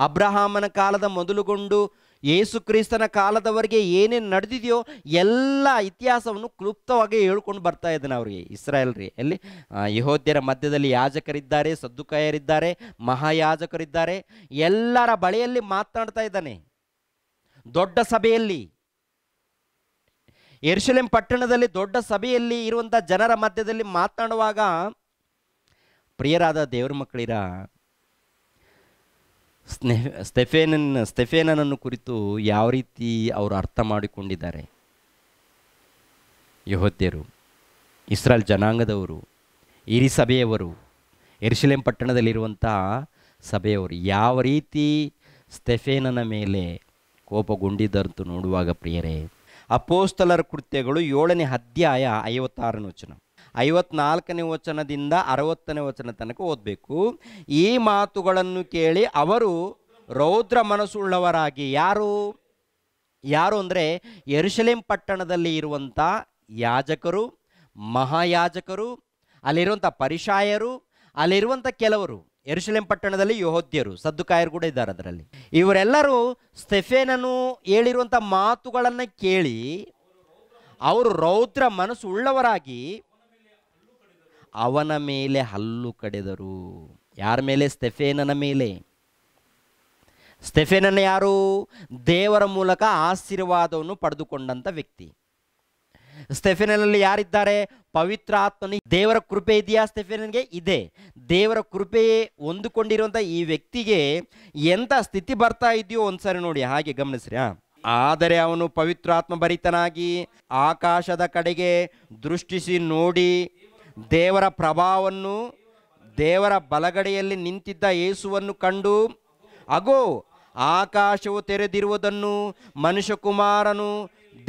ಅಬ್ರಹಾಮನ ಕಾಲದ ಮೊದಲುಗೊಂಡು ಯೇಸು ಕ್ರಿಸ್ತನ ಕಾಲದವರೆಗೆ ಏನೇನು ನಡೆದಿದೆಯೋ ಎಲ್ಲ ಇತಿಹಾಸವನ್ನು ಕ್ಲುಪ್ತವಾಗಿ ಹೇಳ್ಕೊಂಡು ಬರ್ತಾ ಇದ್ದಾನೆ ಅವ್ರಿಗೆ ಇಸ್ರಾಯಲ್ ರೀ ಎಲ್ಲಿ ಯಹೋದ್ಯರ ಮಧ್ಯದಲ್ಲಿ ಯಾಜಕರಿದ್ದಾರೆ ಸದ್ದುಕಾಯರಿದ್ದಾರೆ ಮಹಾಯಾಜಕರಿದ್ದಾರೆ ಎಲ್ಲರ ಬಳಿಯಲ್ಲಿ ಮಾತನಾಡ್ತಾ ಇದ್ದಾನೆ ದೊಡ್ಡ ಸಭೆಯಲ್ಲಿ ಎರ್ಶಲೆಂ ಪಟ್ಟಣದಲ್ಲಿ ದೊಡ್ಡ ಸಭೆಯಲ್ಲಿ ಇರುವಂಥ ಜನರ ಮಧ್ಯದಲ್ಲಿ ಮಾತನಾಡುವಾಗ ಪ್ರಿಯರಾದ ದೇವರ ಮಕ್ಕಳಿರ ಸ್ನೇಹ ಸ್ಟೆಫೇನನ್ ಸ್ಟೆಫೇನನನ್ನು ಕುರಿತು ಯಾವ ರೀತಿ ಅವರು ಅರ್ಥ ಮಾಡಿಕೊಂಡಿದ್ದಾರೆ ಯಹೋದ್ಯರು ಇಸ್ರಾಲ್ ಜನಾಂಗದವರು ಇರಿ ಸಭೆಯವರು ಎರ್ಶಿಲೆಂ ಪಟ್ಟಣದಲ್ಲಿರುವಂಥ ಸಭೆಯವರು ಯಾವ ರೀತಿ ಸ್ಟೆಫೇನನ ಮೇಲೆ ಕೋಪಗೊಂಡಿದ್ದಂತೂ ನೋಡುವಾಗ ಪ್ರಿಯರೇ ಅಪೋಸ್ತಲರ ಕೃತ್ಯಗಳು ಏಳನೇ ಅಧ್ಯಾಯ ಐವತ್ತಾರನೇ ವಚನ ಐವತ್ನಾಲ್ಕನೇ ವಚನದಿಂದ ಅರವತ್ತನೇ ವಚನ ತನಕ ಓದಬೇಕು ಈ ಮಾತುಗಳನ್ನು ಕೇಳಿ ಅವರು ರೌದ್ರ ಮನಸ್ಸುಳ್ಳವರಾಗಿ ಯಾರು ಯಾರು ಅಂದರೆ ಯರುಶಲೇಂ ಪಟ್ಟಣದಲ್ಲಿ ಇರುವಂಥ ಯಾಜಕರು ಮಹಾಯಾಜಕರು ಅಲ್ಲಿರುವಂಥ ಪರಿಷಾಯರು ಅಲ್ಲಿರುವಂಥ ಕೆಲವರು ಎರುಶಲೇಂ ಪಟ್ಟಣದಲ್ಲಿ ಯಹೋದ್ಯರು ಸದ್ದುಕಾಯರು ಕೂಡ ಇದ್ದಾರೆ ಅದರಲ್ಲಿ ಇವರೆಲ್ಲರೂ ಸ್ಟೆಫೇನನು ಹೇಳಿರುವಂಥ ಮಾತುಗಳನ್ನು ಕೇಳಿ ಅವರು ರೌದ್ರ ಮನಸ್ಸು ಉಳ್ಳವರಾಗಿ ಅವನ ಮೇಲೆ ಹಲ್ಲು ಕಡೆದರು ಯಾರ ಮೇಲೆ ಸ್ಟೆಫೇನನ ಮೇಲೆ ಸ್ಟೆಫೇನನ್ನು ಯಾರು ದೇವರ ಮೂಲಕ ಆಶೀರ್ವಾದವನ್ನು ಪಡೆದುಕೊಂಡಂಥ ವ್ಯಕ್ತಿ ಸ್ಟೆಫೆನಲ್ಲಿ ಯಾರಿದ್ದಾರೆ ಪವಿತ್ರಾತ್ಮನಿ ದೇವರ ಕೃಪೆ ಇದೆಯಾ ಸ್ಟೆಫೆನ್ಗೆ ಇದೆ ದೇವರ ಕೃಪೆಯೇ ಹೊಂದಿಕೊಂಡಿರುವಂಥ ಈ ವ್ಯಕ್ತಿಗೆ ಎಂಥ ಸ್ಥಿತಿ ಬರ್ತಾ ಇದೆಯೋ ಒಂದ್ಸರಿ ನೋಡಿ ಹಾಗೆ ಗಮನಿಸ್ರಿ ಆದರೆ ಅವನು ಪವಿತ್ರಾತ್ಮ ಭರಿತನಾಗಿ ಆಕಾಶದ ಕಡೆಗೆ ದೃಷ್ಟಿಸಿ ನೋಡಿ ದೇವರ ಪ್ರಭಾವವನ್ನು ದೇವರ ಬಲಗಡೆಯಲ್ಲಿ ನಿಂತಿದ್ದ ಯೇಸುವನ್ನು ಕಂಡು ಅಗೋ ಆಕಾಶವು ತೆರೆದಿರುವುದನ್ನು ಮನುಷ್ಯಕುಮಾರನು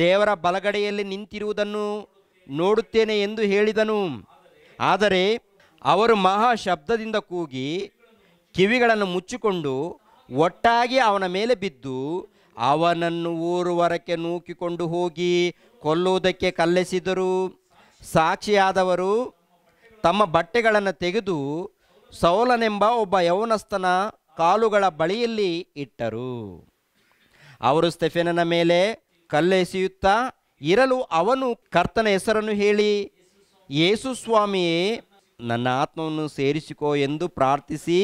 ದೇವರ ಬಲಗಡೆಯಲ್ಲಿ ನಿಂತಿರುವುದನ್ನು ನೋಡುತ್ತೇನೆ ಎಂದು ಹೇಳಿದನು ಆದರೆ ಅವರು ಮಹಾ ಶಬ್ದದಿಂದ ಕೂಗಿ ಕಿವಿಗಳನ್ನು ಮುಚ್ಚಿಕೊಂಡು ಒಟ್ಟಾಗಿ ಅವನ ಮೇಲೆ ಬಿದ್ದು ಅವನನ್ನು ಊರುವರಕ್ಕೆ ನೂಕಿಕೊಂಡು ಹೋಗಿ ಕೊಲ್ಲುವುದಕ್ಕೆ ಕಲ್ಲೆಸಿದರು ಸಾಕ್ಷಿಯಾದವರು ತಮ್ಮ ಬಟ್ಟೆಗಳನ್ನು ತೆಗೆದು ಸೌಲನೆಂಬ ಒಬ್ಬ ಯೌನಸ್ತನ ಕಾಲುಗಳ ಬಳಿಯಲ್ಲಿ ಇಟ್ಟರು ಅವರು ಸ್ಟೆಫೆನನ ಮೇಲೆ ಕಲ್ಲೆಸೆಯುತ್ತಾ ಇರಲು ಅವನು ಕರ್ತನ ಹೆಸರನ್ನು ಹೇಳಿ ಯೇಸು ಸ್ವಾಮಿಯೇ ನನ್ನ ಆತ್ಮವನ್ನು ಸೇರಿಸಿಕೋ ಎಂದು ಪ್ರಾರ್ಥಿಸಿ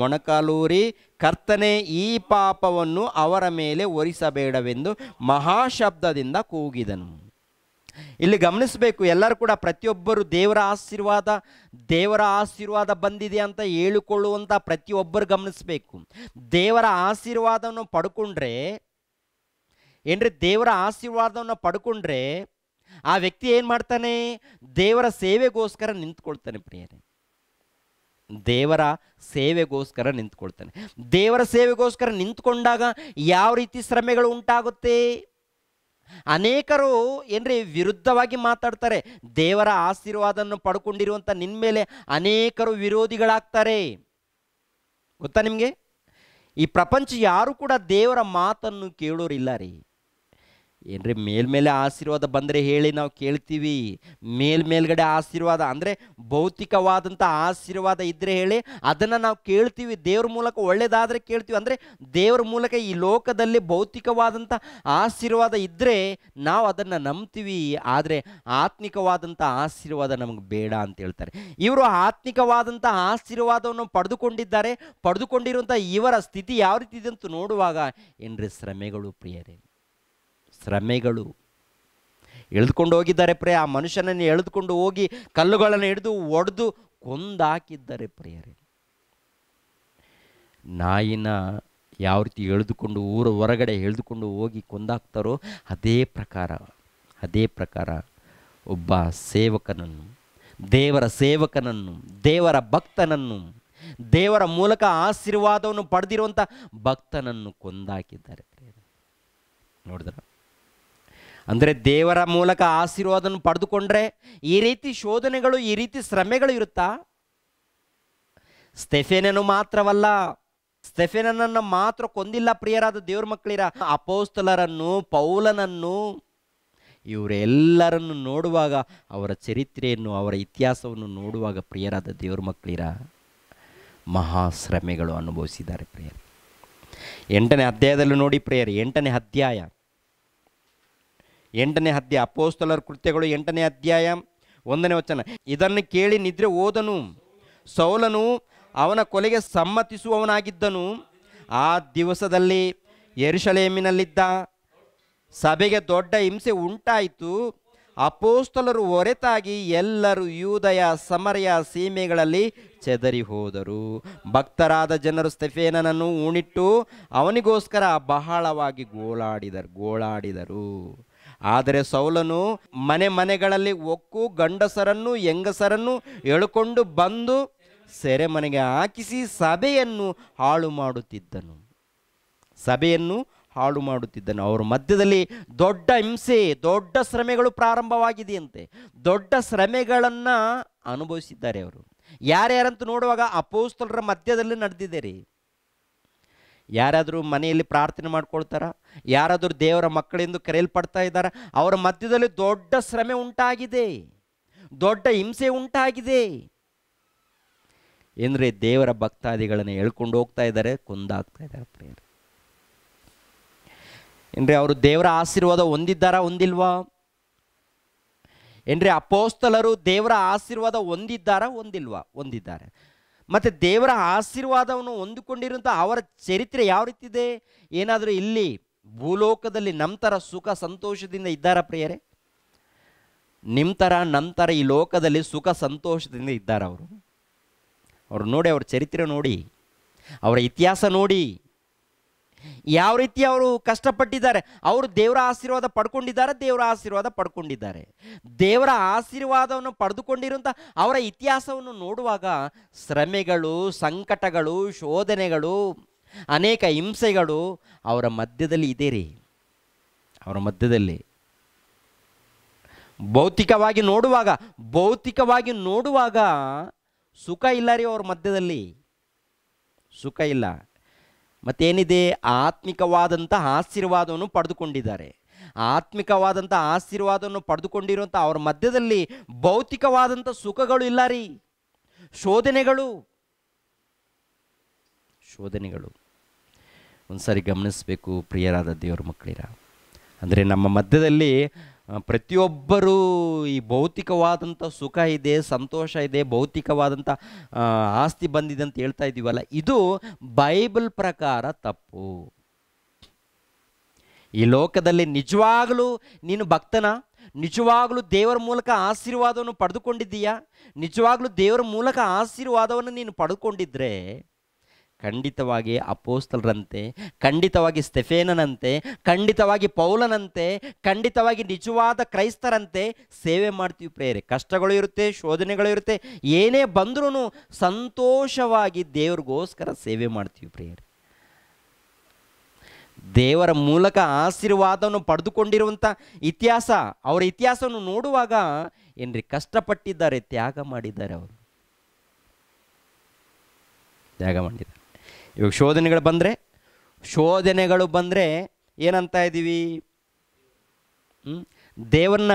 ಮೊಣಕಾಲೂರಿ ಕರ್ತನೆ ಈ ಪಾಪವನ್ನು ಅವರ ಮೇಲೆ ಒರಿಸಬೇಡವೆಂದು ಮಹಾಶಬ್ದದಿಂದ ಕೂಗಿದನು ಇಲ್ಲಿ ಗಮನಿಸಬೇಕು ಎಲ್ಲರೂ ಕೂಡ ಪ್ರತಿಯೊಬ್ಬರು ದೇವರ ಆಶೀರ್ವಾದ ದೇವರ ಆಶೀರ್ವಾದ ಬಂದಿದೆ ಅಂತ ಹೇಳಿಕೊಳ್ಳುವಂಥ ಪ್ರತಿಯೊಬ್ಬರು ಗಮನಿಸಬೇಕು ದೇವರ ಆಶೀರ್ವಾದವನ್ನು ಪಡ್ಕೊಂಡ್ರೆ ಏನ್ರಿ ದೇವರ ಆಶೀರ್ವಾದವನ್ನು ಪಡ್ಕೊಂಡ್ರೆ ಆ ವ್ಯಕ್ತಿ ಏನು ಮಾಡ್ತಾನೆ ದೇವರ ಸೇವೆಗೋಸ್ಕರ ನಿಂತ್ಕೊಳ್ತಾನೆ ಪ್ರಿಯರೇ ದೇವರ ಸೇವೆಗೋಸ್ಕರ ನಿಂತ್ಕೊಳ್ತಾನೆ ದೇವರ ಸೇವೆಗೋಸ್ಕರ ನಿಂತ್ಕೊಂಡಾಗ ಯಾವ ರೀತಿ ಶ್ರಮೆಗಳು ಉಂಟಾಗುತ್ತೆ ಅನೇಕರು ಏನ್ರಿ ವಿರುದ್ಧವಾಗಿ ಮಾತಾಡ್ತಾರೆ ದೇವರ ಆಶೀರ್ವಾದವನ್ನು ಪಡ್ಕೊಂಡಿರುವಂಥ ನಿನ್ನ ಮೇಲೆ ಅನೇಕರು ವಿರೋಧಿಗಳಾಗ್ತಾರೆ ಗೊತ್ತಾ ನಿಮಗೆ ಈ ಪ್ರಪಂಚ ಯಾರು ಕೂಡ ದೇವರ ಮಾತನ್ನು ಕೇಳೋರಿಲ್ಲ ರೀ ಏನ್ರಿ ಮೇಲ್ಮೇಲೆ ಆಶೀರ್ವಾದ ಬಂದರೆ ಹೇಳಿ ನಾವು ಕೇಳ್ತೀವಿ ಮೇಲ್ಮೇಲ್ಗಡೆ ಆಶೀರ್ವಾದ ಅಂದರೆ ಭೌತಿಕವಾದಂಥ ಆಶೀರ್ವಾದ ಇದ್ರೆ ಹೇಳಿ ಅದನ್ನು ನಾವು ಕೇಳ್ತೀವಿ ದೇವ್ರ ಮೂಲಕ ಒಳ್ಳೆಯದಾದರೆ ಕೇಳ್ತೀವಿ ಅಂದರೆ ದೇವ್ರ ಮೂಲಕ ಈ ಲೋಕದಲ್ಲಿ ಭೌತಿಕವಾದಂಥ ಆಶೀರ್ವಾದ ಇದ್ದರೆ ನಾವು ಅದನ್ನು ನಂಬ್ತೀವಿ ಆದರೆ ಆತ್ಮಿಕವಾದಂಥ ಆಶೀರ್ವಾದ ನಮಗೆ ಬೇಡ ಅಂತ ಹೇಳ್ತಾರೆ ಇವರು ಆತ್ಮಿಕವಾದಂಥ ಆಶೀರ್ವಾದವನ್ನು ಪಡೆದುಕೊಂಡಿದ್ದಾರೆ ಪಡೆದುಕೊಂಡಿರುವಂಥ ಇವರ ಸ್ಥಿತಿ ಯಾವ ರೀತಿ ಇದೆ ಅಂತ ನೋಡುವಾಗ ಏನ್ರಿ ಶ್ರಮೆಗಳು ಪ್ರಿಯರೇ ಶ್ರಮೆಗಳು ಎಳೆದುಕೊಂಡು ಹೋಗಿದ್ದಾರೆ ಪ್ರಿಯ ಆ ಮನುಷ್ಯನನ್ನು ಎಳೆದುಕೊಂಡು ಹೋಗಿ ಕಲ್ಲುಗಳನ್ನು ಹಿಡಿದು ಒಡೆದು ಕೊಂದಾಕಿದ್ದಾರೆ ಪ್ರಿಯರೇ ನಾಯಿನ ಯಾವ ರೀತಿ ಎಳೆದುಕೊಂಡು ಊರ ಹೊರಗಡೆ ಎಳೆದುಕೊಂಡು ಹೋಗಿ ಕೊಂದಾಕ್ತಾರೋ ಅದೇ ಪ್ರಕಾರ ಅದೇ ಪ್ರಕಾರ ಒಬ್ಬ ಸೇವಕನನ್ನು ದೇವರ ಸೇವಕನನ್ನು ದೇವರ ಭಕ್ತನನ್ನು ದೇವರ ಮೂಲಕ ಆಶೀರ್ವಾದವನ್ನು ಪಡೆದಿರುವಂಥ ಭಕ್ತನನ್ನು ಕೊಂದಾಕಿದ್ದಾರೆ ನೋಡಿದ್ರ ಅಂದರೆ ದೇವರ ಮೂಲಕ ಆಶೀರ್ವಾದವನ್ನು ಪಡೆದುಕೊಂಡ್ರೆ ಈ ರೀತಿ ಶೋಧನೆಗಳು ಈ ರೀತಿ ಶ್ರಮೆಗಳು ಇರುತ್ತಾ ಸ್ಟೆಫೆನನು ಮಾತ್ರವಲ್ಲ ಸ್ಟೆಫೆನನ್ನು ಮಾತ್ರ ಕೊಂದಿಲ್ಲ ಪ್ರಿಯರಾದ ದೇವ್ರ ಮಕ್ಕಳಿರ ಅಪೋಸ್ತಲರನ್ನು ಪೌಲನನ್ನು ಇವರೆಲ್ಲರನ್ನು ನೋಡುವಾಗ ಅವರ ಚರಿತ್ರೆಯನ್ನು ಅವರ ಇತಿಹಾಸವನ್ನು ನೋಡುವಾಗ ಪ್ರಿಯರಾದ ದೇವ್ರ ಮಕ್ಕಳಿರ ಮಹಾಶ್ರಮೆಗಳು ಅನುಭವಿಸಿದ್ದಾರೆ ಪ್ರಿಯರ್ ಎಂಟನೇ ಅಧ್ಯಾಯದಲ್ಲೂ ನೋಡಿ ಪ್ರಿಯರು ಎಂಟನೇ ಅಧ್ಯಾಯ ಎಂಟನೇ ಅಧ್ಯಾಯ ಅಪೋಸ್ತಲರ ಕೃತ್ಯಗಳು ಎಂಟನೇ ಅಧ್ಯಾಯ ಒಂದನೇ ವಚನ ಇದನ್ನು ಕೇಳಿ ನಿದ್ರೆ ಓದನು ಸೌಲನು ಅವನ ಕೊಲೆಗೆ ಸಮ್ಮತಿಸುವವನಾಗಿದ್ದನು ಆ ದಿವಸದಲ್ಲಿ ಎರುಶಲೇಮಿನಲ್ಲಿದ್ದ ಸಭೆಗೆ ದೊಡ್ಡ ಹಿಂಸೆ ಉಂಟಾಯಿತು ಅಪೋಸ್ತಲರು ಹೊರತಾಗಿ ಎಲ್ಲರೂ ಯೂದಯ ಸಮರಯ ಸೀಮೆಗಳಲ್ಲಿ ಚದರಿ ಹೋದರು ಭಕ್ತರಾದ ಜನರು ಸ್ಟೆಫೇನನನ್ನು ಉಣಿಟ್ಟು ಅವನಿಗೋಸ್ಕರ ಬಹಳವಾಗಿ ಗೋಳಾಡಿದರು ಗೋಳಾಡಿದರು ಆದರೆ ಸೌಲನು ಮನೆ ಮನೆಗಳಲ್ಲಿ ಒಕ್ಕು ಗಂಡಸರನ್ನು ಹೆಂಗಸರನ್ನು ಎಳ್ಕೊಂಡು ಬಂದು ಸೆರೆಮನೆಗೆ ಹಾಕಿಸಿ ಸಭೆಯನ್ನು ಹಾಳು ಮಾಡುತ್ತಿದ್ದನು ಸಭೆಯನ್ನು ಹಾಳು ಮಾಡುತ್ತಿದ್ದನು ಅವರ ಮಧ್ಯದಲ್ಲಿ ದೊಡ್ಡ ಹಿಂಸೆ ದೊಡ್ಡ ಶ್ರಮೆಗಳು ಪ್ರಾರಂಭವಾಗಿದೆಯಂತೆ ದೊಡ್ಡ ಶ್ರಮೆಗಳನ್ನು ಅನುಭವಿಸಿದ್ದಾರೆ ಅವರು ಯಾರ್ಯಾರಂತೂ ನೋಡುವಾಗ ಅಪೋಸ್ತಲರ ಮಧ್ಯದಲ್ಲಿ ನಡೆದಿದೆ ರೀ ಯಾರಾದರೂ ಮನೆಯಲ್ಲಿ ಪ್ರಾರ್ಥನೆ ಮಾಡ್ಕೊಳ್ತಾರ ಯಾರಾದರೂ ದೇವರ ಮಕ್ಕಳೆಂದು ಕರೆಯಲ್ಪಡ್ತಾ ಇದ್ದಾರೆ ಅವರ ಮಧ್ಯದಲ್ಲಿ ದೊಡ್ಡ ಶ್ರಮೆ ಉಂಟಾಗಿದೆ ದೊಡ್ಡ ಹಿಂಸೆ ಉಂಟಾಗಿದೆ ಎಂದರೆ ದೇವರ ಭಕ್ತಾದಿಗಳನ್ನು ಹೇಳ್ಕೊಂಡು ಹೋಗ್ತಾ ಇದ್ದಾರೆ ಕುಂದಾಗ್ತಾ ಇದ್ದಾರೆ ಪ್ರೇರ ಏನ್ರಿ ಅವರು ದೇವರ ಆಶೀರ್ವಾದ ಹೊಂದಿದ್ದಾರಾ ಹೊಂದಿಲ್ವಾ ಏನ್ರಿ ಅಪೋಸ್ತಲರು ದೇವರ ಆಶೀರ್ವಾದ ಹೊಂದಿದ್ದಾರಾ ಹೊಂದಿಲ್ವಾ ಹೊಂದಿದ್ದಾರೆ ಮತ್ತು ದೇವರ ಆಶೀರ್ವಾದವನ್ನು ಹೊಂದಿಕೊಂಡಿರುವಂಥ ಅವರ ಚರಿತ್ರೆ ಯಾವ ರೀತಿ ಇದೆ ಏನಾದರೂ ಇಲ್ಲಿ ಭೂಲೋಕದಲ್ಲಿ ನಂತರ ಸುಖ ಸಂತೋಷದಿಂದ ಇದ್ದಾರ ಪ್ರಿಯರೇ ನಿಮ್ಮ ಥರ ನಂತರ ಈ ಲೋಕದಲ್ಲಿ ಸುಖ ಸಂತೋಷದಿಂದ ಇದ್ದಾರೆ ಅವರು ಅವರು ನೋಡಿ ಅವ್ರ ಚರಿತ್ರೆ ನೋಡಿ ಅವರ ಇತಿಹಾಸ ನೋಡಿ ಯಾವ ರೀತಿ ಅವರು ಕಷ್ಟಪಟ್ಟಿದ್ದಾರೆ ಅವರು ದೇವರ ಆಶೀರ್ವಾದ ಪಡ್ಕೊಂಡಿದ್ದಾರೆ ದೇವರ ಆಶೀರ್ವಾದ ಪಡ್ಕೊಂಡಿದ್ದಾರೆ ದೇವರ ಆಶೀರ್ವಾದವನ್ನು ಪಡೆದುಕೊಂಡಿರುವಂಥ ಅವರ ಇತಿಹಾಸವನ್ನು ನೋಡುವಾಗ ಶ್ರಮೆಗಳು ಸಂಕಟಗಳು ಶೋಧನೆಗಳು ಅನೇಕ ಹಿಂಸೆಗಳು ಅವರ ಮಧ್ಯದಲ್ಲಿ ಇದೆ ರೀ ಅವರ ಮಧ್ಯದಲ್ಲಿ ಭೌತಿಕವಾಗಿ ನೋಡುವಾಗ ಭೌತಿಕವಾಗಿ ನೋಡುವಾಗ ಸುಖ ಇಲ್ಲ ರೀ ಅವ್ರ ಮಧ್ಯದಲ್ಲಿ ಸುಖ ಇಲ್ಲ ಮತ್ತೇನಿದೆ ಆತ್ಮಿಕವಾದಂಥ ಆಶೀರ್ವಾದವನ್ನು ಪಡೆದುಕೊಂಡಿದ್ದಾರೆ ಆತ್ಮಿಕವಾದಂಥ ಆಶೀರ್ವಾದವನ್ನು ಪಡೆದುಕೊಂಡಿರುವಂಥ ಅವರ ಮಧ್ಯದಲ್ಲಿ ಭೌತಿಕವಾದಂಥ ಸುಖಗಳು ಇಲ್ಲ ರೀ ಶೋಧನೆಗಳು ಶೋಧನೆಗಳು ಒಂದು ಗಮನಿಸಬೇಕು ಪ್ರಿಯರಾದ ದೇವರ ಮಕ್ಕಳಿರ ಅಂದರೆ ನಮ್ಮ ಮಧ್ಯದಲ್ಲಿ ಪ್ರತಿಯೊಬ್ಬರೂ ಈ ಭೌತಿಕವಾದಂಥ ಸುಖ ಇದೆ ಸಂತೋಷ ಇದೆ ಭೌತಿಕವಾದಂಥ ಆಸ್ತಿ ಬಂದಿದೆ ಅಂತ ಹೇಳ್ತಾ ಇದ್ದೀವಲ್ಲ ಇದು ಬೈಬಲ್ ಪ್ರಕಾರ ತಪ್ಪು ಈ ಲೋಕದಲ್ಲಿ ನಿಜವಾಗಲೂ ನೀನು ಭಕ್ತನ ನಿಜವಾಗಲೂ ದೇವರ ಮೂಲಕ ಆಶೀರ್ವಾದವನ್ನು ಪಡೆದುಕೊಂಡಿದ್ದೀಯಾ ನಿಜವಾಗಲೂ ದೇವರ ಮೂಲಕ ಆಶೀರ್ವಾದವನ್ನು ನೀನು ಪಡೆದುಕೊಂಡಿದ್ರೆ ಖಂಡಿತವಾಗಿ ಅಪೋಸ್ತಲರಂತೆ ಖಂಡಿತವಾಗಿ ಸ್ಟೆಫೇನನಂತೆ ಖಂಡಿತವಾಗಿ ಪೌಲನಂತೆ ಖಂಡಿತವಾಗಿ ನಿಜವಾದ ಕ್ರೈಸ್ತರಂತೆ ಸೇವೆ ಮಾಡ್ತೀವಿ ಪ್ರೇರೆ ಕಷ್ಟಗಳು ಇರುತ್ತೆ ಶೋಧನೆಗಳು ಇರುತ್ತೆ ಏನೇ ಬಂದ್ರೂ ಸಂತೋಷವಾಗಿ ದೇವ್ರಿಗೋಸ್ಕರ ಸೇವೆ ಮಾಡ್ತೀವಿ ಪ್ರೇರೆ ದೇವರ ಮೂಲಕ ಆಶೀರ್ವಾದವನ್ನು ಪಡೆದುಕೊಂಡಿರುವಂಥ ಇತಿಹಾಸ ಅವರ ಇತಿಹಾಸವನ್ನು ನೋಡುವಾಗ ಏನ್ರಿ ಕಷ್ಟಪಟ್ಟಿದ್ದಾರೆ ತ್ಯಾಗ ಮಾಡಿದ್ದಾರೆ ಅವರು ತ್ಯಾಗ ಮಾಡಿದ್ದಾರೆ ಇವಾಗ ಶೋಧನೆಗಳು ಬಂದರೆ ಶೋಧನೆಗಳು ಬಂದರೆ ಏನಂತ ಇದ್ದೀವಿ ದೇವರನ್ನ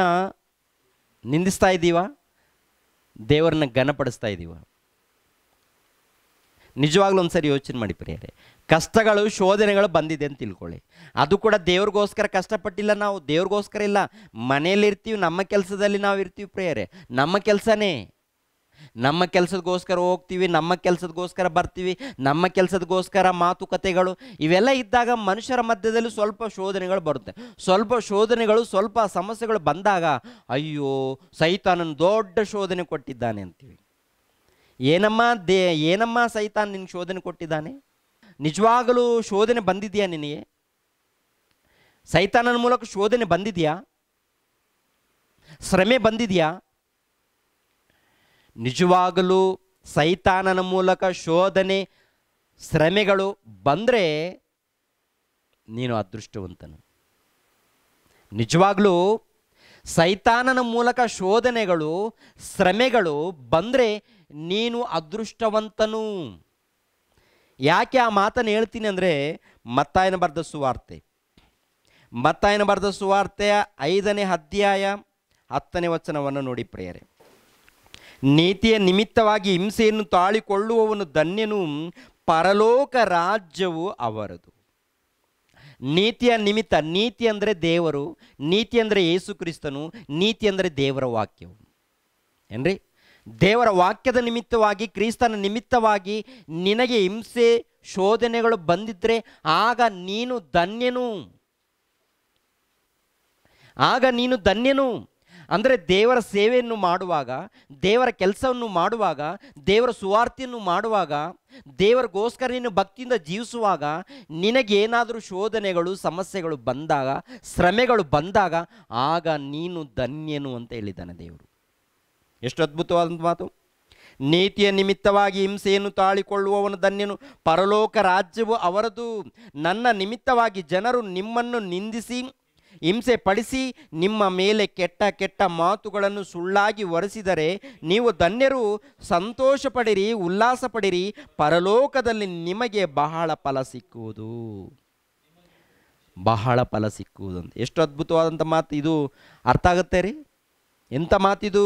ನಿಂದಿಸ್ತಾ ಇದ್ದೀವ ದೇವರನ್ನ ಘನಪಡಿಸ್ತಾ ಇದ್ದೀವ ನಿಜವಾಗ್ಲೂ ಒಂದ್ಸರಿ ಯೋಚನೆ ಮಾಡಿ ಪ್ರಿಯರೇ ಕಷ್ಟಗಳು ಶೋಧನೆಗಳು ಬಂದಿದೆ ಅಂತ ತಿಳ್ಕೊಳ್ಳಿ ಅದು ಕೂಡ ದೇವ್ರಿಗೋಸ್ಕರ ಕಷ್ಟಪಟ್ಟಿಲ್ಲ ನಾವು ದೇವ್ರಿಗೋಸ್ಕರ ಇಲ್ಲ ಮನೇಲಿರ್ತೀವಿ ನಮ್ಮ ಕೆಲಸದಲ್ಲಿ ನಾವು ಇರ್ತೀವಿ ಪ್ರಿಯರೇ ನಮ್ಮ ಕೆಲಸನೇ ನಮ್ಮ ಕೆಲಸದಗೋಸ್ಕರ ಹೋಗ್ತೀವಿ ನಮ್ಮ ಕೆಲಸದಗೋಸ್ಕರ ಬರ್ತೀವಿ ನಮ್ಮ ಕೆಲಸದಗೋಸ್ಕರ ಮಾತುಕತೆಗಳು ಇವೆಲ್ಲ ಇದ್ದಾಗ ಮನುಷ್ಯರ ಮಧ್ಯದಲ್ಲಿ ಸ್ವಲ್ಪ ಶೋಧನೆಗಳು ಬರುತ್ತೆ ಸ್ವಲ್ಪ ಶೋಧನೆಗಳು ಸ್ವಲ್ಪ ಸಮಸ್ಯೆಗಳು ಬಂದಾಗ ಅಯ್ಯೋ ಸೈತಾನನ ದೊಡ್ಡ ಶೋಧನೆ ಕೊಟ್ಟಿದ್ದಾನೆ ಅಂತೀವಿ ಏನಮ್ಮ ದೇ ಏನಮ್ಮ ಸೈತಾನ್ ನಿನ್ಗೆ ಶೋಧನೆ ಕೊಟ್ಟಿದ್ದಾನೆ ನಿಜವಾಗಲೂ ಶೋಧನೆ ಬಂದಿದೆಯಾ ನಿನಗೆ ಸೈತಾನನ ಮೂಲಕ ಶೋಧನೆ ಬಂದಿದೆಯಾ ಶ್ರಮೆ ಬಂದಿದೆಯಾ ನಿಜವಾಗಲೂ ಸೈತಾನನ ಮೂಲಕ ಶೋಧನೆ ಶ್ರಮೆಗಳು ಬಂದರೆ ನೀನು ಅದೃಷ್ಟವಂತನು ನಿಜವಾಗಲೂ ಸೈತಾನನ ಮೂಲಕ ಶೋಧನೆಗಳು ಶ್ರಮೆಗಳು ಬಂದರೆ ನೀನು ಅದೃಷ್ಟವಂತನು ಯಾಕೆ ಆ ಮಾತನ್ನು ಹೇಳ್ತೀನಿ ಅಂದರೆ ಮತ್ತಾಯನ ಬರೆದ ಸುವಾರ್ತೆ ಮತ್ತಾಯನ ಬರೆದ ಸುವಾರ್ತೆಯ ಐದನೇ ಅಧ್ಯಾಯ ಹತ್ತನೇ ವಚನವನ್ನು ನೋಡಿ ಪ್ರಿಯರೇ ನೀತಿಯ ನಿಮಿತ್ತವಾಗಿ ಹಿಂಸೆಯನ್ನು ತಾಳಿಕೊಳ್ಳುವವನು ಧನ್ಯನು ಪರಲೋಕ ರಾಜ್ಯವು ಅವರದು ನೀತಿಯ ನಿಮಿತ್ತ ನೀತಿ ಅಂದರೆ ದೇವರು ನೀತಿ ಅಂದರೆ ಯೇಸು ಕ್ರಿಸ್ತನು ನೀತಿ ಅಂದರೆ ದೇವರ ವಾಕ್ಯವು ಏನ್ರಿ ದೇವರ ವಾಕ್ಯದ ನಿಮಿತ್ತವಾಗಿ ಕ್ರಿಸ್ತನ ನಿಮಿತ್ತವಾಗಿ ನಿನಗೆ ಹಿಂಸೆ ಶೋಧನೆಗಳು ಬಂದಿದ್ದರೆ ಆಗ ನೀನು ಧನ್ಯನು ಆಗ ನೀನು ಧನ್ಯನು ಅಂದರೆ ದೇವರ ಸೇವೆಯನ್ನು ಮಾಡುವಾಗ ದೇವರ ಕೆಲಸವನ್ನು ಮಾಡುವಾಗ ದೇವರ ಸುವಾರ್ತೆಯನ್ನು ಮಾಡುವಾಗ ದೇವರಿಗೋಸ್ಕರ ನೀನು ಭಕ್ತಿಯಿಂದ ಜೀವಿಸುವಾಗ ನಿನಗೇನಾದರೂ ಶೋಧನೆಗಳು ಸಮಸ್ಯೆಗಳು ಬಂದಾಗ ಶ್ರಮೆಗಳು ಬಂದಾಗ ಆಗ ನೀನು ಧನ್ಯನು ಅಂತ ಹೇಳಿದ್ದಾನೆ ದೇವರು ಎಷ್ಟು ಅದ್ಭುತವಾದ ಮಾತು ನೀತಿಯ ನಿಮಿತ್ತವಾಗಿ ಹಿಂಸೆಯನ್ನು ತಾಳಿಕೊಳ್ಳುವವನು ಧನ್ಯನು ಪರಲೋಕ ರಾಜ್ಯವು ಅವರದು ನನ್ನ ನಿಮಿತ್ತವಾಗಿ ಜನರು ನಿಮ್ಮನ್ನು ನಿಂದಿಸಿ ಹಿಂಸೆ ಪಡಿಸಿ ನಿಮ್ಮ ಮೇಲೆ ಕೆಟ್ಟ ಕೆಟ್ಟ ಮಾತುಗಳನ್ನು ಸುಳ್ಳಾಗಿ ಒರೆಸಿದರೆ ನೀವು ಧನ್ಯರು ಸಂತೋಷ ಪಡಿರಿ ಉಲ್ಲಾಸ ಪಡಿರಿ ಪರಲೋಕದಲ್ಲಿ ನಿಮಗೆ ಬಹಳ ಫಲ ಸಿಕ್ಕುವುದು ಬಹಳ ಫಲ ಸಿಕ್ಕುವುದು ಅಂತ ಎಷ್ಟು ಅದ್ಭುತವಾದಂಥ ಮಾತು ಇದು ಅರ್ಥ ಆಗುತ್ತೆ ರೀ ಎಂಥ ಮಾತಿದು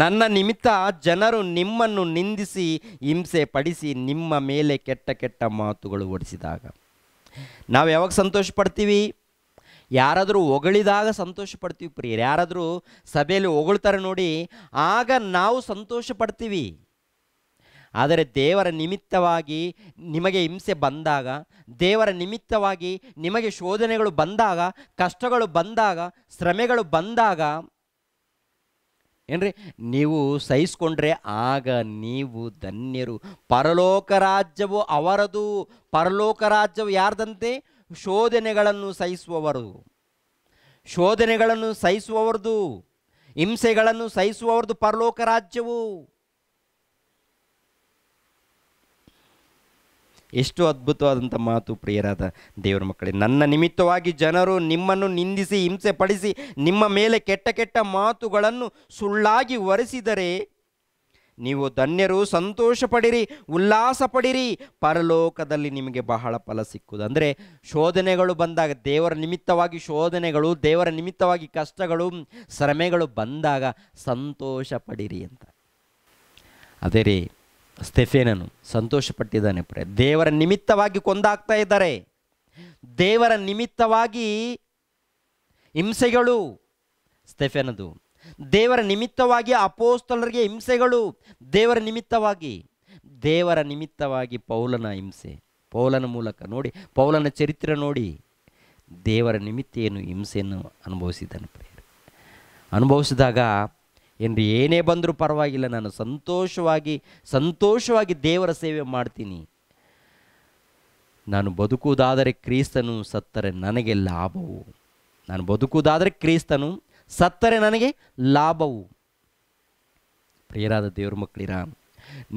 ನನ್ನ ನಿಮಿತ್ತ ಜನರು ನಿಮ್ಮನ್ನು ನಿಂದಿಸಿ ಹಿಂಸೆ ಪಡಿಸಿ ನಿಮ್ಮ ಮೇಲೆ ಕೆಟ್ಟ ಕೆಟ್ಟ ಮಾತುಗಳು ಓಡಿಸಿದಾಗ ನಾವು ಯಾವಾಗ ಸಂತೋಷ ಪಡ್ತೀವಿ ಯಾರಾದರೂ ಹೊಗಳಿದಾಗ ಸಂತೋಷ ಪಡ್ತೀವಿ ಪ್ರಿಯರು ಯಾರಾದರೂ ಸಭೆಯಲ್ಲಿ ಹೊಗಳ್ತಾರೆ ನೋಡಿ ಆಗ ನಾವು ಸಂತೋಷ ಪಡ್ತೀವಿ ಆದರೆ ದೇವರ ನಿಮಿತ್ತವಾಗಿ ನಿಮಗೆ ಹಿಂಸೆ ಬಂದಾಗ ದೇವರ ನಿಮಿತ್ತವಾಗಿ ನಿಮಗೆ ಶೋಧನೆಗಳು ಬಂದಾಗ ಕಷ್ಟಗಳು ಬಂದಾಗ ಶ್ರಮೆಗಳು ಬಂದಾಗ ಏನ್ರಿ ನೀವು ಸಹಿಸ್ಕೊಂಡ್ರೆ ಆಗ ನೀವು ಧನ್ಯರು ಪರಲೋಕ ರಾಜ್ಯವು ಅವರದು ಪರಲೋಕ ರಾಜ್ಯವು ಯಾರ್ದಂತೆ ಶೋಧನೆಗಳನ್ನು ಸಹಿಸುವವರು ಶೋಧನೆಗಳನ್ನು ಸಹಿಸುವವರದು ಹಿಂಸೆಗಳನ್ನು ಸಹಿಸುವವರದು ಪರಲೋಕ ರಾಜ್ಯವು ಎಷ್ಟು ಅದ್ಭುತವಾದಂಥ ಮಾತು ಪ್ರಿಯರಾದ ದೇವರ ಮಕ್ಕಳೇ ನನ್ನ ನಿಮಿತ್ತವಾಗಿ ಜನರು ನಿಮ್ಮನ್ನು ನಿಂದಿಸಿ ಹಿಂಸೆ ಪಡಿಸಿ ನಿಮ್ಮ ಮೇಲೆ ಕೆಟ್ಟ ಕೆಟ್ಟ ಮಾತುಗಳನ್ನು ಸುಳ್ಳಾಗಿ ಒರೆಸಿದರೆ ನೀವು ಧನ್ಯರು ಸಂತೋಷ ಪಡಿರಿ ಉಲ್ಲಾಸ ಪಡಿರಿ ಪರಲೋಕದಲ್ಲಿ ನಿಮಗೆ ಬಹಳ ಫಲ ಸಿಕ್ಕುವುದು ಅಂದರೆ ಶೋಧನೆಗಳು ಬಂದಾಗ ದೇವರ ನಿಮಿತ್ತವಾಗಿ ಶೋಧನೆಗಳು ದೇವರ ನಿಮಿತ್ತವಾಗಿ ಕಷ್ಟಗಳು ಶ್ರಮೆಗಳು ಬಂದಾಗ ಸಂತೋಷ ಪಡಿರಿ ಅಂತ ಅದೇ ರೀ ಸ್ಟೆಫೇನನು ಸಂತೋಷಪಟ್ಟಿದ್ದಾನೆ ಪ್ರೇ ದೇವರ ನಿಮಿತ್ತವಾಗಿ ಕೊಂದಾಗ್ತಾ ಇದ್ದಾರೆ ದೇವರ ನಿಮಿತ್ತವಾಗಿ ಹಿಂಸೆಗಳು ಸ್ಟೆಫೆನದು ದೇವರ ನಿಮಿತ್ತವಾಗಿ ಅಪೋಸ್ತಲರಿಗೆ ಹಿಂಸೆಗಳು ದೇವರ ನಿಮಿತ್ತವಾಗಿ ದೇವರ ನಿಮಿತ್ತವಾಗಿ ಪೌಲನ ಹಿಂಸೆ ಪೌಲನ ಮೂಲಕ ನೋಡಿ ಪೌಲನ ಚರಿತ್ರೆ ನೋಡಿ ದೇವರ ನಿಮಿತ್ತ ಏನು ಹಿಂಸೆಯನ್ನು ಅನುಭವಿಸಿದ್ದಾನೆ ಪ್ರೇರು ಅನುಭವಿಸಿದಾಗ ಏನು ಏನೇ ಬಂದರೂ ಪರವಾಗಿಲ್ಲ ನಾನು ಸಂತೋಷವಾಗಿ ಸಂತೋಷವಾಗಿ ದೇವರ ಸೇವೆ ಮಾಡ್ತೀನಿ ನಾನು ಬದುಕುವುದಾದರೆ ಕ್ರೀಸ್ತನು ಸತ್ತರೆ ನನಗೆ ಲಾಭವು ನಾನು ಬದುಕುವುದಾದರೆ ಕ್ರೀಸ್ತನು ಸತ್ತರೆ ನನಗೆ ಲಾಭವು ಪ್ರಿಯರಾದ ದೇವ್ರ ಮಕ್ಕಳಿರ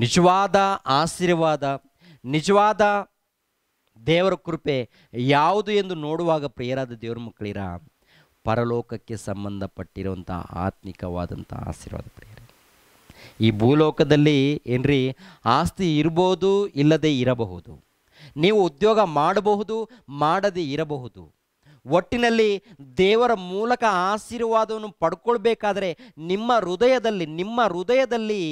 ನಿಜವಾದ ಆಶೀರ್ವಾದ ನಿಜವಾದ ದೇವರ ಕೃಪೆ ಯಾವುದು ಎಂದು ನೋಡುವಾಗ ಪ್ರಿಯರಾದ ದೇವ್ರ ಮಕ್ಕಳಿರ ಪರಲೋಕಕ್ಕೆ ಸಂಬಂಧಪಟ್ಟಿರುವಂಥ ಆತ್ಮಿಕವಾದಂಥ ಆಶೀರ್ವಾದ ಪ್ರಿಯರ ಈ ಭೂಲೋಕದಲ್ಲಿ ಏನ್ರಿ ಆಸ್ತಿ ಇರ್ಬೋದು ಇಲ್ಲದೆ ಇರಬಹುದು ನೀವು ಉದ್ಯೋಗ ಮಾಡಬಹುದು ಮಾಡದೇ ಇರಬಹುದು ಒಟ್ಟಿನಲ್ಲಿ ದೇವರ ಮೂಲಕ ಆಶೀರ್ವಾದವನ್ನು ಪಡ್ಕೊಳ್ಬೇಕಾದ್ರೆ ನಿಮ್ಮ ಹೃದಯದಲ್ಲಿ ನಿಮ್ಮ ಹೃದಯದಲ್ಲಿ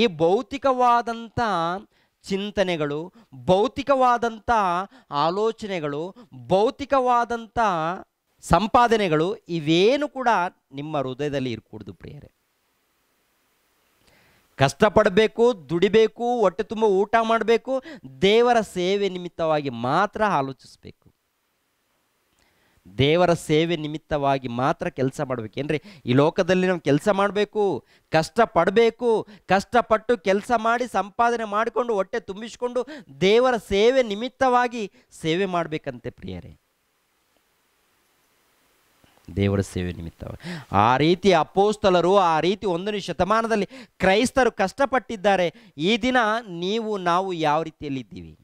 ಈ ಭೌತಿಕವಾದಂಥ ಚಿಂತನೆಗಳು ಭೌತಿಕವಾದಂಥ ಆಲೋಚನೆಗಳು ಭೌತಿಕವಾದಂಥ ಸಂಪಾದನೆಗಳು ಇವೇನು ಕೂಡ ನಿಮ್ಮ ಹೃದಯದಲ್ಲಿ ಇರಕೂಡ್ದು ಪ್ರಿಯರೇ ಕಷ್ಟಪಡಬೇಕು ದುಡಿಬೇಕು ಹೊಟ್ಟೆ ತುಂಬ ಊಟ ಮಾಡಬೇಕು ದೇವರ ಸೇವೆ ನಿಮಿತ್ತವಾಗಿ ಮಾತ್ರ ಆಲೋಚಿಸಬೇಕು ದೇವರ ಸೇವೆ ನಿಮಿತ್ತವಾಗಿ ಮಾತ್ರ ಕೆಲಸ ಮಾಡಬೇಕು ಈ ಲೋಕದಲ್ಲಿ ನಾವು ಕೆಲಸ ಮಾಡಬೇಕು ಕಷ್ಟಪಡಬೇಕು ಕಷ್ಟಪಟ್ಟು ಕೆಲಸ ಮಾಡಿ ಸಂಪಾದನೆ ಮಾಡಿಕೊಂಡು ಹೊಟ್ಟೆ ತುಂಬಿಸಿಕೊಂಡು ದೇವರ ಸೇವೆ ನಿಮಿತ್ತವಾಗಿ ಸೇವೆ ಮಾಡಬೇಕಂತೆ ಪ್ರಿಯರೇ ದೇವರ ಸೇವೆ ನಿಮಿತ್ತ ಆ ರೀತಿ ಅಪೋಸ್ತಲರು ಆ ರೀತಿ ಒಂದನೇ ಶತಮಾನದಲ್ಲಿ ಕ್ರೈಸ್ತರು ಕಷ್ಟಪಟ್ಟಿದ್ದಾರೆ ಈ ದಿನ ನೀವು ನಾವು ಯಾವ ರೀತಿಯಲ್ಲಿದ್ದೀವಿ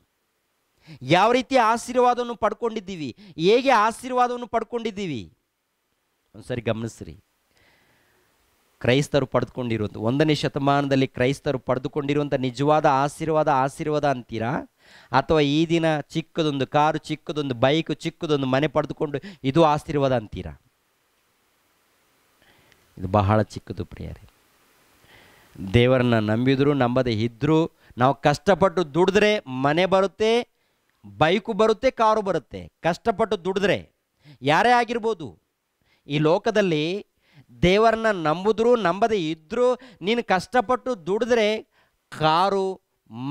ಯಾವ ರೀತಿ ಆಶೀರ್ವಾದವನ್ನು ಪಡ್ಕೊಂಡಿದ್ದೀವಿ ಹೇಗೆ ಆಶೀರ್ವಾದವನ್ನು ಪಡ್ಕೊಂಡಿದ್ದೀವಿ ಒಂದ್ಸರಿ ಗಮನಿಸ್ರಿ ಕ್ರೈಸ್ತರು ಪಡೆದುಕೊಂಡಿರುವಂಥ ಒಂದನೇ ಶತಮಾನದಲ್ಲಿ ಕ್ರೈಸ್ತರು ಪಡೆದುಕೊಂಡಿರುವಂಥ ನಿಜವಾದ ಆಶೀರ್ವಾದ ಆಶೀರ್ವಾದ ಅಂತೀರಾ ಅಥವಾ ಈ ದಿನ ಚಿಕ್ಕದೊಂದು ಕಾರು ಚಿಕ್ಕದೊಂದು ಬೈಕ್ ಚಿಕ್ಕದೊಂದು ಮನೆ ಪಡೆದುಕೊಂಡು ಇದು ಆಶೀರ್ವಾದ ಅಂತೀರಾ ಇದು ಬಹಳ ಚಿಕ್ಕದು ಪ್ರಿಯರೇ ದೇವರನ್ನು ನಂಬಿದ್ರು ನಂಬದೇ ಇದ್ದರೂ ನಾವು ಕಷ್ಟಪಟ್ಟು ದುಡಿದ್ರೆ ಮನೆ ಬರುತ್ತೆ ಬೈಕು ಬರುತ್ತೆ ಕಾರು ಬರುತ್ತೆ ಕಷ್ಟಪಟ್ಟು ದುಡಿದ್ರೆ ಯಾರೇ ಆಗಿರ್ಬೋದು ಈ ಲೋಕದಲ್ಲಿ ದೇವರನ್ನ ನಂಬಿದ್ರೂ ನಂಬದೇ ಇದ್ದರೂ ನೀನು ಕಷ್ಟಪಟ್ಟು ದುಡಿದ್ರೆ ಕಾರು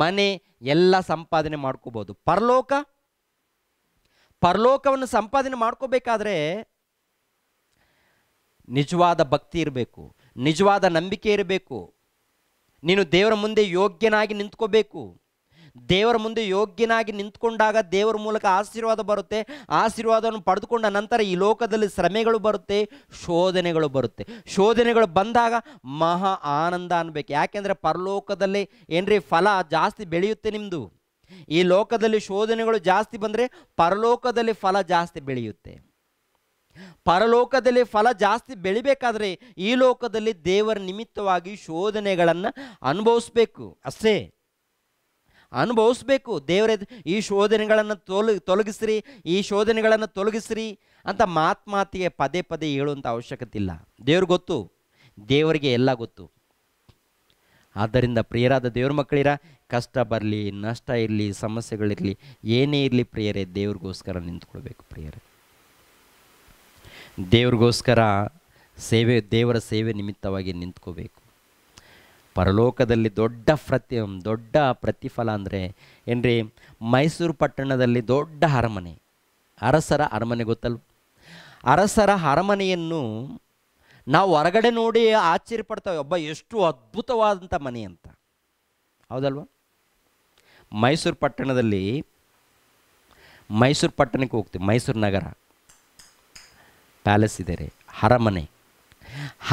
ಮನೆ ಎಲ್ಲ ಸಂಪಾದನೆ ಮಾಡ್ಕೋಬೋದು ಪರಲೋಕ ಪರಲೋಕವನ್ನು ಸಂಪಾದನೆ ಮಾಡ್ಕೋಬೇಕಾದ್ರೆ ನಿಜವಾದ ಭಕ್ತಿ ಇರಬೇಕು ನಿಜವಾದ ನಂಬಿಕೆ ಇರಬೇಕು ನೀನು ದೇವರ ಮುಂದೆ ಯೋಗ್ಯನಾಗಿ ನಿಂತ್ಕೋಬೇಕು ದೇವರ ಮುಂದೆ ಯೋಗ್ಯನಾಗಿ ನಿಂತ್ಕೊಂಡಾಗ ದೇವರ ಮೂಲಕ ಆಶೀರ್ವಾದ ಬರುತ್ತೆ ಆಶೀರ್ವಾದವನ್ನು ಪಡೆದುಕೊಂಡ ನಂತರ ಈ ಲೋಕದಲ್ಲಿ ಶ್ರಮೆಗಳು ಬರುತ್ತೆ ಶೋಧನೆಗಳು ಬರುತ್ತೆ ಶೋಧನೆಗಳು ಬಂದಾಗ ಮಹಾ ಆನಂದ ಅನ್ಬೇಕು ಯಾಕೆಂದರೆ ಪರಲೋಕದಲ್ಲಿ ಏನ್ರಿ ಫಲ ಜಾಸ್ತಿ ಬೆಳೆಯುತ್ತೆ ನಿಮ್ಮದು ಈ ಲೋಕದಲ್ಲಿ ಶೋಧನೆಗಳು ಜಾಸ್ತಿ ಬಂದರೆ ಪರಲೋಕದಲ್ಲಿ ಫಲ ಜಾಸ್ತಿ ಬೆಳೆಯುತ್ತೆ ಪರಲೋಕದಲ್ಲಿ ಫಲ ಜಾಸ್ತಿ ಬೆಳಿಬೇಕಾದ್ರೆ ಈ ಲೋಕದಲ್ಲಿ ದೇವರ ನಿಮಿತ್ತವಾಗಿ ಶೋಧನೆಗಳನ್ನು ಅನುಭವಿಸ್ಬೇಕು ಅಷ್ಟೇ ಅನುಭವಿಸ್ಬೇಕು ದೇವರ ಈ ಶೋಧನೆಗಳನ್ನು ತೊಲ ತೊಲಗಿಸ್ರಿ ಈ ಶೋಧನೆಗಳನ್ನು ತೊಲಗಿಸ್ರಿ ಅಂತ ಮಾತ್ಮಾತಿಗೆ ಪದೇ ಪದೇ ಹೇಳುವಂಥ ಅವಶ್ಯಕತೆ ಇಲ್ಲ ದೇವ್ರಿಗೆ ಗೊತ್ತು ದೇವರಿಗೆ ಎಲ್ಲ ಗೊತ್ತು ಆದ್ದರಿಂದ ಪ್ರಿಯರಾದ ದೇವ್ರ ಮಕ್ಕಳಿರ ಕಷ್ಟ ಬರಲಿ ನಷ್ಟ ಇರಲಿ ಸಮಸ್ಯೆಗಳಿರಲಿ ಏನೇ ಇರಲಿ ಪ್ರಿಯರೇ ದೇವ್ರಿಗೋಸ್ಕರ ನಿಂತ್ಕೊಳ್ಬೇಕು ಪ್ರಿಯರೇ ದೇವ್ರಿಗೋಸ್ಕರ ಸೇವೆ ದೇವರ ಸೇವೆ ನಿಮಿತ್ತವಾಗಿ ನಿಂತ್ಕೋಬೇಕು ಪರಲೋಕದಲ್ಲಿ ದೊಡ್ಡ ಪ್ರತಿ ದೊಡ್ಡ ಪ್ರತಿಫಲ ಅಂದರೆ ಏನ್ರಿ ಮೈಸೂರು ಪಟ್ಟಣದಲ್ಲಿ ದೊಡ್ಡ ಅರಮನೆ ಅರಸರ ಅರಮನೆ ಗೊತ್ತಲ್ವ ಅರಸರ ಅರಮನೆಯನ್ನು ನಾವು ಹೊರಗಡೆ ನೋಡಿ ಆಶ್ಚರ್ಯ ಪಡ್ತೇವೆ ಒಬ್ಬ ಎಷ್ಟು ಅದ್ಭುತವಾದಂಥ ಮನೆ ಅಂತ ಹೌದಲ್ವ ಮೈಸೂರು ಪಟ್ಟಣದಲ್ಲಿ ಮೈಸೂರು ಪಟ್ಟಣಕ್ಕೆ ಹೋಗ್ತೀವಿ ಮೈಸೂರು ನಗರ ಪ್ಯಾಲೇಸ್ ಇದೆ ರೀ ಅರಮನೆ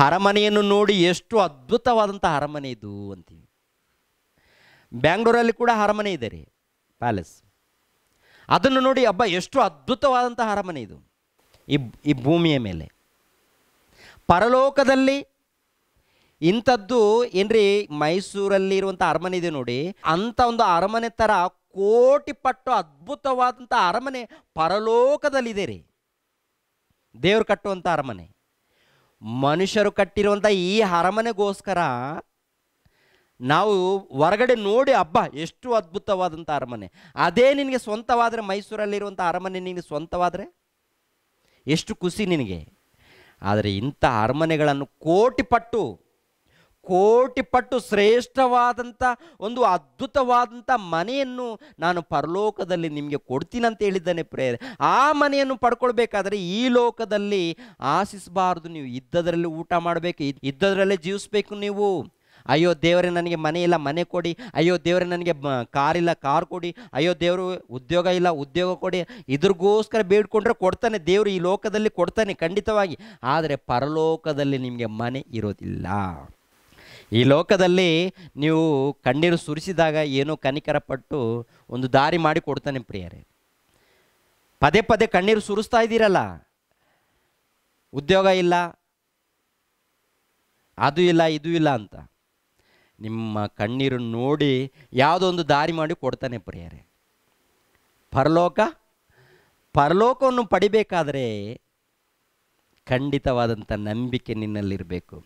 ಅರಮನೆಯನ್ನು ನೋಡಿ ಎಷ್ಟು ಅದ್ಭುತವಾದಂಥ ಅರಮನೆ ಇದು ಅಂತೀವಿ ಬ್ಯಾಂಗ್ಳೂರಲ್ಲಿ ಕೂಡ ಅರಮನೆ ಇದೆ ರೀ ಪ್ಯಾಲೇಸ್ ಅದನ್ನು ನೋಡಿ ಹಬ್ಬ ಎಷ್ಟು ಅದ್ಭುತವಾದಂಥ ಅರಮನೆ ಇದು ಈ ಈ ಭೂಮಿಯ ಮೇಲೆ ಪರಲೋಕದಲ್ಲಿ ಇಂಥದ್ದು ಏನ್ರಿ ಮೈಸೂರಲ್ಲಿ ಇರುವಂಥ ಅರಮನೆ ಇದೆ ನೋಡಿ ಅಂಥ ಒಂದು ಅರಮನೆ ಥರ ಕೋಟಿ ಪಟ್ಟು ಅದ್ಭುತವಾದಂಥ ಅರಮನೆ ಪರಲೋಕದಲ್ಲಿದೆ ರೀ ದೇವ್ರು ಕಟ್ಟುವಂಥ ಅರಮನೆ ಮನುಷ್ಯರು ಕಟ್ಟಿರುವಂಥ ಈ ಅರಮನೆಗೋಸ್ಕರ ನಾವು ಹೊರಗಡೆ ನೋಡಿ ಹಬ್ಬ ಎಷ್ಟು ಅದ್ಭುತವಾದಂಥ ಅರಮನೆ ಅದೇ ನಿನಗೆ ಸ್ವಂತವಾದರೆ ಮೈಸೂರಲ್ಲಿರುವಂಥ ಅರಮನೆ ನಿನಗೆ ಸ್ವಂತವಾದರೆ ಎಷ್ಟು ಖುಷಿ ನಿನಗೆ ಆದರೆ ಇಂಥ ಅರಮನೆಗಳನ್ನು ಕೋಟಿ ಪಟ್ಟು ಕೋಟಿ ಪಟ್ಟು ಶ್ರೇಷ್ಠವಾದಂಥ ಒಂದು ಅದ್ಭುತವಾದಂಥ ಮನೆಯನ್ನು ನಾನು ಪರಲೋಕದಲ್ಲಿ ನಿಮಗೆ ಕೊಡ್ತೀನಂತ ಹೇಳಿದ್ದಾನೆ ಪ್ರೇಯರ್ ಆ ಮನೆಯನ್ನು ಪಡ್ಕೊಳ್ಬೇಕಾದ್ರೆ ಈ ಲೋಕದಲ್ಲಿ ಆಶಿಸಬಾರ್ದು ನೀವು ಇದ್ದದರಲ್ಲಿ ಊಟ ಮಾಡಬೇಕು ಇದ್ದದರಲ್ಲೇ ಜೀವಿಸಬೇಕು ನೀವು ಅಯ್ಯೋ ದೇವರೇ ನನಗೆ ಮನೆ ಇಲ್ಲ ಮನೆ ಕೊಡಿ ಅಯ್ಯೋ ದೇವರೇ ನನಗೆ ಕಾರಿಲ್ಲ ಕಾರ್ ಕೊಡಿ ಅಯ್ಯೋ ದೇವರು ಉದ್ಯೋಗ ಇಲ್ಲ ಉದ್ಯೋಗ ಕೊಡಿ ಇದ್ರಿಗೋಸ್ಕರ ಬೇಡ್ಕೊಂಡ್ರೆ ಕೊಡ್ತಾನೆ ದೇವರು ಈ ಲೋಕದಲ್ಲಿ ಕೊಡ್ತಾನೆ ಖಂಡಿತವಾಗಿ ಆದರೆ ಪರಲೋಕದಲ್ಲಿ ನಿಮಗೆ ಮನೆ ಇರೋದಿಲ್ಲ ಈ ಲೋಕದಲ್ಲಿ ನೀವು ಕಣ್ಣೀರು ಸುರಿಸಿದಾಗ ಏನೋ ಕನಿಕರ ಪಟ್ಟು ಒಂದು ದಾರಿ ಮಾಡಿ ಕೊಡ್ತಾನೆ ಪ್ರಿಯರೇ ಪದೇ ಪದೇ ಕಣ್ಣೀರು ಸುರಿಸ್ತಾ ಇದ್ದೀರಲ್ಲ ಉದ್ಯೋಗ ಇಲ್ಲ ಅದು ಇಲ್ಲ ಇದು ಇಲ್ಲ ಅಂತ ನಿಮ್ಮ ಕಣ್ಣೀರು ನೋಡಿ ಯಾವುದೋ ಒಂದು ದಾರಿ ಮಾಡಿ ಕೊಡ್ತಾನೆ ಪ್ರಿಯರೇ ಪರಲೋಕ ಪರಲೋಕವನ್ನು ಪಡಿಬೇಕಾದರೆ ಖಂಡಿತವಾದಂಥ ನಂಬಿಕೆ ನಿನ್ನಲ್ಲಿರಬೇಕು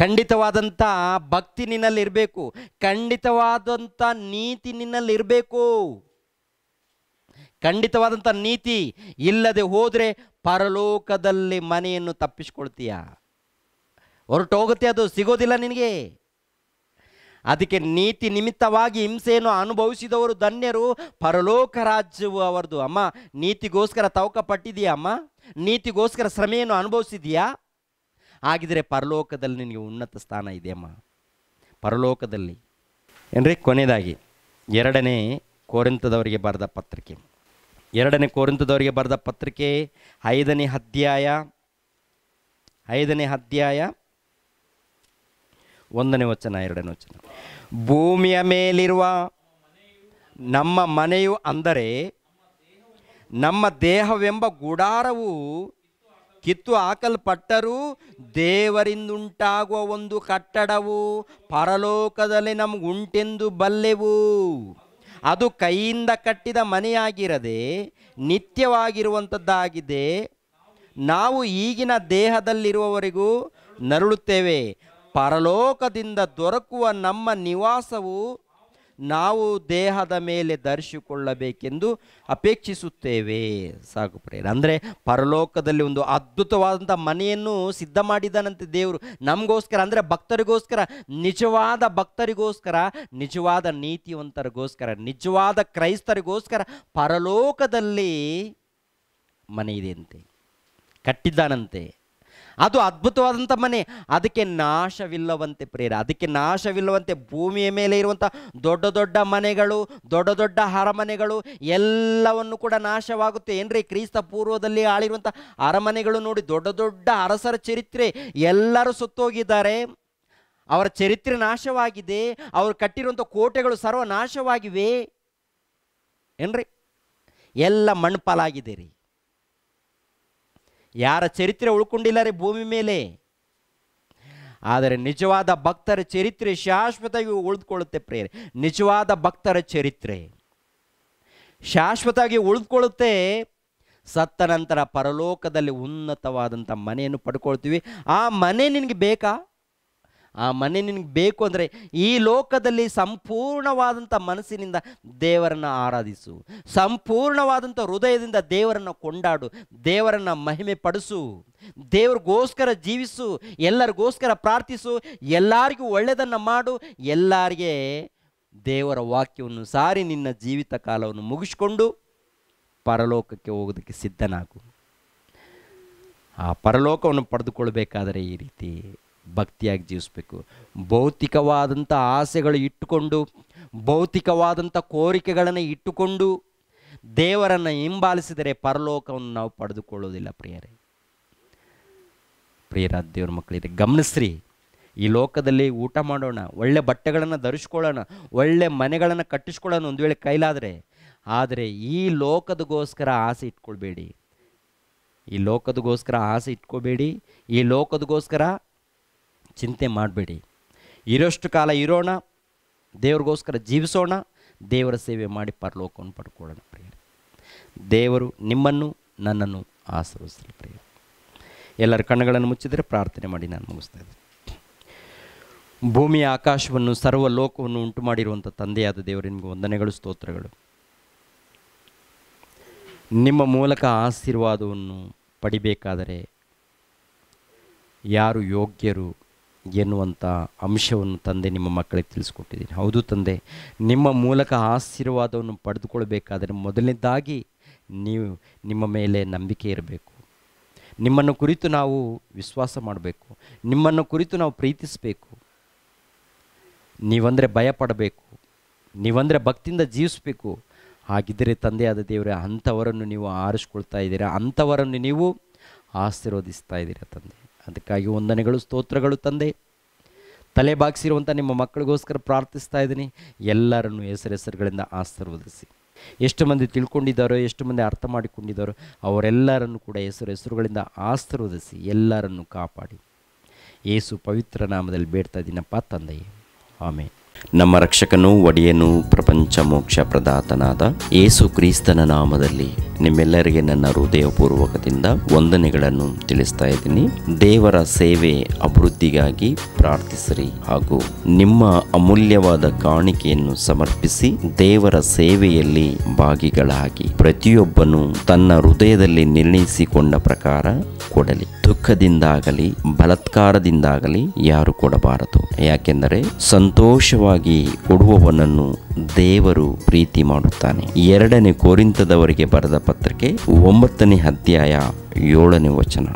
ಖಂಡಿತವಾದಂಥ ಭಕ್ತಿ ನಿನ್ನಲ್ಲಿರಬೇಕು ಖಂಡಿತವಾದಂಥ ನೀತಿ ನಿನ್ನಲ್ಲಿರಬೇಕು ಖಂಡಿತವಾದಂಥ ನೀತಿ ಇಲ್ಲದೆ ಹೋದರೆ ಪರಲೋಕದಲ್ಲಿ ಮನೆಯನ್ನು ತಪ್ಪಿಸ್ಕೊಳ್ತೀಯ ಹೋಗುತ್ತೆ ಅದು ಸಿಗೋದಿಲ್ಲ ನಿನಗೆ ಅದಕ್ಕೆ ನೀತಿ ನಿಮಿತ್ತವಾಗಿ ಹಿಂಸೆಯನ್ನು ಅನುಭವಿಸಿದವರು ಧನ್ಯರು ಪರಲೋಕ ರಾಜ್ಯವು ಅವರದು ಅಮ್ಮ ನೀತಿಗೋಸ್ಕರ ತವಕ ಪಟ್ಟಿದೆಯಾ ಅಮ್ಮ ನೀತಿಗೋಸ್ಕರ ಶ್ರಮೆಯನ್ನು ಅನುಭವಿಸಿದೆಯಾ ಆಗಿದರೆ ಪರಲೋಕದಲ್ಲಿ ನಿನಗೆ ಉನ್ನತ ಸ್ಥಾನ ಇದೆಯಮ್ಮ ಪರಲೋಕದಲ್ಲಿ ಅಂದರೆ ಕೊನೆಯದಾಗಿ ಎರಡನೇ ಕೋರಿಂತದವರಿಗೆ ಬರೆದ ಪತ್ರಿಕೆ ಎರಡನೇ ಕೋರಿಂತದವರಿಗೆ ಬರೆದ ಪತ್ರಿಕೆ ಐದನೇ ಅಧ್ಯಾಯ ಐದನೇ ಅಧ್ಯಾಯ ಒಂದನೇ ವಚನ ಎರಡನೇ ವಚನ ಭೂಮಿಯ ಮೇಲಿರುವ ನಮ್ಮ ಮನೆಯು ಅಂದರೆ ನಮ್ಮ ದೇಹವೆಂಬ ಗುಡಾರವು ಕಿತ್ತು ಹಾಕಲ್ಪಟ್ಟರೂ ದೇವರಿಂದುಂಟಾಗುವ ಒಂದು ಕಟ್ಟಡವು ಪರಲೋಕದಲ್ಲಿ ನಮಗುಂಟೆಂದು ಬಲ್ಲೆವು ಅದು ಕೈಯಿಂದ ಕಟ್ಟಿದ ಮನೆಯಾಗಿರದೆ ನಿತ್ಯವಾಗಿರುವಂಥದ್ದಾಗಿದೆ ನಾವು ಈಗಿನ ದೇಹದಲ್ಲಿರುವವರೆಗೂ ನರಳುತ್ತೇವೆ ಪರಲೋಕದಿಂದ ದೊರಕುವ ನಮ್ಮ ನಿವಾಸವು ನಾವು ದೇಹದ ಮೇಲೆ ಧರಿಸಿಕೊಳ್ಳಬೇಕೆಂದು ಅಪೇಕ್ಷಿಸುತ್ತೇವೆ ಸಾಕು ಪ್ರೇರ ಅಂದರೆ ಪರಲೋಕದಲ್ಲಿ ಒಂದು ಅದ್ಭುತವಾದಂಥ ಮನೆಯನ್ನು ಸಿದ್ಧ ಮಾಡಿದನಂತೆ ದೇವರು ನಮಗೋಸ್ಕರ ಅಂದರೆ ಭಕ್ತರಿಗೋಸ್ಕರ ನಿಜವಾದ ಭಕ್ತರಿಗೋಸ್ಕರ ನಿಜವಾದ ನೀತಿವಂತರಿಗೋಸ್ಕರ ನಿಜವಾದ ಕ್ರೈಸ್ತರಿಗೋಸ್ಕರ ಪರಲೋಕದಲ್ಲಿ ಮನೆ ಇದೆಯಂತೆ ಕಟ್ಟಿದ್ದಾನಂತೆ ಅದು ಅದ್ಭುತವಾದಂಥ ಮನೆ ಅದಕ್ಕೆ ನಾಶವಿಲ್ಲವಂತೆ ಪ್ರೇರ ಅದಕ್ಕೆ ನಾಶವಿಲ್ಲವಂತೆ ಭೂಮಿಯ ಮೇಲೆ ಇರುವಂಥ ದೊಡ್ಡ ದೊಡ್ಡ ಮನೆಗಳು ದೊಡ್ಡ ದೊಡ್ಡ ಅರಮನೆಗಳು ಎಲ್ಲವನ್ನು ಕೂಡ ನಾಶವಾಗುತ್ತೆ ಏನ್ರಿ ಕ್ರಿಸ್ತ ಪೂರ್ವದಲ್ಲಿ ಆಳಿರುವಂಥ ಅರಮನೆಗಳು ನೋಡಿ ದೊಡ್ಡ ದೊಡ್ಡ ಅರಸರ ಚರಿತ್ರೆ ಎಲ್ಲರೂ ಸುತ್ತೋಗಿದ್ದಾರೆ ಅವರ ಚರಿತ್ರೆ ನಾಶವಾಗಿದೆ ಅವರು ಕಟ್ಟಿರುವಂಥ ಕೋಟೆಗಳು ಸರ್ವನಾಶವಾಗಿವೆ ಏನ್ರಿ ಎಲ್ಲ ಮಣ್ಪಾಲಾಗಿದೆ ರೀ ಯಾರ ಚರಿತ್ರೆ ಉಳ್ಕೊಂಡಿಲ್ಲ ರೀ ಭೂಮಿ ಮೇಲೆ ಆದರೆ ನಿಜವಾದ ಭಕ್ತರ ಚರಿತ್ರೆ ಶಾಶ್ವತವಾಗಿ ಉಳಿದುಕೊಳ್ಳುತ್ತೆ ಪ್ರೇರೆ ನಿಜವಾದ ಭಕ್ತರ ಚರಿತ್ರೆ ಶಾಶ್ವತವಾಗಿ ಉಳಿದುಕೊಳ್ಳುತ್ತೆ ಸತ್ತ ನಂತರ ಪರಲೋಕದಲ್ಲಿ ಉನ್ನತವಾದಂಥ ಮನೆಯನ್ನು ಪಡ್ಕೊಳ್ತೀವಿ ಆ ಮನೆ ನಿನಗೆ ಬೇಕಾ ಆ ಮನೆ ನಿನಗೆ ಬೇಕು ಅಂದರೆ ಈ ಲೋಕದಲ್ಲಿ ಸಂಪೂರ್ಣವಾದಂಥ ಮನಸ್ಸಿನಿಂದ ದೇವರನ್ನು ಆರಾಧಿಸು ಸಂಪೂರ್ಣವಾದಂಥ ಹೃದಯದಿಂದ ದೇವರನ್ನು ಕೊಂಡಾಡು ದೇವರನ್ನು ಮಹಿಮೆ ಪಡಿಸು ದೇವ್ರಿಗೋಸ್ಕರ ಜೀವಿಸು ಎಲ್ಲರಿಗೋಸ್ಕರ ಪ್ರಾರ್ಥಿಸು ಎಲ್ಲರಿಗೂ ಒಳ್ಳೆಯದನ್ನು ಮಾಡು ಎಲ್ಲರಿಗೆ ದೇವರ ವಾಕ್ಯವನ್ನು ಸಾರಿ ನಿನ್ನ ಜೀವಿತ ಕಾಲವನ್ನು ಮುಗಿಸ್ಕೊಂಡು ಪರಲೋಕಕ್ಕೆ ಹೋಗೋದಕ್ಕೆ ಸಿದ್ಧನಾಗು ಆ ಪರಲೋಕವನ್ನು ಪಡೆದುಕೊಳ್ಬೇಕಾದರೆ ಈ ರೀತಿ ಭಕ್ತಿಯಾಗಿ ಜೀವಿಸಬೇಕು ಭೌತಿಕವಾದಂಥ ಆಸೆಗಳು ಇಟ್ಟುಕೊಂಡು ಭೌತಿಕವಾದಂಥ ಕೋರಿಕೆಗಳನ್ನು ಇಟ್ಟುಕೊಂಡು ದೇವರನ್ನು ಹಿಂಬಾಲಿಸಿದರೆ ಪರಲೋಕವನ್ನು ನಾವು ಪಡೆದುಕೊಳ್ಳೋದಿಲ್ಲ ಪ್ರಿಯರೇ ಪ್ರಿಯರ ದೇವ್ರ ಮಕ್ಕಳಿದೆ ಗಮನಿಸ್ರಿ ಈ ಲೋಕದಲ್ಲಿ ಊಟ ಮಾಡೋಣ ಒಳ್ಳೆ ಬಟ್ಟೆಗಳನ್ನು ಧರಿಸ್ಕೊಳ್ಳೋಣ ಒಳ್ಳೆ ಮನೆಗಳನ್ನು ಕಟ್ಟಿಸ್ಕೊಳ್ಳೋಣ ಒಂದು ವೇಳೆ ಕೈಲಾದರೆ ಆದರೆ ಈ ಲೋಕದಗೋಸ್ಕರ ಆಸೆ ಇಟ್ಕೊಳ್ಬೇಡಿ ಈ ಲೋಕದಗೋಸ್ಕರ ಆಸೆ ಇಟ್ಕೋಬೇಡಿ ಈ ಲೋಕದಗೋಸ್ಕರ ಚಿಂತೆ ಮಾಡಬೇಡಿ ಇರೋಷ್ಟು ಕಾಲ ಇರೋಣ ದೇವ್ರಿಗೋಸ್ಕರ ಜೀವಿಸೋಣ ದೇವರ ಸೇವೆ ಮಾಡಿ ಪರಲೋಕವನ್ನು ಪಡ್ಕೊಳ್ಳೋಣ ಪ್ರಿಯ ದೇವರು ನಿಮ್ಮನ್ನು ನನ್ನನ್ನು ಆಶೀರ್ವಿಸಲಿ ಪ್ರಿಯ ಎಲ್ಲರ ಕಣ್ಣುಗಳನ್ನು ಮುಚ್ಚಿದರೆ ಪ್ರಾರ್ಥನೆ ಮಾಡಿ ನಾನು ಮುಗಿಸ್ತಾ ಇದ್ದೆ ಭೂಮಿಯ ಆಕಾಶವನ್ನು ಸರ್ವ ಲೋಕವನ್ನು ಉಂಟು ಮಾಡಿರುವಂಥ ತಂದೆಯಾದ ದೇವರು ನಿಮಗೆ ವಂದನೆಗಳು ಸ್ತೋತ್ರಗಳು ನಿಮ್ಮ ಮೂಲಕ ಆಶೀರ್ವಾದವನ್ನು ಪಡಿಬೇಕಾದರೆ ಯಾರು ಯೋಗ್ಯರು ಎನ್ನುವಂಥ ಅಂಶವನ್ನು ತಂದೆ ನಿಮ್ಮ ಮಕ್ಕಳಿಗೆ ತಿಳಿಸ್ಕೊಟ್ಟಿದ್ದೀನಿ ಹೌದು ತಂದೆ ನಿಮ್ಮ ಮೂಲಕ ಆಶೀರ್ವಾದವನ್ನು ಪಡೆದುಕೊಳ್ಬೇಕಾದರೆ ಮೊದಲನೇದಾಗಿ ನೀವು ನಿಮ್ಮ ಮೇಲೆ ನಂಬಿಕೆ ಇರಬೇಕು ನಿಮ್ಮನ್ನು ಕುರಿತು ನಾವು ವಿಶ್ವಾಸ ಮಾಡಬೇಕು ನಿಮ್ಮನ್ನು ಕುರಿತು ನಾವು ಪ್ರೀತಿಸಬೇಕು ನೀವಂದರೆ ಭಯಪಡಬೇಕು ನೀವಂದರೆ ಭಕ್ತಿಯಿಂದ ಜೀವಿಸಬೇಕು ಹಾಗಿದ್ದರೆ ತಂದೆಯಾದ ದೇವರೇ ಅಂಥವರನ್ನು ನೀವು ಆರಿಸ್ಕೊಳ್ತಾ ಇದ್ದೀರಾ ಅಂಥವರನ್ನು ನೀವು ಆಶೀರ್ವದಿಸ್ತಾ ಇದ್ದೀರಾ ತಂದೆ ಅದಕ್ಕಾಗಿ ವಂದನೆಗಳು ಸ್ತೋತ್ರಗಳು ತಂದೆ ತಲೆ ಬಾಗಿಸಿರುವಂಥ ನಿಮ್ಮ ಮಕ್ಕಳಿಗೋಸ್ಕರ ಪ್ರಾರ್ಥಿಸ್ತಾ ಇದ್ದೀನಿ ಎಲ್ಲರನ್ನು ಹೆಸರುಗಳಿಂದ ಆಶೀರ್ವದಿಸಿ ಎಷ್ಟು ಮಂದಿ ತಿಳ್ಕೊಂಡಿದ್ದಾರೋ ಎಷ್ಟು ಮಂದಿ ಅರ್ಥ ಮಾಡಿಕೊಂಡಿದ್ದಾರೋ ಅವರೆಲ್ಲರನ್ನು ಕೂಡ ಹೆಸರು ಹೆಸರುಗಳಿಂದ ಆಶೀರ್ವದಿಸಿ ಎಲ್ಲರನ್ನು ಕಾಪಾಡಿ ಏಸು ಪವಿತ್ರ ನಾಮದಲ್ಲಿ ಬೇಡ್ತಾ ಇದ್ದೀನಪ್ಪ ತಂದೆಯೇ ಆಮೇಲೆ ನಮ್ಮ ರಕ್ಷಕನು ಒಡೆಯನು ಪ್ರಪಂಚ ಮೋಕ್ಷ ಪ್ರದಾತನಾದ ಏಸು ಕ್ರಿಸ್ತನ ನಾಮದಲ್ಲಿ ನಿಮ್ಮೆಲ್ಲರಿಗೆ ನನ್ನ ಹೃದಯಪೂರ್ವಕದಿಂದ ವಂದನೆಗಳನ್ನು ತಿಳಿಸ್ತಾ ಇದ್ದೀನಿ ದೇವರ ಸೇವೆ ಅಭಿವೃದ್ಧಿಗಾಗಿ ಪ್ರಾರ್ಥಿಸಿರಿ ಹಾಗೂ ನಿಮ್ಮ ಅಮೂಲ್ಯವಾದ ಕಾಣಿಕೆಯನ್ನು ಸಮರ್ಪಿಸಿ ದೇವರ ಸೇವೆಯಲ್ಲಿ ಭಾಗಿಗಳಾಗಿ ಪ್ರತಿಯೊಬ್ಬನು ತನ್ನ ಹೃದಯದಲ್ಲಿ ನಿರ್ಣಯಿಸಿಕೊಂಡ ಪ್ರಕಾರ ಕೊಡಲಿ ದುಃಖದಿಂದಾಗಲಿ ಬಲತ್ಕಾರದಿಂದಾಗಲಿ ಯಾರು ಕೊಡಬಾರದು ಯಾಕೆಂದರೆ ಸಂತೋಷವಾಗಿ ಕೊಡುವವನನ್ನು ದೇವರು ಪ್ರೀತಿ ಮಾಡುತ್ತಾನೆ ಎರಡನೇ ಕೋರಿಂತದವರಿಗೆ ಬರೆದ ಪತ್ರಿಕೆ ಒಂಬತ್ತನೇ ಅಧ್ಯಾಯ ಏಳನೇ ವಚನ